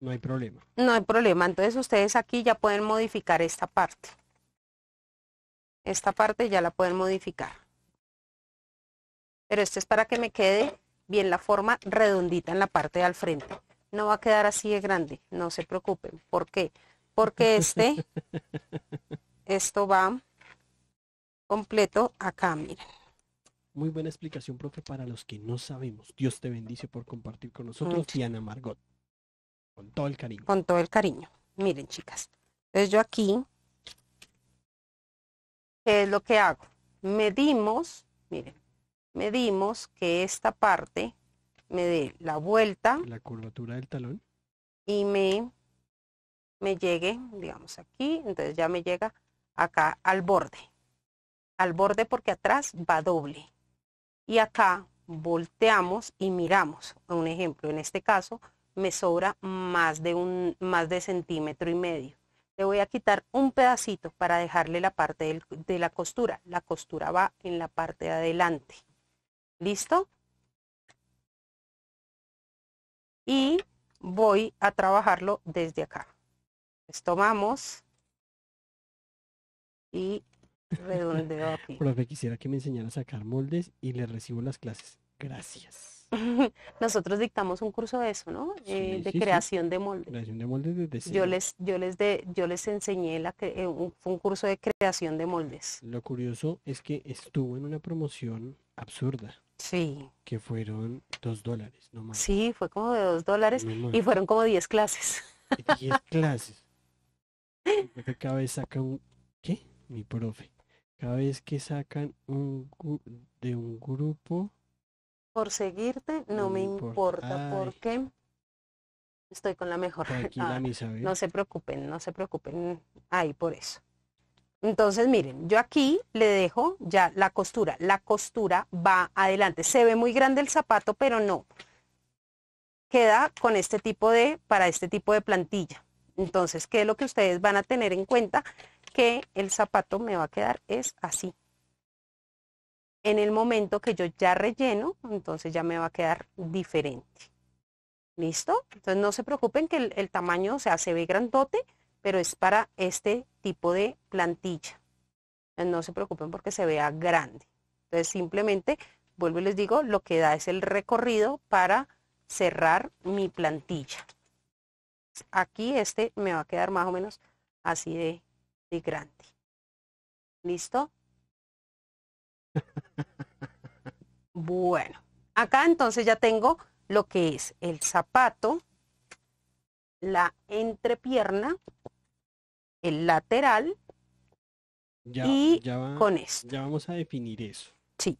No hay problema. No hay problema. Entonces ustedes aquí ya pueden modificar esta parte. Esta parte ya la pueden modificar. Pero esto es para que me quede bien la forma redondita en la parte de al frente. No va a quedar así de grande, no se preocupen. ¿Por qué? Porque este, esto va completo acá, miren. Muy buena explicación, profe, para los que no sabemos. Dios te bendice por compartir con nosotros, Diana Margot. Con todo el cariño. Con todo el cariño. Miren, chicas. Entonces pues yo aquí, ¿qué es lo que hago? Medimos, miren, medimos que esta parte me dé la vuelta. La curvatura del talón. Y me, me llegue, digamos, aquí. Entonces ya me llega acá al borde. Al borde porque atrás va doble y acá volteamos y miramos. Un ejemplo, en este caso me sobra más de, un, más de centímetro y medio. Le voy a quitar un pedacito para dejarle la parte de la costura. La costura va en la parte de adelante. ¿Listo? Y voy a trabajarlo desde acá. Les tomamos y Redondeo aquí. Profe, quisiera que me enseñara a sacar moldes y le recibo las clases. Gracias. Nosotros dictamos un curso de eso, ¿no? Eh, de creación de moldes. Creación de moldes desde Yo les, yo les, de, yo les enseñé la, que eh, un, un curso de creación de moldes. Lo curioso es que estuvo en una promoción absurda. Sí. Que fueron dos dólares, no más. Sí, fue como de dos dólares y fueron como diez clases. Diez clases. Cada vez saca un... ¿Qué? Mi profe. Cada vez que sacan un de un grupo. Por seguirte, no, me importa, porque estoy con la mejor. Ah, no se preocupen, no se preocupen ahí por eso. Entonces, miren, yo aquí le dejo ya la costura. La costura va adelante. Se ve muy grande el zapato, pero no. Queda con este tipo de, para este tipo de plantilla. Entonces, ¿qué es lo que ustedes van a tener en cuenta? que el zapato me va a quedar es así. En el momento que yo ya relleno, entonces ya me va a quedar diferente. ¿Listo? Entonces no se preocupen que el, tamaño, o sea, se ve grandote, pero es para este tipo de plantilla. no se preocupen porque se vea grande. Entonces simplemente, vuelvo y les digo, lo que da es el recorrido para cerrar mi plantilla. Aquí este me va a quedar más o menos así de grande. ¿Listo? Bueno, acá entonces ya tengo lo que es el zapato, la entrepierna, el lateral ya, y ya con esto. Ya vamos a definir eso. Sí.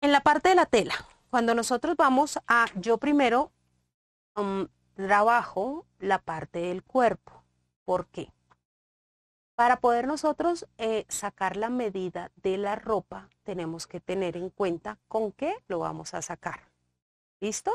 En la parte de la tela, cuando nosotros vamos a, yo primero mm, trabajo la parte del cuerpo. ¿Por qué? Para poder nosotros eh, sacar la medida de la ropa, tenemos que tener en cuenta con qué lo vamos a sacar. ¿Listo?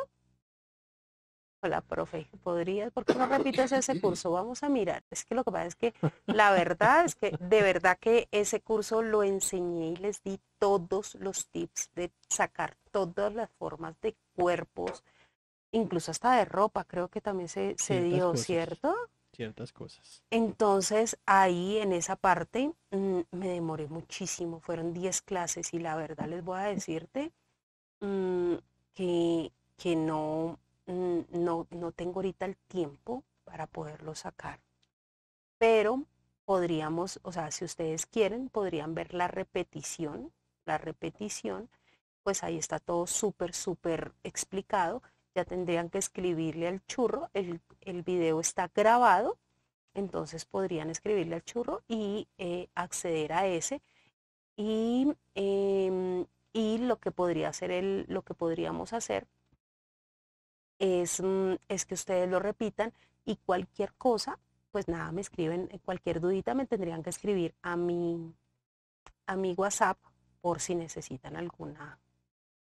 Hola, profe, ¿podrías? ¿Por qué no repites ese curso? Vamos a mirar. Es que lo que pasa es que la verdad es que de verdad que ese curso lo enseñé y les di todos los tips de sacar todas las formas de cuerpos, incluso hasta de ropa, creo que también se, dio, ¿cierto? cosas. Entonces ahí en esa parte mm, me demoré muchísimo, fueron 10 clases y la verdad les voy a decirte mm, que, que no, mm, no, no tengo ahorita el tiempo para poderlo sacar. Pero podríamos, o sea, si ustedes quieren, podrían ver la repetición, la repetición, pues ahí está todo súper, súper explicado ya tendrían que escribirle al churro, el, el video está grabado, entonces podrían escribirle al churro y eh, acceder a ese. Y, em, y lo que podría hacer el, lo que podríamos hacer mm, es, que ustedes lo repitan y cualquier cosa, pues nada, me escriben, eh, cualquier dudita me tendrían que escribir a mi, a mi WhatsApp por si necesitan alguna,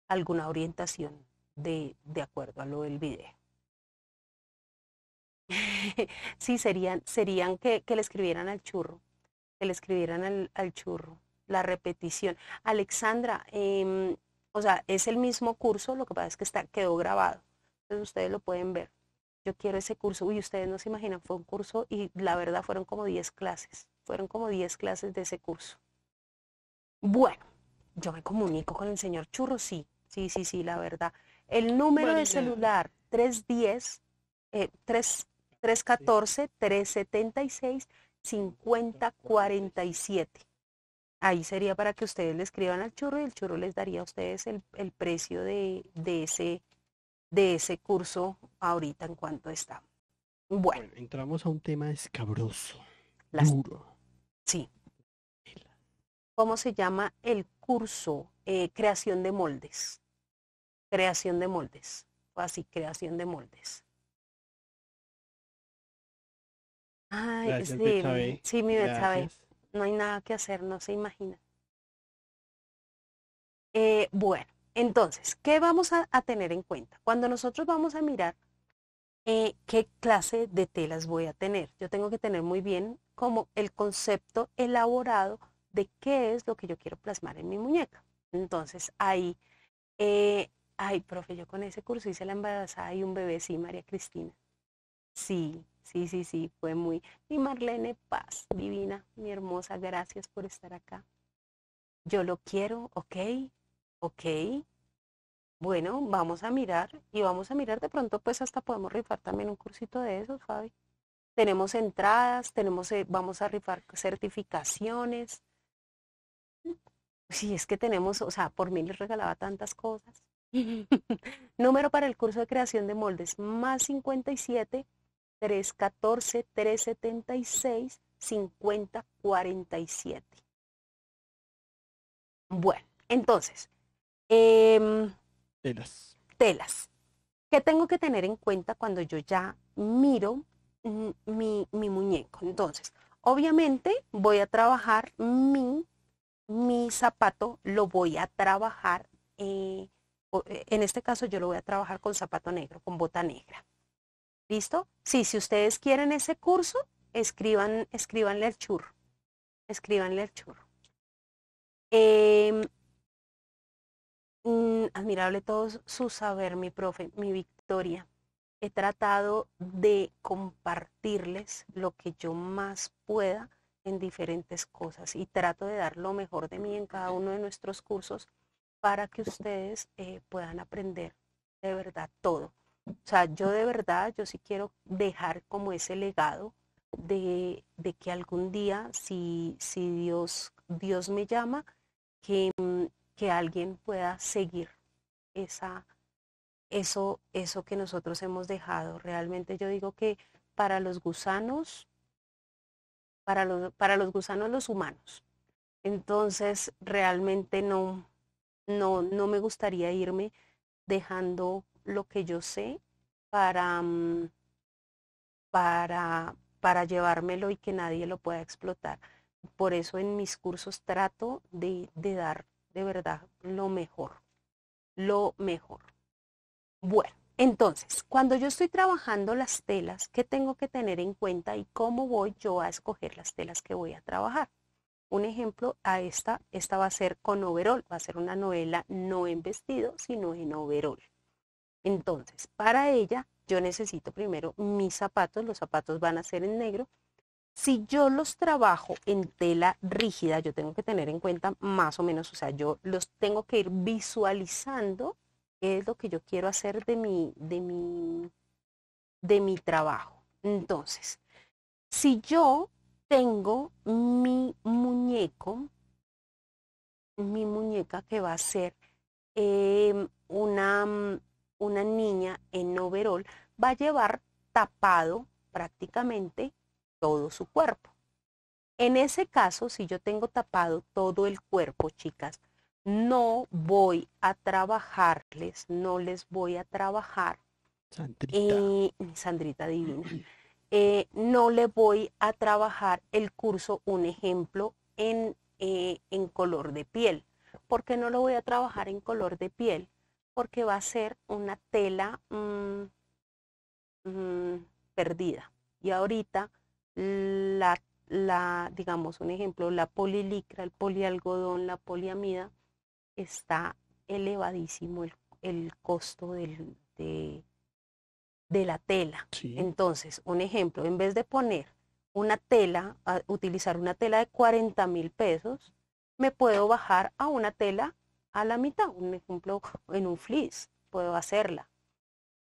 alguna orientación de, acuerdo a lo del video. sí, serían, serían que, que, le escribieran al churro, que le escribieran al, churro, la repetición. Alexandra, em, o sea, es el mismo curso, lo que pasa es que está, quedó grabado. Entonces ustedes lo pueden ver. Yo quiero ese curso. Uy, ustedes no se imaginan, fue un curso y la verdad fueron como 10 clases. Fueron como 10 clases de ese curso. Bueno, yo me comunico con el señor Churro, sí, sí, sí, sí, la verdad. El número de celular 310, 314, 376, 5047. Ahí sería para que ustedes le escriban al churro y el churro les daría a ustedes el, precio de, ese, de ese curso ahorita en cuanto está. Bueno. entramos a un tema escabroso. Duro. Sí. ¿Cómo se llama el curso? Eh, creación de moldes creación de moldes. O así, creación de moldes. Ay, sí, sí, mi No hay nada que hacer, no se imagina. Eh, bueno, entonces, ¿qué vamos a, tener en cuenta? Cuando nosotros vamos a mirar eh, qué clase de telas voy a tener, yo tengo que tener muy bien como el concepto elaborado de qué es lo que yo quiero plasmar en mi muñeca. Entonces, ahí eh, Ay, profe, yo con ese curso hice la embarazada y un bebé, sí, María Cristina. Sí, sí, sí, sí, fue muy. Y Marlene Paz, divina, mi hermosa, gracias por estar acá. Yo lo quiero, ok, ok. Bueno, vamos a mirar y vamos a mirar de pronto, pues hasta podemos rifar también un cursito de eso, Fabi. Tenemos entradas, tenemos, eh, vamos a rifar certificaciones. Sí, es que tenemos, o sea, por mí les regalaba tantas cosas. Número para el curso de creación de moldes, más 57 314 376 5047. Bueno, entonces, em, telas. Telas. ¿Qué tengo que tener en cuenta cuando yo ya miro mi, muñeco? Entonces, obviamente voy a trabajar mi, mi zapato, lo voy a trabajar eh, eh, en este caso yo lo voy a trabajar con zapato negro, con bota negra. ¿Listo? Sí, si ustedes quieren ese curso, escriban, escríbanle al churro. escribanle al churro. Em, mm, admirable todo su saber, mi profe, mi victoria. He tratado de compartirles lo que yo más pueda en diferentes cosas y trato de dar lo mejor de mí en cada uno de nuestros cursos para que ustedes eh, puedan aprender de verdad todo. O sea, yo de verdad, yo sí quiero dejar como ese legado de, de que algún día, si, si Dios, Dios me llama, que, mm, que alguien pueda seguir esa, eso, eso que nosotros hemos dejado. Realmente yo digo que para los gusanos, para los, para los gusanos los humanos. Entonces, realmente no, no, no me gustaría irme dejando lo que yo sé para, mm, para, para llevármelo y que nadie lo pueda explotar. Por eso en mis cursos trato de, de dar de verdad lo mejor, lo mejor. Bueno, entonces, cuando yo estoy trabajando las telas, ¿qué tengo que tener en cuenta y cómo voy yo a escoger las telas que voy a trabajar? Un ejemplo a esta, esta va a ser con overol, va a ser una novela no en vestido, sino en overol. Entonces, para ella yo necesito primero mis zapatos, los zapatos van a ser en negro. Si yo los trabajo en tela rígida, yo tengo que tener en cuenta más o menos, o sea, yo los tengo que ir visualizando qué es lo que yo quiero hacer de mi, de mi, de mi trabajo. Entonces, si yo tengo mi muñeco, mi muñeca que va a ser em, una, una niña en overol, va a llevar tapado prácticamente todo su cuerpo. En ese caso, si yo tengo tapado todo el cuerpo, chicas, no voy a trabajarles, no les voy a trabajar. Sandrita. Eh, Sandrita divina. Eh, no le voy a trabajar el curso, un ejemplo, en, eh, en color de piel. ¿Por qué no lo voy a trabajar en color de piel? Porque va a ser una tela mm, mm, perdida. Y ahorita la, la, digamos un ejemplo, la polilicra, el polialgodón, la poliamida, está elevadísimo el, el costo del, de, de la tela. Entonces, un ejemplo, en vez de poner una tela, utilizar una tela de 40 mil pesos, me puedo bajar a una tela a la mitad, un ejemplo, en un fleece, puedo hacerla.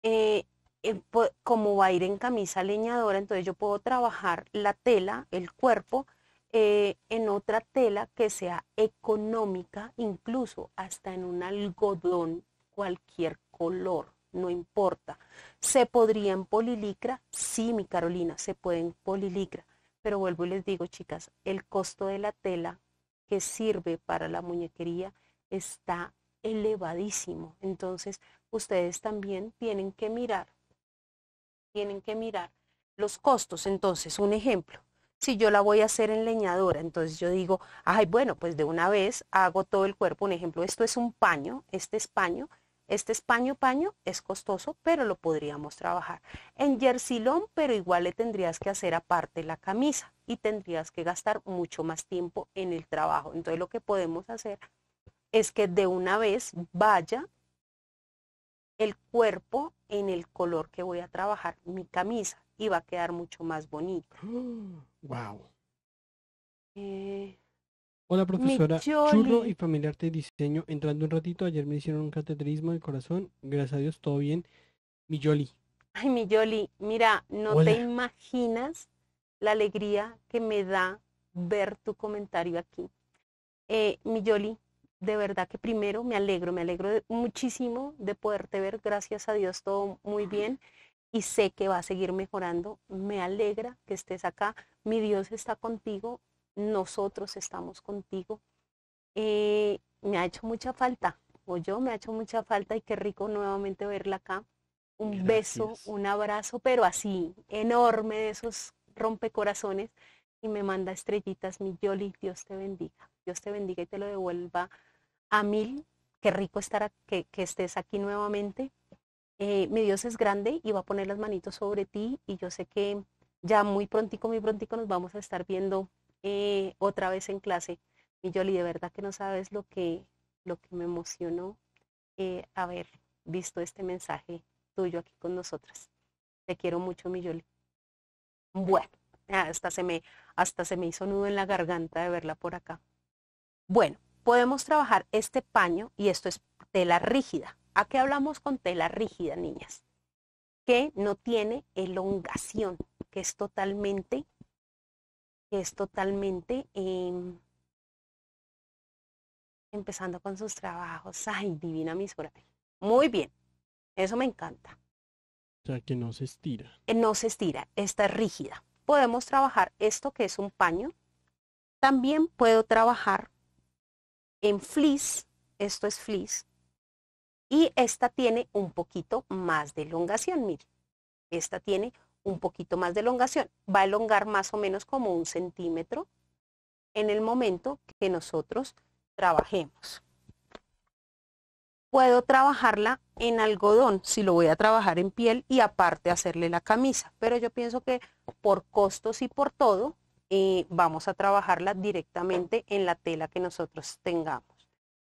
Eh, eh, como va a ir en camisa leñadora, entonces yo puedo trabajar la tela, el cuerpo, eh, en otra tela que sea económica, incluso hasta en un algodón, cualquier color no importa. ¿Se podrían polilicra? Sí, mi Carolina, se pueden polilicra. Pero vuelvo y les digo, chicas, el costo de la tela que sirve para la muñequería está elevadísimo. Entonces, ustedes también tienen que mirar, tienen que mirar los costos. Entonces, un ejemplo, si yo la voy a hacer en leñadora, entonces yo digo, ay, bueno, pues de una vez hago todo el cuerpo. Un ejemplo, esto es un paño, este es paño, este es paño paño, es costoso, pero lo podríamos trabajar. En jersilón, pero igual le tendrías que hacer aparte la camisa y tendrías que gastar mucho más tiempo en el trabajo. Entonces lo que podemos hacer es que de una vez vaya el cuerpo en el color que voy a trabajar mi camisa y va a quedar mucho más bonito. Wow. Hola profesora, churro y familiar de diseño. Entrando un ratito, ayer me hicieron un cateterismo del corazón. Gracias a Dios, todo bien. Mi Yoli. Ay, mi Yoli, mira, no te imaginas la alegría que me da ver tu comentario aquí. Eh, mi Yoli, de verdad que primero me alegro, me alegro muchísimo de poderte ver. Gracias a Dios, todo muy bien y sé que va a seguir mejorando. Me alegra que estés acá. Mi Dios está contigo nosotros estamos contigo. Eh, me ha hecho mucha falta, o yo me ha hecho mucha falta y qué rico nuevamente verla acá. Un beso, un abrazo, pero así, enorme de esos rompecorazones y me manda estrellitas, mi Yoli, Dios te bendiga, Dios te bendiga y te lo devuelva a mil. Qué rico estar que, estés aquí nuevamente. Eh, mi Dios es grande y va a poner las manitos sobre ti y yo sé que ya muy prontico, muy prontico nos vamos a estar viendo eh, otra vez en clase. Y Yoli, de verdad que no sabes lo que, lo que me emocionó eh, haber visto este mensaje tuyo aquí con nosotras. Te quiero mucho, mi Yoli. Bueno, ah, hasta se me, hasta se me hizo nudo en la garganta de verla por acá. Bueno, podemos trabajar este paño y esto es tela rígida. ¿A qué hablamos con tela rígida, niñas? Que no tiene elongación, que es totalmente es totalmente em, empezando con sus trabajos. Ay, divina misura! Muy bien, eso me encanta. O sea, que no se estira. Eh, no se estira, está rígida. Podemos trabajar esto que es un paño. También puedo trabajar en fleece, esto es fleece, y esta tiene un poquito más de elongación, miren. Esta tiene un poquito más de elongación. Va a elongar más o menos como un centímetro en el momento que nosotros trabajemos. Puedo trabajarla en algodón si lo voy a trabajar en piel y aparte hacerle la camisa, pero yo pienso que por costos y por todo eh, vamos a trabajarla directamente en la tela que nosotros tengamos.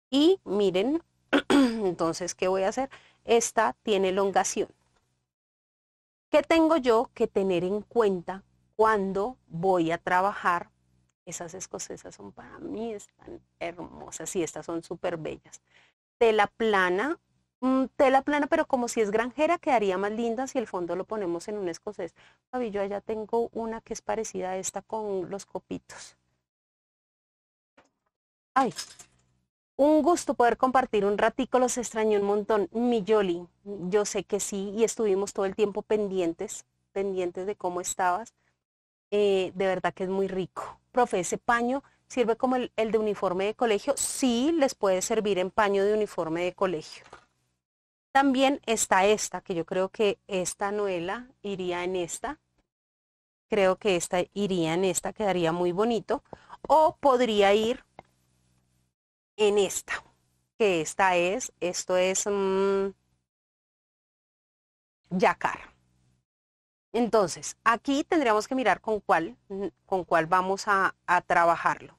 Y miren, entonces, ¿qué voy a hacer? Esta tiene elongación. ¿Qué tengo yo que tener en cuenta cuando voy a trabajar? Esas escocesas son para mí, están hermosas y estas son súper bellas. Tela plana, mm, tela plana, pero como si es granjera, quedaría más linda si el fondo lo ponemos en un escocés. Fabi, yo allá tengo una que es parecida a esta con los copitos. Ay, un gusto poder compartir un ratico, los extrañé un montón. Mi Yoli, yo sé que sí, y estuvimos todo el tiempo pendientes, pendientes de cómo estabas. Eh, de verdad que es muy rico. Profe, ese paño sirve como el, de uniforme de colegio. Sí, les puede servir en paño de uniforme de colegio. También está esta, que yo creo que esta noela iría en esta. Creo que esta iría en esta, quedaría muy bonito. O podría ir en esta, que esta es, esto es mmm, yacar. Entonces, aquí tendríamos que mirar con cuál, con cuál vamos a, trabajarlo.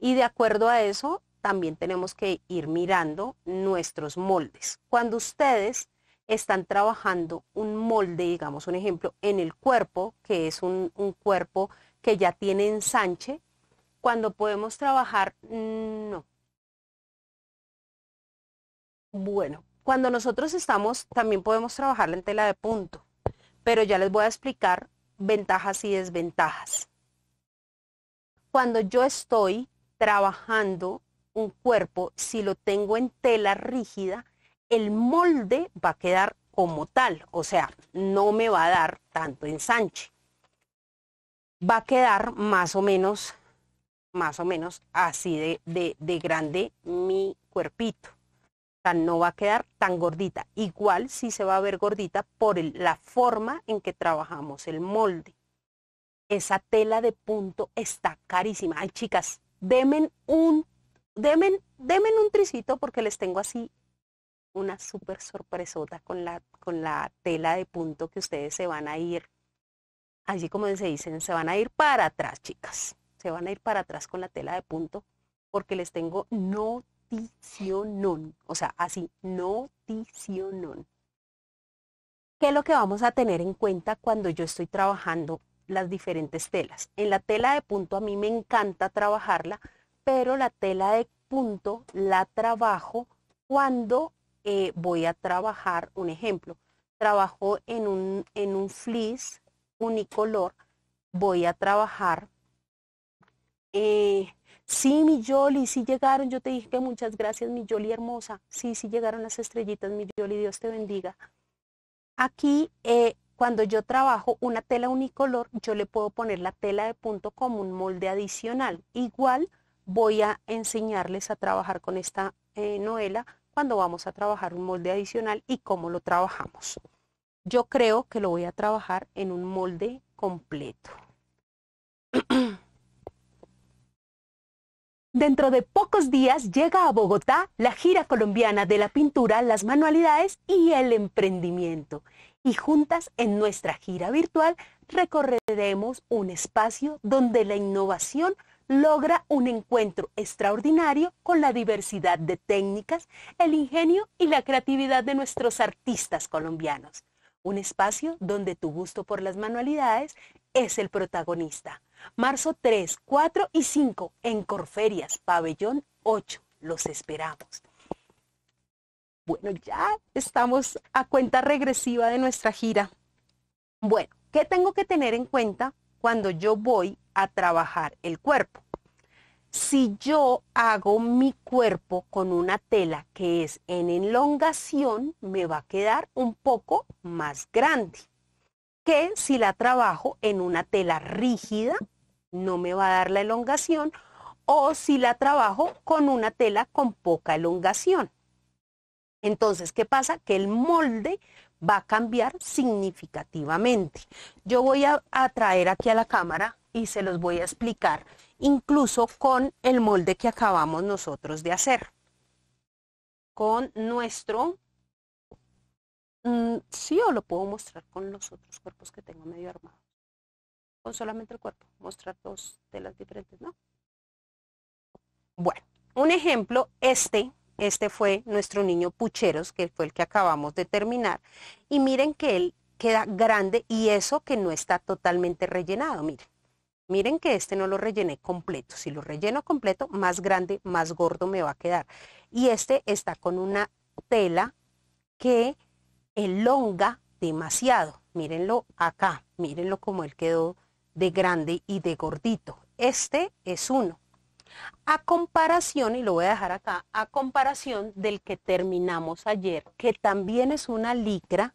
Y de acuerdo a eso, también tenemos que ir mirando nuestros moldes. Cuando ustedes están trabajando un molde, digamos un ejemplo, en el cuerpo, que es un, un cuerpo que ya tiene ensanche, cuando podemos trabajar, mm, no, bueno, cuando nosotros estamos, también podemos trabajarla en tela de punto, pero ya les voy a explicar ventajas y desventajas. Cuando yo estoy trabajando un cuerpo, si lo tengo en tela rígida, el molde va a quedar como tal, o sea, no me va a dar tanto ensanche. Va a quedar más o menos, más o menos así de grande mi cuerpito no va a quedar tan gordita. Igual sí se va a ver gordita por la forma en que trabajamos el molde. Esa tela de punto está carísima. Ay, chicas, demen un, demen, demen un tricito porque les tengo así una súper sorpresota con la, con la tela de punto que ustedes se van a ir, así como se dicen, se van a ir para atrás, chicas. Se van a ir para atrás con la tela de punto porque les tengo no noticionón, o sea, así, noticionón. ¿Qué es lo que vamos a tener en cuenta cuando yo estoy trabajando las diferentes telas? En la tela de punto a mí me encanta trabajarla, pero la tela de punto la trabajo cuando eh, voy a trabajar, un ejemplo, trabajo en un, en un fleece unicolor, voy a trabajar eh, Sí, mi Yoli, sí llegaron. Yo te dije que muchas gracias, mi Yoli hermosa. Sí, sí llegaron las estrellitas, mi Yoli, Dios te bendiga. Aquí, eh, cuando yo trabajo una tela unicolor, yo le puedo poner la tela de punto como un molde adicional. Igual voy a enseñarles a trabajar con esta eh, novela cuando vamos a trabajar un molde adicional y cómo lo trabajamos. Yo creo que lo voy a trabajar en un molde completo. Dentro de pocos días llega a Bogotá la gira colombiana de la pintura, las manualidades y el emprendimiento. Y juntas en nuestra gira virtual recorreremos un espacio donde la innovación logra un encuentro extraordinario con la diversidad de técnicas, el ingenio y la creatividad de nuestros artistas colombianos. Un espacio donde tu gusto por las manualidades es el protagonista. Marzo 3, 4 y 5 en Corferias, pabellón 8. Los esperamos. Bueno, ya estamos a cuenta regresiva de nuestra gira. Bueno, ¿qué tengo que tener en cuenta cuando yo voy a trabajar el cuerpo? Si yo hago mi cuerpo con una tela que es en elongación, me va a quedar un poco más grande que si la trabajo en una tela rígida, no me va a dar la elongación, o si la trabajo con una tela con poca elongación. Entonces, ¿qué pasa? Que el molde va a cambiar significativamente. Yo voy a, traer aquí a la cámara y se los voy a explicar, incluso con el molde que acabamos nosotros de hacer, con nuestro Mm, sí, o lo puedo mostrar con los otros cuerpos que tengo medio armados. ¿O solamente el cuerpo, mostrar dos telas diferentes, ¿no? Bueno, un ejemplo, este, este fue nuestro niño Pucheros, que fue el que acabamos de terminar. Y miren que él queda grande y eso que no está totalmente rellenado, miren. Miren que este no lo rellené completo. Si lo relleno completo, más grande, más gordo me va a quedar. Y este está con una tela que elonga demasiado. Mírenlo acá, mírenlo como él quedó de grande y de gordito. Este es uno. A comparación, y lo voy a dejar acá, a comparación del que terminamos ayer, que también es una licra,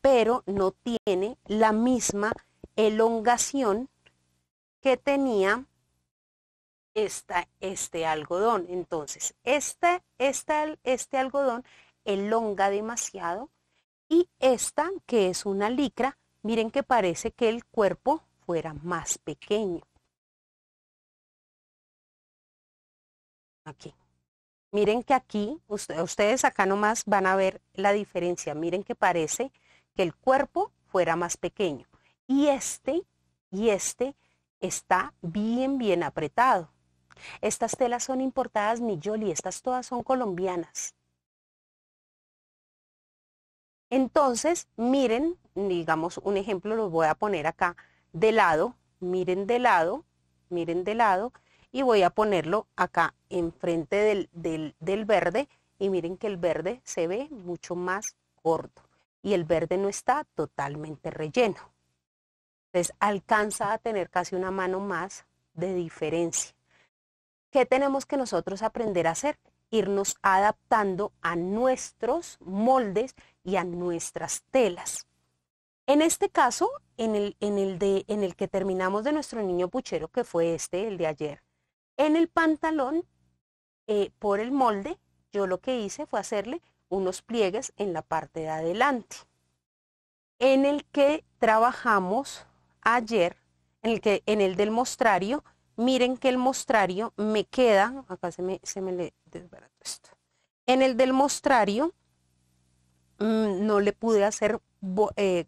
pero no tiene la misma elongación que tenía esta, este algodón. Entonces, este, este, este algodón elonga demasiado y esta, que es una licra, miren que parece que el cuerpo fuera más pequeño. Aquí. Miren que aquí, ustedes acá nomás van a ver la diferencia. Miren que parece que el cuerpo fuera más pequeño. Y este, y este está bien, bien apretado. Estas telas son importadas, mi Yoli, estas todas son colombianas. Entonces, miren, digamos un ejemplo, lo voy a poner acá de lado, miren de lado, miren de lado, y voy a ponerlo acá enfrente del, del, del verde, y miren que el verde se ve mucho más corto y el verde no está totalmente relleno. Entonces, alcanza a tener casi una mano más de diferencia. ¿Qué tenemos que nosotros aprender a hacer? Irnos adaptando a nuestros moldes y a nuestras telas. En este caso, en el, en el, de, en el que terminamos de nuestro niño puchero, que fue este, el de ayer, en el pantalón, eh, por el molde, yo lo que hice fue hacerle unos pliegues en la parte de adelante. En el que trabajamos ayer, en el, que, en el del mostrario, miren que el mostrario me queda, acá se me, se me le esto, en el del mostrario Mm, no le pude hacer eh,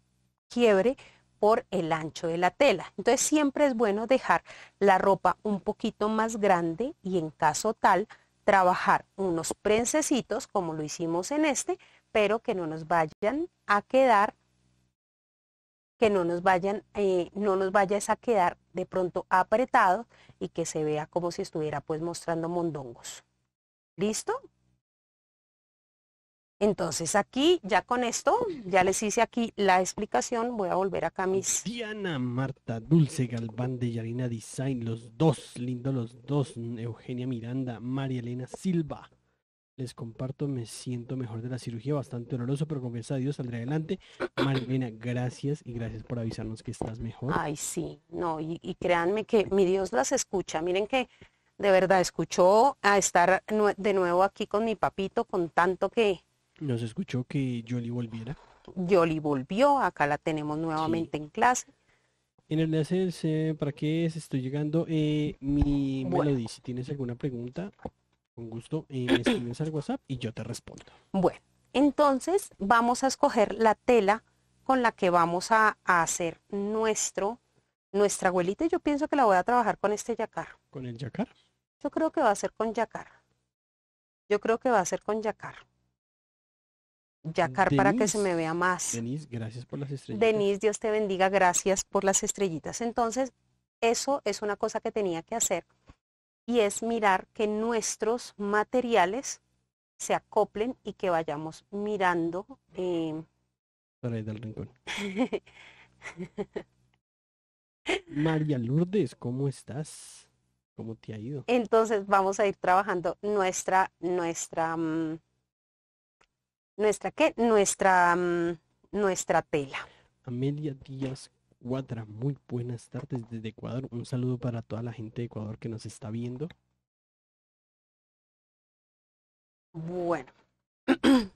quiebre por el ancho de la tela. Entonces siempre es bueno dejar la ropa un poquito más grande y en caso tal trabajar unos prensecitos como lo hicimos en este, pero que no nos vayan a quedar que no nos vayan, eh, no nos vayas a quedar de pronto apretado y que se vea como si estuviera pues mostrando mondongos. ¿Listo? Entonces aquí, ya con esto, ya les hice aquí la explicación, voy a volver acá a mis... Diana, Marta, Dulce, Galván de Yarina Design, los dos, lindo los dos, mm, Eugenia Miranda, María Elena Silva. Les comparto, me siento mejor de la cirugía, bastante doloroso, pero con a Dios saldré adelante. María Elena, gracias y gracias por avisarnos que estás mejor. Ay, sí, no, y, y créanme que mi Dios las escucha. Miren que de verdad escuchó a estar de nuevo aquí con mi papito, con tanto que, nos escuchó que Yoli volviera. Yoli volvió, acá la tenemos nuevamente en clase. En el eh, ¿para qué se estoy llegando? Eh, mi bueno. si tienes alguna pregunta, con gusto eh, me escribes al WhatsApp y yo te respondo. Bueno, entonces vamos a escoger la tela con la que vamos a, hacer nuestro, nuestra abuelita. Yo pienso que la voy a trabajar con este yacar. ¿Con el yacar? Yo creo que va a ser con yacar. Yo creo que va a ser con yacar. Yacar para que se me vea más. Denise, gracias por las estrellitas. Denise, Dios te bendiga, gracias por las estrellitas. Entonces, eso es una cosa que tenía que hacer y es mirar que nuestros materiales se acoplen y que vayamos mirando. Em, para ir del rincón. María Lourdes, ¿cómo estás? ¿Cómo te ha ido? Entonces vamos a ir trabajando nuestra, nuestra, mm, ¿Nuestra qué? Nuestra, mm, nuestra tela. Amelia Díaz Cuadra, muy buenas tardes desde Ecuador. Un saludo para toda la gente de Ecuador que nos está viendo. Bueno.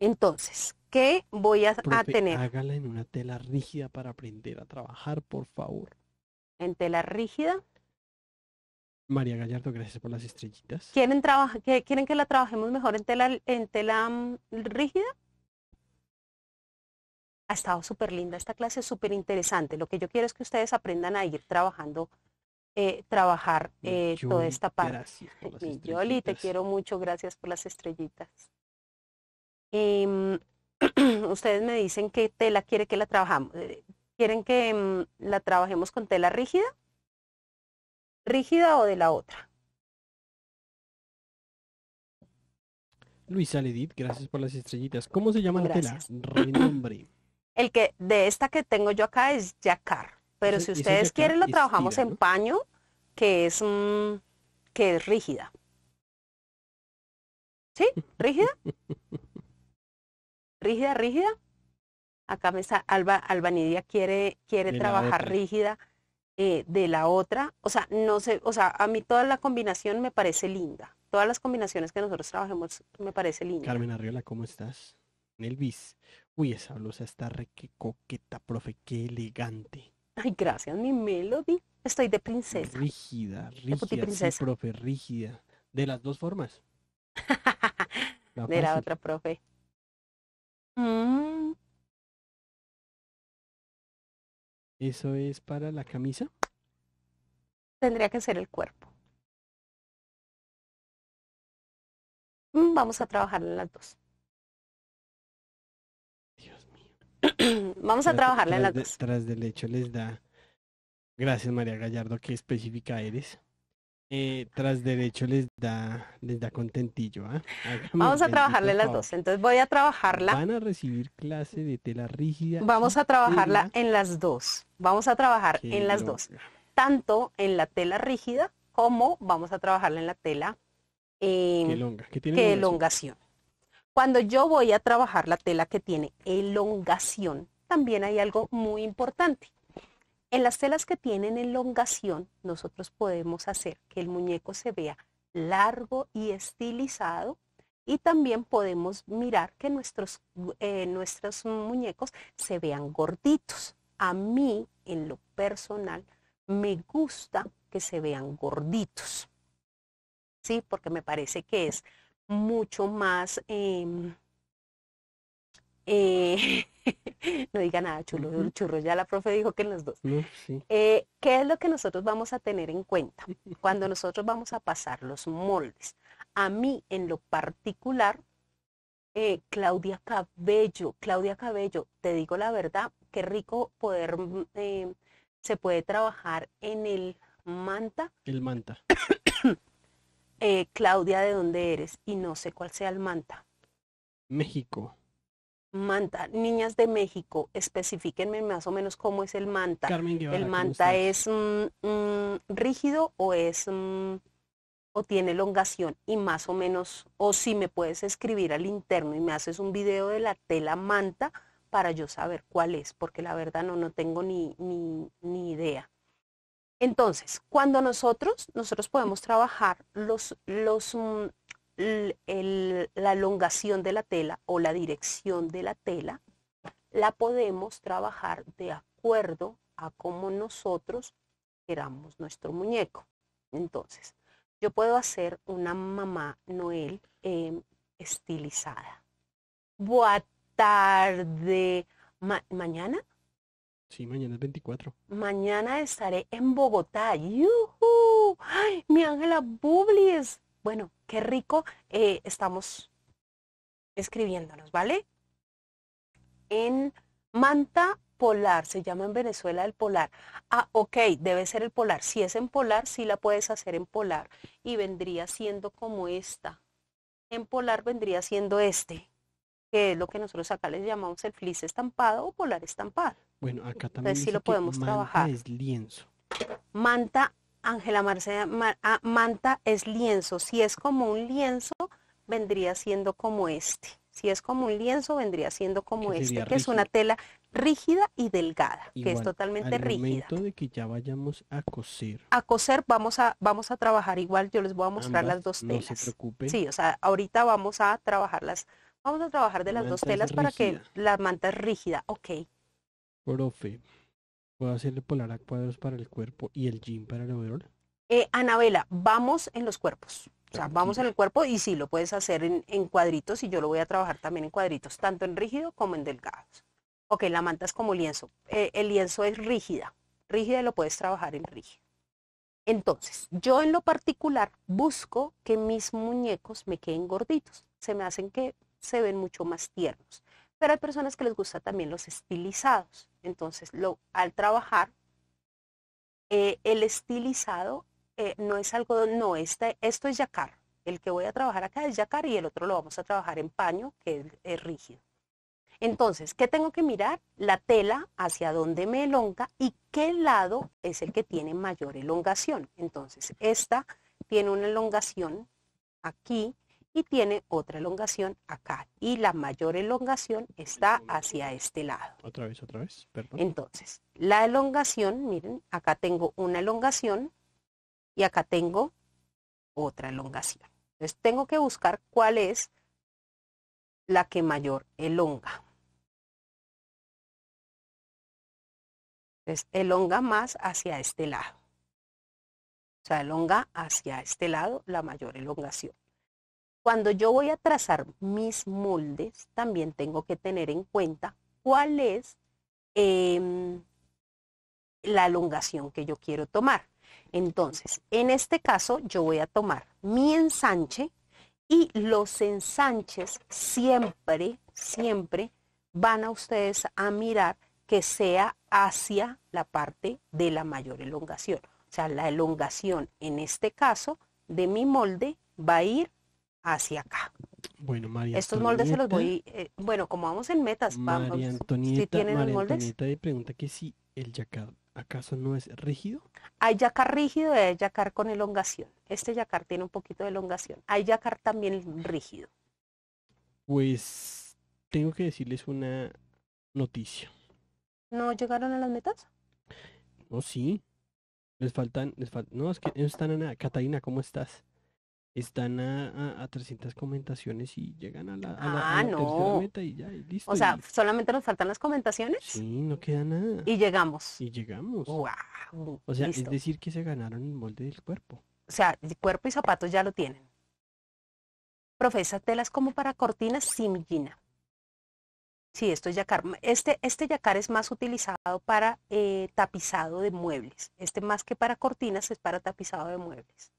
Entonces, ¿qué voy a, a, tener? Hágala en una tela rígida para aprender a trabajar, por favor. ¿En tela rígida? María Gallardo, gracias por las estrellitas. ¿Quieren, que, ¿quieren que la trabajemos mejor en tela, en tela mm, rígida? Ha estado súper linda esta clase, súper interesante. Lo que yo quiero es que ustedes aprendan a ir trabajando, eh, trabajar eh, toda esta parte. Gracias Yoli, te quiero mucho, gracias por las estrellitas. Em, ustedes me dicen qué tela quiere que la trabajamos. Eh, ¿Quieren que mm, la trabajemos con tela rígida? rígida o de la otra. Luisa Ledit, gracias por las estrellitas. ¿Cómo se llama la tela? Renombre. El que de esta que tengo yo acá es jacar. pero si ustedes quieren lo trabajamos en paño, que es mm, que es rígida. ¿Sí? ¿Rígida? ¿Rígida, rígida? Acá me está Alba Albanidia quiere quiere trabajar rígida eh, de la otra. O sea, no sé, o sea, a mí toda la combinación me parece linda. Todas las combinaciones que nosotros trabajemos me parece linda. Carmen Arriola, ¿cómo estás? Elvis. Uy, esa blusa está re que coqueta, profe, qué elegante. Ay, gracias, mi Melody. Estoy de princesa. Rígida, rígida. Sí, profe, rígida. De las dos formas. de la otra, profe. Mm, ¿Eso es para la camisa? Tendría que ser el cuerpo. Mm, vamos a trabajar las dos. Dios mío. Vamos a trabajarle las dos. del hecho les da. Gracias, María Gallardo, qué específica eres. Eh, tras derecho les da, les da contentillo. ¿ah? Vamos a trabajarle las dos. Entonces voy a trabajarla. Van a recibir clase de tela rígida. Vamos a trabajarla en las dos. Vamos a trabajar en las dos. Tanto en la tela rígida como vamos a trabajarla en la tela eh, en elongación. Cuando yo voy a trabajar la tela que tiene elongación, también hay algo muy importante. En las telas que tienen elongación, nosotros podemos hacer que el muñeco se vea largo y estilizado y también podemos mirar que nuestros, eh, nuestros muñecos se vean gorditos. A mí, en lo personal, me gusta que se vean gorditos, ¿sí? Porque me parece que es mucho más... Em, eh, no diga nada, chulo, churro, ya la profe dijo que en los dos. Eh, ¿Qué es lo que nosotros vamos a tener en cuenta cuando nosotros vamos a pasar los moldes? A mí, en lo particular, eh, Claudia Cabello, Claudia Cabello, te digo la verdad, qué rico poder, mm, em, se puede trabajar en el manta. El manta. Claudia, ¿de dónde eres? Y no sé cuál sea el manta. México. Manta, niñas de México, especifíquenme más o menos cómo es el manta. ¿El manta es mm, mm, rígido o es mm, o tiene elongación? Y más o menos, o si me puedes escribir al interno y me haces un video de la tela manta para yo saber cuál es, porque la verdad no, no tengo ni, ni, ni idea. Entonces, cuando nosotros, nosotros podemos trabajar los, los la elongación de la tela o la dirección de la tela, la podemos trabajar de acuerdo a cómo nosotros queramos nuestro muñeco. Entonces, yo puedo hacer una mamá Noel em, estilizada. Buenas tarde. ¿Mañana? Sí, mañana es 24. Mañana estaré en Bogotá. mi Ángela Bublies. Bueno, qué rico eh, estamos escribiéndonos, ¿vale? En manta polar, se llama en Venezuela el polar. Ah, ok, debe ser el polar. Si es en polar, sí la puedes hacer en polar. Y vendría siendo como esta. En polar vendría siendo este, que es lo que nosotros acá les llamamos el flis estampado o polar estampado. Bueno, acá también Entonces, sí lo podemos trabajar. Es lienzo. Manta Ángela Marcela ah, manta es lienzo. Si es como un lienzo, vendría siendo como este. Si es como un lienzo, vendría siendo como este, que es una tela rígida y delgada, que es totalmente rígida. momento de que ya vayamos a coser. A coser vamos a vamos a trabajar igual, yo les voy a mostrar las dos telas. No se preocupen. Sí, o sea, ahorita vamos a las, Vamos a trabajar de las dos telas para que la manta es rígida, ok. Profe, ¿Puedo hacerle polar a cuadros para el cuerpo y el jean para el overall? Eh, Anabela, vamos en los cuerpos. O sea, vamos en el cuerpo y sí, lo puedes hacer en, cuadritos y yo lo voy a trabajar también en cuadritos, tanto en rígido como en delgados. Ok, la manta es como lienzo. Eh, el lienzo es rígida. Rígida lo puedes trabajar en rígido. Entonces, yo en lo particular busco que mis muñecos me queden gorditos. Se me hacen que se ven mucho más tiernos. Pero hay personas que les gusta también los estilizados. Entonces, al trabajar, eh, el estilizado eh, no es algo, no, este, esto es yacar. El que voy a trabajar acá es yacar y el otro lo vamos a trabajar en paño, que es, es rígido. Entonces, ¿qué tengo que mirar? La tela hacia dónde me elonga y qué lado es el que tiene mayor elongación. Entonces, esta tiene una elongación aquí y tiene otra elongación acá. Y la mayor elongación está hacia este lado. Otra vez, otra vez, Entonces, la elongación, miren, acá tengo una elongación y acá tengo otra elongación. Entonces, tengo que buscar cuál es la que mayor elonga. Entonces, elonga más hacia este lado. O sea, elonga hacia este lado la mayor elongación. Cuando yo voy a trazar mis moldes, también tengo que tener en cuenta cuál es em, la elongación que yo quiero tomar. Entonces, en este caso, yo voy a tomar mi ensanche y los ensanches siempre, siempre van a ustedes a mirar que sea hacia la parte de la mayor elongación. O sea, la elongación en este caso de mi molde va a ir hacia acá. Bueno, María. Estos moldes se los voy, eh, bueno, como vamos en metas, vamos. María Antonieta, tienen María Antonieta pregunta que si el yacar acaso no es rígido. Hay yacar rígido y hay yacar con elongación. Este yacar tiene un poquito de elongación. Hay yacar también rígido. Pues tengo que decirles una noticia. ¿No llegaron a las metas? No, sí. Les faltan, les faltan. no, es que no están en nada. Catalina, ¿cómo estás? están a, 300 comentaciones y llegan a la, ah, no. meta y ya, listo. O sea, solamente nos faltan las comentaciones. Sí, no queda nada. Y llegamos. Y llegamos. Wow, o sea, es decir que se ganaron el molde del cuerpo. O sea, el cuerpo y zapatos ya lo tienen. Profesa, telas como para cortinas, sin Gina. Sí, esto es yacar. Este, este yacar es más utilizado para eh, tapizado de muebles. Este más que para cortinas es para tapizado de muebles.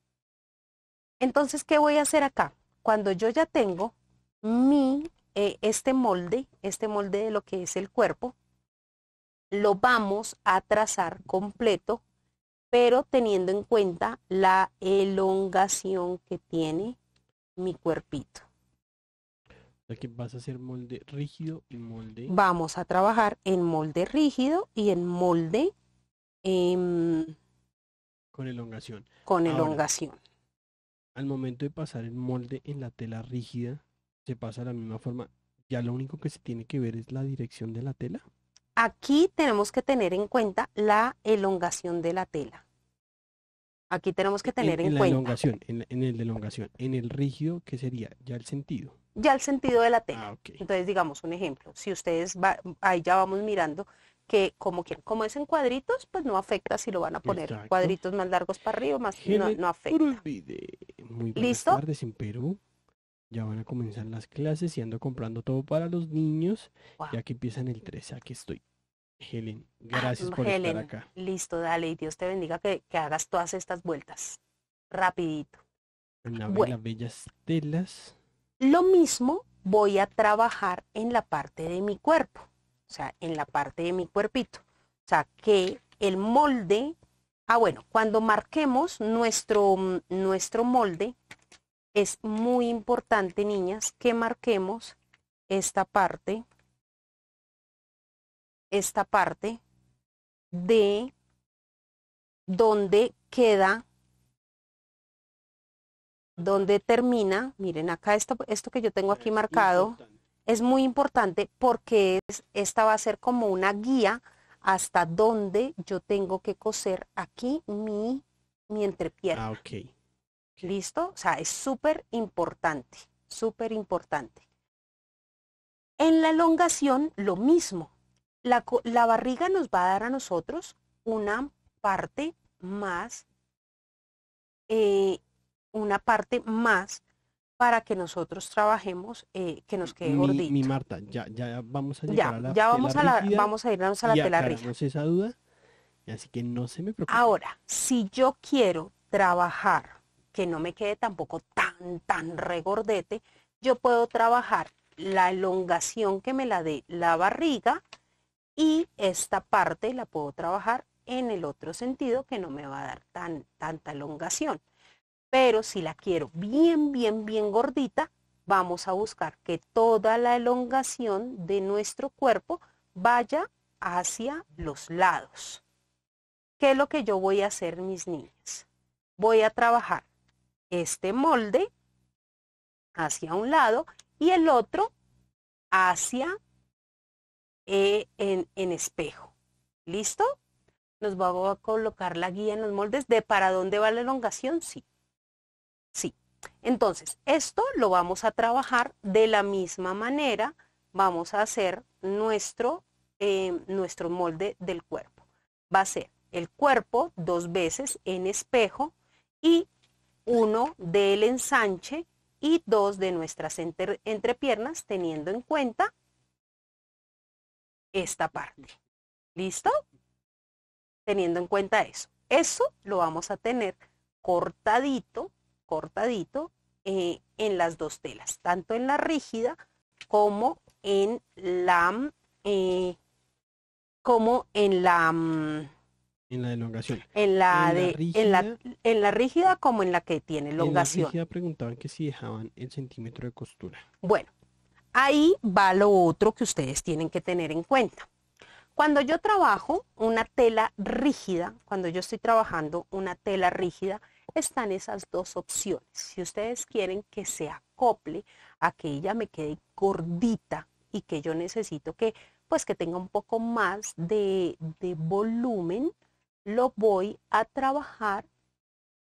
Entonces, ¿qué voy a hacer acá? Cuando yo ya tengo mi, eh, este molde, este molde de lo que es el cuerpo, lo vamos a trazar completo, pero teniendo en cuenta la elongación que tiene mi cuerpito. Aquí vas a hacer molde rígido y molde. Vamos a trabajar en molde rígido y en molde. Em, con elongación. Con elongación al momento de pasar el molde en la tela rígida, se pasa de la misma forma. Ya lo único que se tiene que ver es la dirección de la tela. Aquí tenemos que tener en cuenta la elongación de la tela. Aquí tenemos que tener en, cuenta... la Elongación, en, el elongación. En el rígido, que sería? Ya el sentido. Ya el sentido de la tela. Ah, Entonces, digamos un ejemplo. Si ustedes, ahí ya vamos mirando que como, que como es en cuadritos, pues no afecta si lo van a poner cuadritos más largos para arriba, más no, no, afecta. Muy buenas ¿Listo? tardes en Perú. Ya van a comenzar las clases y ando comprando todo para los niños. Y Ya que empiezan el 13, aquí estoy. Helen, gracias por estar acá. Listo, dale, y Dios te bendiga que, que hagas todas estas vueltas. Rapidito. Una pues bellas telas. Lo mismo voy a trabajar en la parte de mi cuerpo o sea, en la parte de mi cuerpito. O sea, que el molde, ah bueno, cuando marquemos nuestro, nuestro molde, es muy importante, niñas, que marquemos esta parte, esta parte de donde queda, donde termina, miren acá esto, esto que yo tengo aquí marcado, es muy importante porque esta va a ser como una guía hasta dónde yo tengo que coser aquí mi, mi entrepierna. Ah, ¿Listo? O sea, es súper importante, súper importante. En la elongación, lo mismo. La, la barriga nos va a dar a nosotros una parte más, eh, una parte más para que nosotros trabajemos, eh, que nos quede gordito. Mi Marta, ya, vamos a llegar ya, a la vamos a la, vamos a irnos a la tela rígida. esa duda, así que no se me preocupe. Ahora, si yo quiero trabajar, que no me quede tampoco tan, tan regordete, yo puedo trabajar la elongación que me la dé la barriga y esta parte la puedo trabajar en el otro sentido que no me va a dar tan, tanta elongación. Pero si la quiero bien, bien, bien gordita, vamos a buscar que toda la elongación de nuestro cuerpo vaya hacia los lados. ¿Qué es lo que yo voy a hacer, mis niñas? Voy a trabajar este molde hacia un lado y el otro hacia eh, en, en espejo. ¿Listo? Nos vamos a colocar la guía en los moldes de para dónde va la elongación, sí. Entonces, esto lo vamos a trabajar de la misma manera, vamos a hacer nuestro, em, nuestro molde del cuerpo. Va a ser el cuerpo dos veces en espejo y uno del ensanche y dos de nuestras entrepiernas teniendo en cuenta esta parte. ¿Listo? Teniendo en cuenta eso. Eso lo vamos a tener cortadito cortadito eh, en las dos telas, tanto en la rígida como en la eh, como en la mm, en la elongación. En la, de, en, la, en la rígida como en la que tiene elongación. En la preguntaban que si dejaban el centímetro de costura. Bueno, ahí va lo otro que ustedes tienen que tener en cuenta. Cuando yo trabajo una tela rígida, cuando yo estoy trabajando una tela rígida, están esas dos opciones. Si ustedes quieren que se acople a que ella me quede gordita y que yo necesito que pues que tenga un poco más de, de volumen, lo voy a trabajar,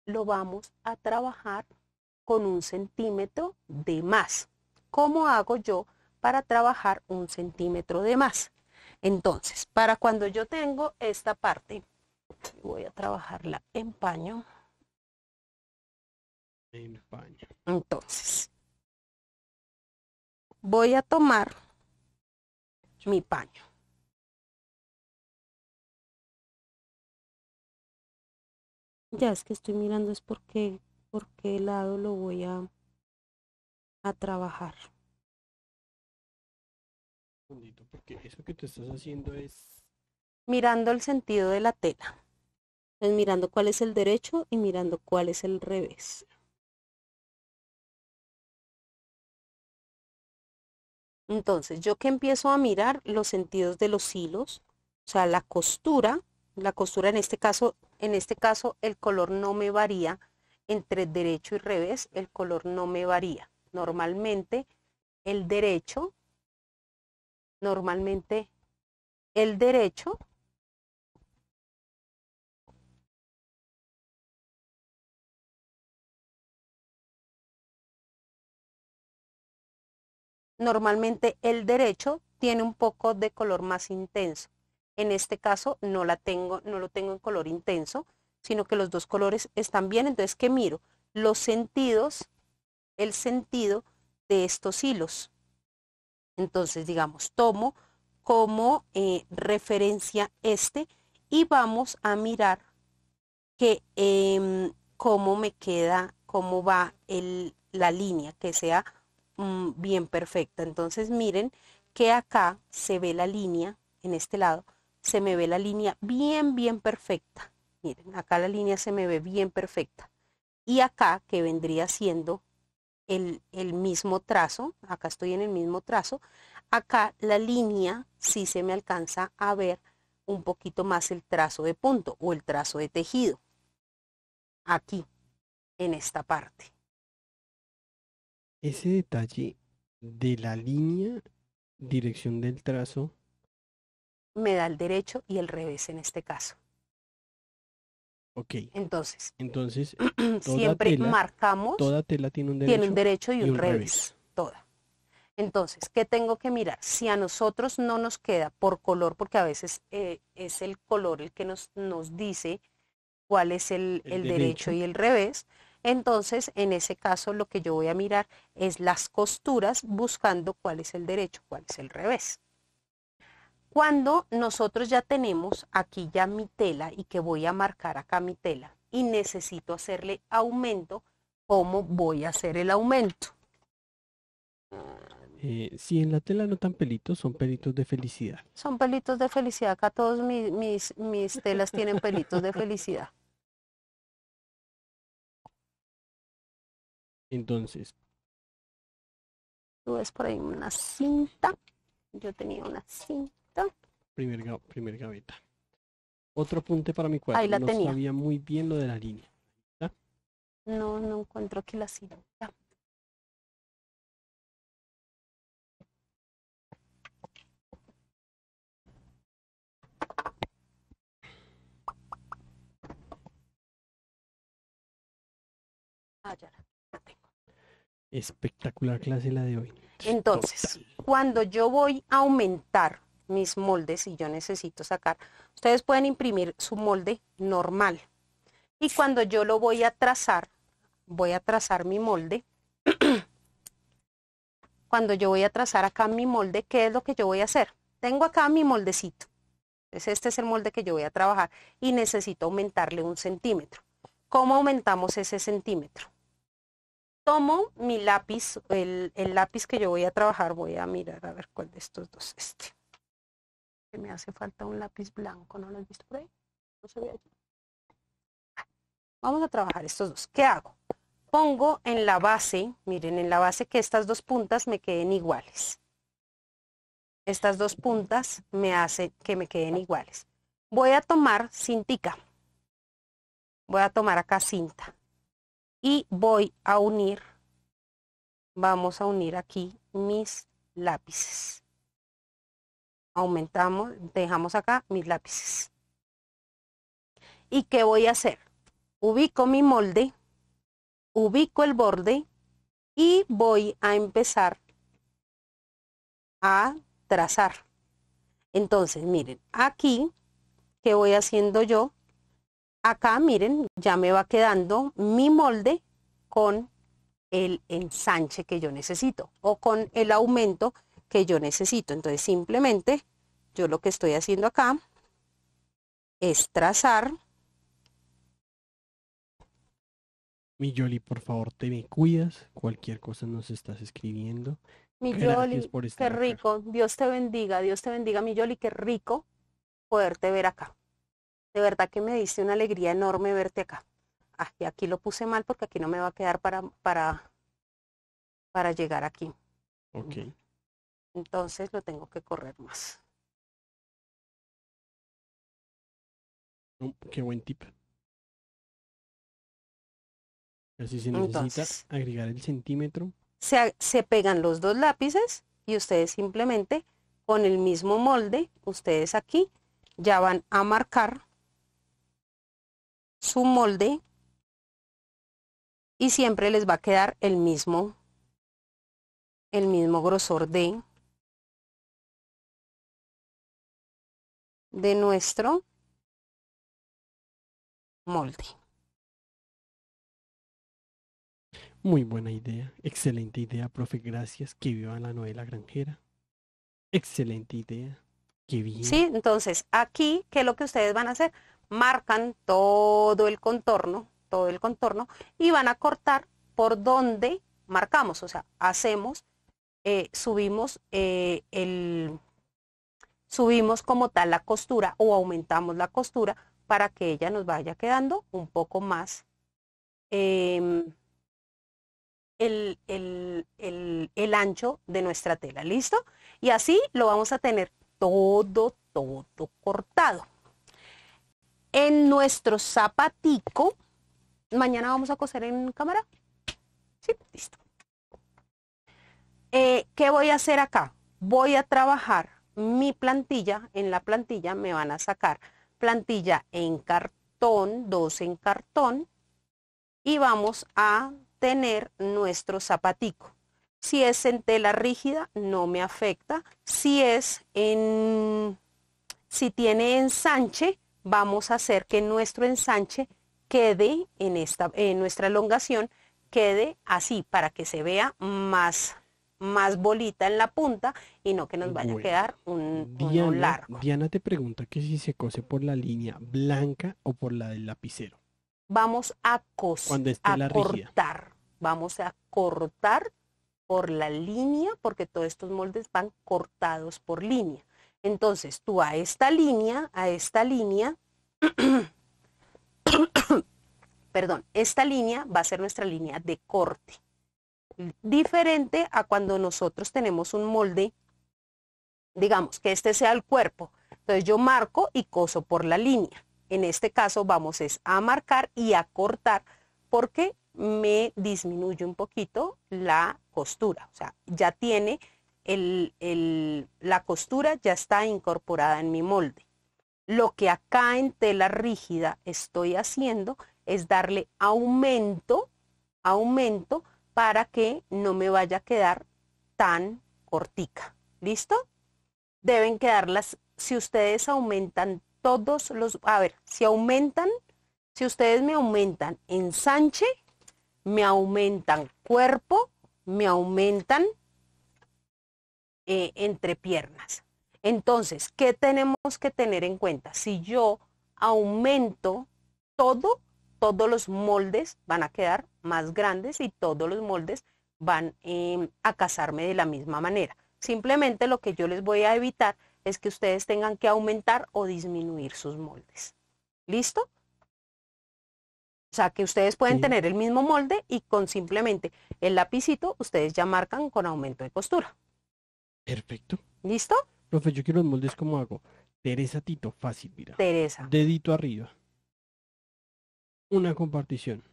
lo vamos a trabajar con un centímetro de más. ¿Cómo hago yo para trabajar un centímetro de más? Entonces, para cuando yo tengo esta parte, voy a trabajarla en paño. Entonces, voy a tomar mi paño. Ya es que estoy mirando es por qué, por qué lado lo voy a, a trabajar. Porque eso que te estás haciendo es... Mirando el sentido de la tela. es mirando cuál es el derecho y mirando cuál es el revés. Entonces, yo que empiezo a mirar los sentidos de los hilos, o sea, la costura, la costura en este caso, en este caso el color no me varía entre derecho y revés, el color no me varía. Normalmente el derecho, normalmente el derecho Normalmente el derecho tiene un poco de color más intenso. En este caso no, la tengo, no lo tengo en color intenso, sino que los dos colores están bien. Entonces, ¿qué miro? Los sentidos, el sentido de estos hilos. Entonces, digamos, tomo como eh, referencia este y vamos a mirar que em, cómo me queda, cómo va la línea, que sea Mm, bien perfecta. Entonces miren que acá se ve la línea, en este lado, se me ve la línea bien, bien perfecta. Miren, acá la línea se me ve bien perfecta. Y acá, que vendría siendo el, el mismo trazo, acá estoy en el mismo trazo, acá la línea si se me alcanza a ver un poquito más el trazo de punto o el trazo de tejido. Aquí, en esta parte ese detalle de la línea, dirección del trazo. Me da el derecho y el revés en este caso. Ok. Entonces. Entonces, siempre marcamos. Toda tela tiene un derecho. Tiene un derecho y, un, revés. Toda. Entonces, ¿qué tengo que mirar? Si a nosotros no nos queda por color, porque a veces eh, es el color el que nos, nos dice cuál es el, el, derecho y el revés, entonces, en ese caso, lo que yo voy a mirar es las costuras buscando cuál es el derecho, cuál es el revés. Cuando nosotros ya tenemos aquí ya mi tela y que voy a marcar acá mi tela y necesito hacerle aumento, ¿cómo voy a hacer el aumento? Eh, si en la tela no tan pelitos, son pelitos de felicidad. Son pelitos de felicidad. Acá todos mis telas tienen pelitos de felicidad. Entonces. Tú ves por ahí una cinta. Yo tenía una cinta. Primer, gaveta. Otro apunte para mi cuadro. Ahí la no tenía. sabía muy bien lo de la línea. No, no encuentro que la cinta. Espectacular clase la de hoy. Entonces, cuando yo voy a aumentar mis moldes y yo necesito sacar, ustedes pueden imprimir su molde normal. Y cuando yo lo voy a trazar, voy a trazar mi molde. cuando yo voy a trazar acá mi molde, ¿qué es lo que yo voy a hacer? Tengo acá mi moldecito. es este es el molde que yo voy a trabajar y necesito aumentarle un centímetro. ¿Cómo aumentamos ese centímetro? tomo mi lápiz, el, lápiz que yo voy a trabajar, voy a mirar a ver cuál de estos dos es este. Que me hace falta un lápiz blanco, ¿no lo has visto por ahí? No se ve Vamos a trabajar estos dos. ¿Qué hago? Pongo en la base, miren, en la base que estas dos puntas me queden iguales. Estas dos puntas me hacen que me queden iguales. Voy a tomar cintica. Voy a tomar acá cinta y voy a unir, vamos a unir aquí mis lápices. Aumentamos, dejamos acá mis lápices. ¿Y qué voy a hacer? Ubico mi molde, ubico el borde y voy a empezar a trazar. Entonces, miren, aquí, ¿qué voy haciendo yo? acá miren, ya me va quedando mi molde con el ensanche que yo necesito o con el aumento que yo necesito. Entonces simplemente yo lo que estoy haciendo acá es trazar. Mi Yoli, por favor, te me cuidas. Cualquier cosa nos estás escribiendo. Mi qué rico. Dios te bendiga, Dios te bendiga, mi Yoli, qué rico poderte ver acá. De verdad que me diste una alegría enorme verte acá. Ah, y aquí lo puse mal porque aquí no me va a quedar para, para, llegar aquí. Ok. Entonces lo tengo que correr más. qué buen tip. Así se necesita agregar el centímetro. se pegan los dos lápices y ustedes simplemente con el mismo molde, ustedes aquí ya van a marcar su molde y siempre les va a quedar el mismo, el mismo grosor de, de nuestro molde. Muy buena idea, excelente idea, profe, gracias, que a la novela granjera. Excelente idea, que bien. Sí, entonces aquí, ¿qué lo que ustedes van a hacer? marcan todo el contorno, todo el contorno, y van a cortar por donde marcamos, o sea, hacemos, eh, subimos eh, el, subimos como tal la costura o aumentamos la costura para que ella nos vaya quedando un poco más em, el, el, el, ancho de nuestra tela, ¿listo? Y así lo vamos a tener todo, todo cortado en nuestro zapatico. Mañana vamos a coser en cámara. Sí, eh, ¿Qué voy a hacer acá? Voy a trabajar mi plantilla. En la plantilla me van a sacar plantilla en cartón, dos en cartón. Y vamos a tener nuestro zapatico. Si es en tela rígida, no me afecta. Si es en, si tiene ensanche, vamos a hacer que nuestro ensanche quede en, esta, en nuestra elongación, quede así para que se vea más, más bolita en la punta y no que nos vaya a quedar un, largo. Diana te pregunta que si se cose por la línea blanca o por la del lapicero. Vamos a coser, a cortar. Vamos a cortar por la línea porque todos estos moldes van cortados por línea. Entonces tú a esta línea, a esta línea, perdón, esta línea va a ser nuestra línea de corte. Diferente a cuando nosotros tenemos un molde, digamos que este sea el cuerpo. Entonces yo marco y coso por la línea. En este caso vamos es a marcar y a cortar porque me disminuye un poquito la costura. O sea, ya tiene el, la costura ya está incorporada en mi molde. Lo que acá en tela rígida estoy haciendo es darle aumento, aumento para que no me vaya a quedar tan cortica. ¿Listo? Deben quedarlas, si ustedes aumentan todos los, a ver, si aumentan, si ustedes me aumentan ensanche, me aumentan cuerpo, me aumentan eh, entre piernas. Entonces, ¿qué tenemos que tener en cuenta? Si yo aumento todo, todos los moldes van a quedar más grandes y todos los moldes van em, a casarme de la misma manera. Simplemente lo que yo les voy a evitar es que ustedes tengan que aumentar o disminuir sus moldes. ¿Listo? O sea, que ustedes pueden tener el mismo molde y con simplemente el lapicito ustedes ya marcan con aumento de costura. Perfecto. ¿Listo? Profe, yo quiero los moldes como hago. Teresa Tito, fácil, mira. Teresa. Dedito arriba. Una compartición.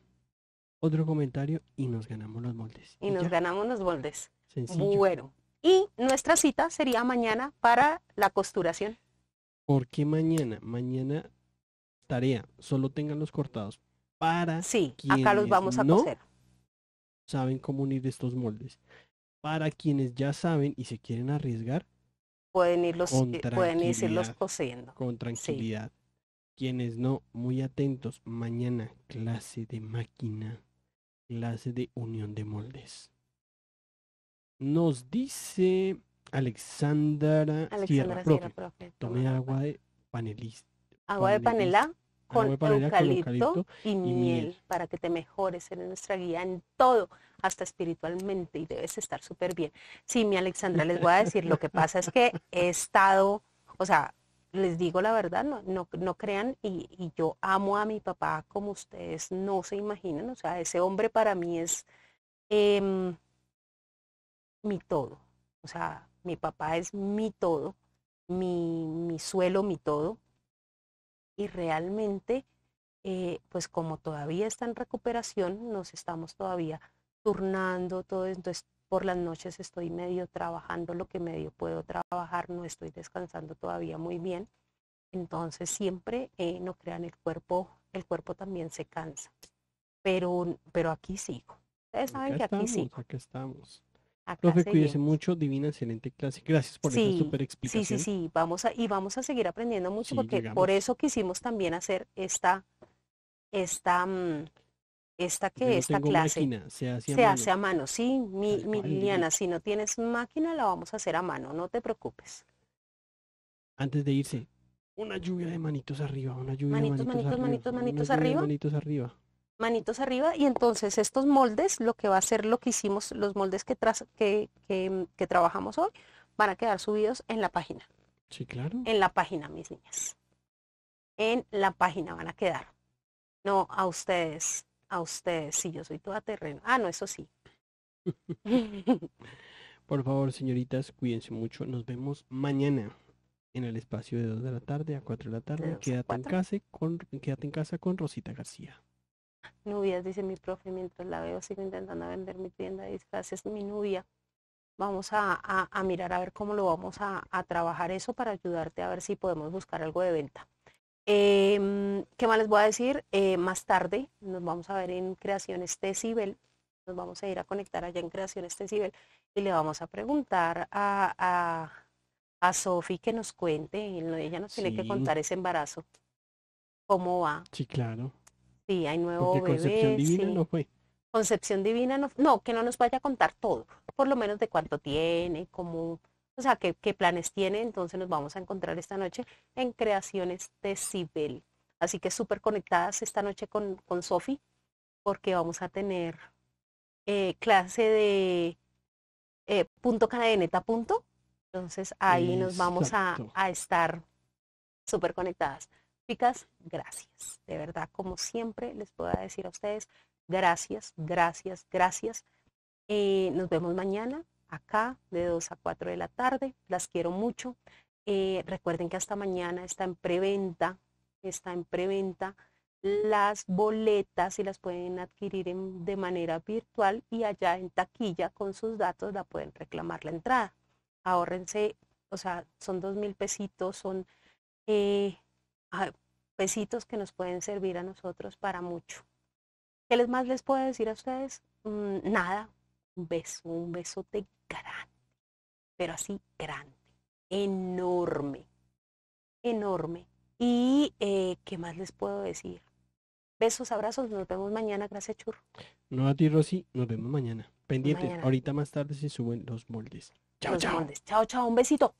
Otro comentario y nos ganamos los moldes. Y, nos ganamos los moldes. Sencillo. Bueno. Y nuestra cita sería mañana para la costuración. ¿Por qué mañana? Mañana tarea, solo tengan los cortados para Sí, acá los vamos a no coser. Saben cómo unir estos moldes para quienes ya saben y se quieren arriesgar, pueden, eh, pueden irlos poseyendo. Con tranquilidad. Quienes no, muy atentos. Mañana, clase de máquina, clase de unión de moldes. Nos dice Alexandra, Alexandra Sierra, Profe. Tome agua de panelista. ¿Agua de panela con, eucalipto, y, miel, para que te mejores. en nuestra guía en todo, hasta espiritualmente, y debes estar súper bien. Sí, mi Alexandra, les voy a decir, lo que pasa es que he estado, o sea, les digo la verdad, no, crean, y, yo amo a mi papá como ustedes no se imaginan, o sea, ese hombre para mí es em, mi todo, o sea, mi papá es mi todo, mi, mi suelo, mi todo, y realmente, eh, pues como todavía está en recuperación, nos estamos todavía turnando todo, entonces por las noches estoy medio trabajando lo que medio puedo trabajar, no estoy descansando todavía muy bien. Entonces siempre, eh, no crean, el cuerpo, el cuerpo también se cansa. Pero, pero aquí sigo. Ustedes saben que aquí sigo. estamos. Profe, cuídese mucho, divina, excelente clase. Gracias por esa super explicación. Sí, sí, sí, vamos a, y vamos a seguir aprendiendo mucho porque por eso quisimos también hacer esta, esta, mm, esta que esta clase se, hace a, se hace a, mano. Sí, mi, si no tienes máquina la vamos a hacer a mano, no te preocupes. Antes de irse, una lluvia de manitos arriba, una lluvia de manitos, manitos, manitos, manitos arriba. Manitos arriba manitos arriba y entonces estos moldes, lo que va a ser lo que hicimos, los moldes que, que, que, trabajamos hoy, van a quedar subidos en la página. Sí, claro. En la página, mis niñas. En la página van a quedar. No, a ustedes, a ustedes. Sí, yo soy toda terreno. Ah, no, eso sí. Por favor, señoritas, cuídense mucho. Nos vemos mañana en el espacio de 2 de la tarde a 4 de la tarde. quédate, en casa con, quédate en casa con Rosita García. Nubias, dice mi profe, mientras la veo, sigo intentando vender mi tienda dice, gracias, mi nubia. Vamos a, mirar a ver cómo lo vamos a, trabajar eso para ayudarte a ver si podemos buscar algo de venta. Em, ¿Qué más les voy a decir? Eh, más tarde nos vamos a ver en Creaciones T-Cibel. Nos vamos a ir a conectar allá en Creaciones T-Cibel y le vamos a preguntar a, a Sofi que nos cuente, ella nos tiene que contar ese embarazo, cómo va. Sí, claro. Sí, hay nuevo bebé. Concepción Divina no fue. Concepción Divina no, que no nos vaya a contar todo, por lo menos de cuánto tiene, cómo, o sea, qué, planes tiene, entonces nos vamos a encontrar esta noche en Creaciones de Sibel Así que súper conectadas esta noche con, con Sofi, porque vamos a tener eh, clase de eh, punto punto. Entonces ahí nos vamos a, a estar súper conectadas. Chicas, gracias. De verdad, como siempre les puedo decir a ustedes, gracias, gracias, gracias. Eh, nos vemos mañana acá de 2 a 4 de la tarde. Las quiero mucho. Eh, recuerden que hasta mañana está en preventa, está en preventa las boletas y las pueden adquirir de manera virtual y allá en taquilla con sus datos la pueden reclamar la entrada. Ahórrense, o sea, son dos mil pesitos, son eh, ah, Besitos que nos pueden servir a nosotros para mucho. ¿Qué les más les puedo decir a ustedes? Mm, nada, un beso, un besote grande, pero así grande, enorme, enorme. ¿Y eh, qué más les puedo decir? Besos, abrazos, nos vemos mañana, gracias Churro. No a ti Rosy, nos vemos mañana. Pendiente, ahorita más tarde se suben los moldes. Chao, chao. Chao, chao, un besito.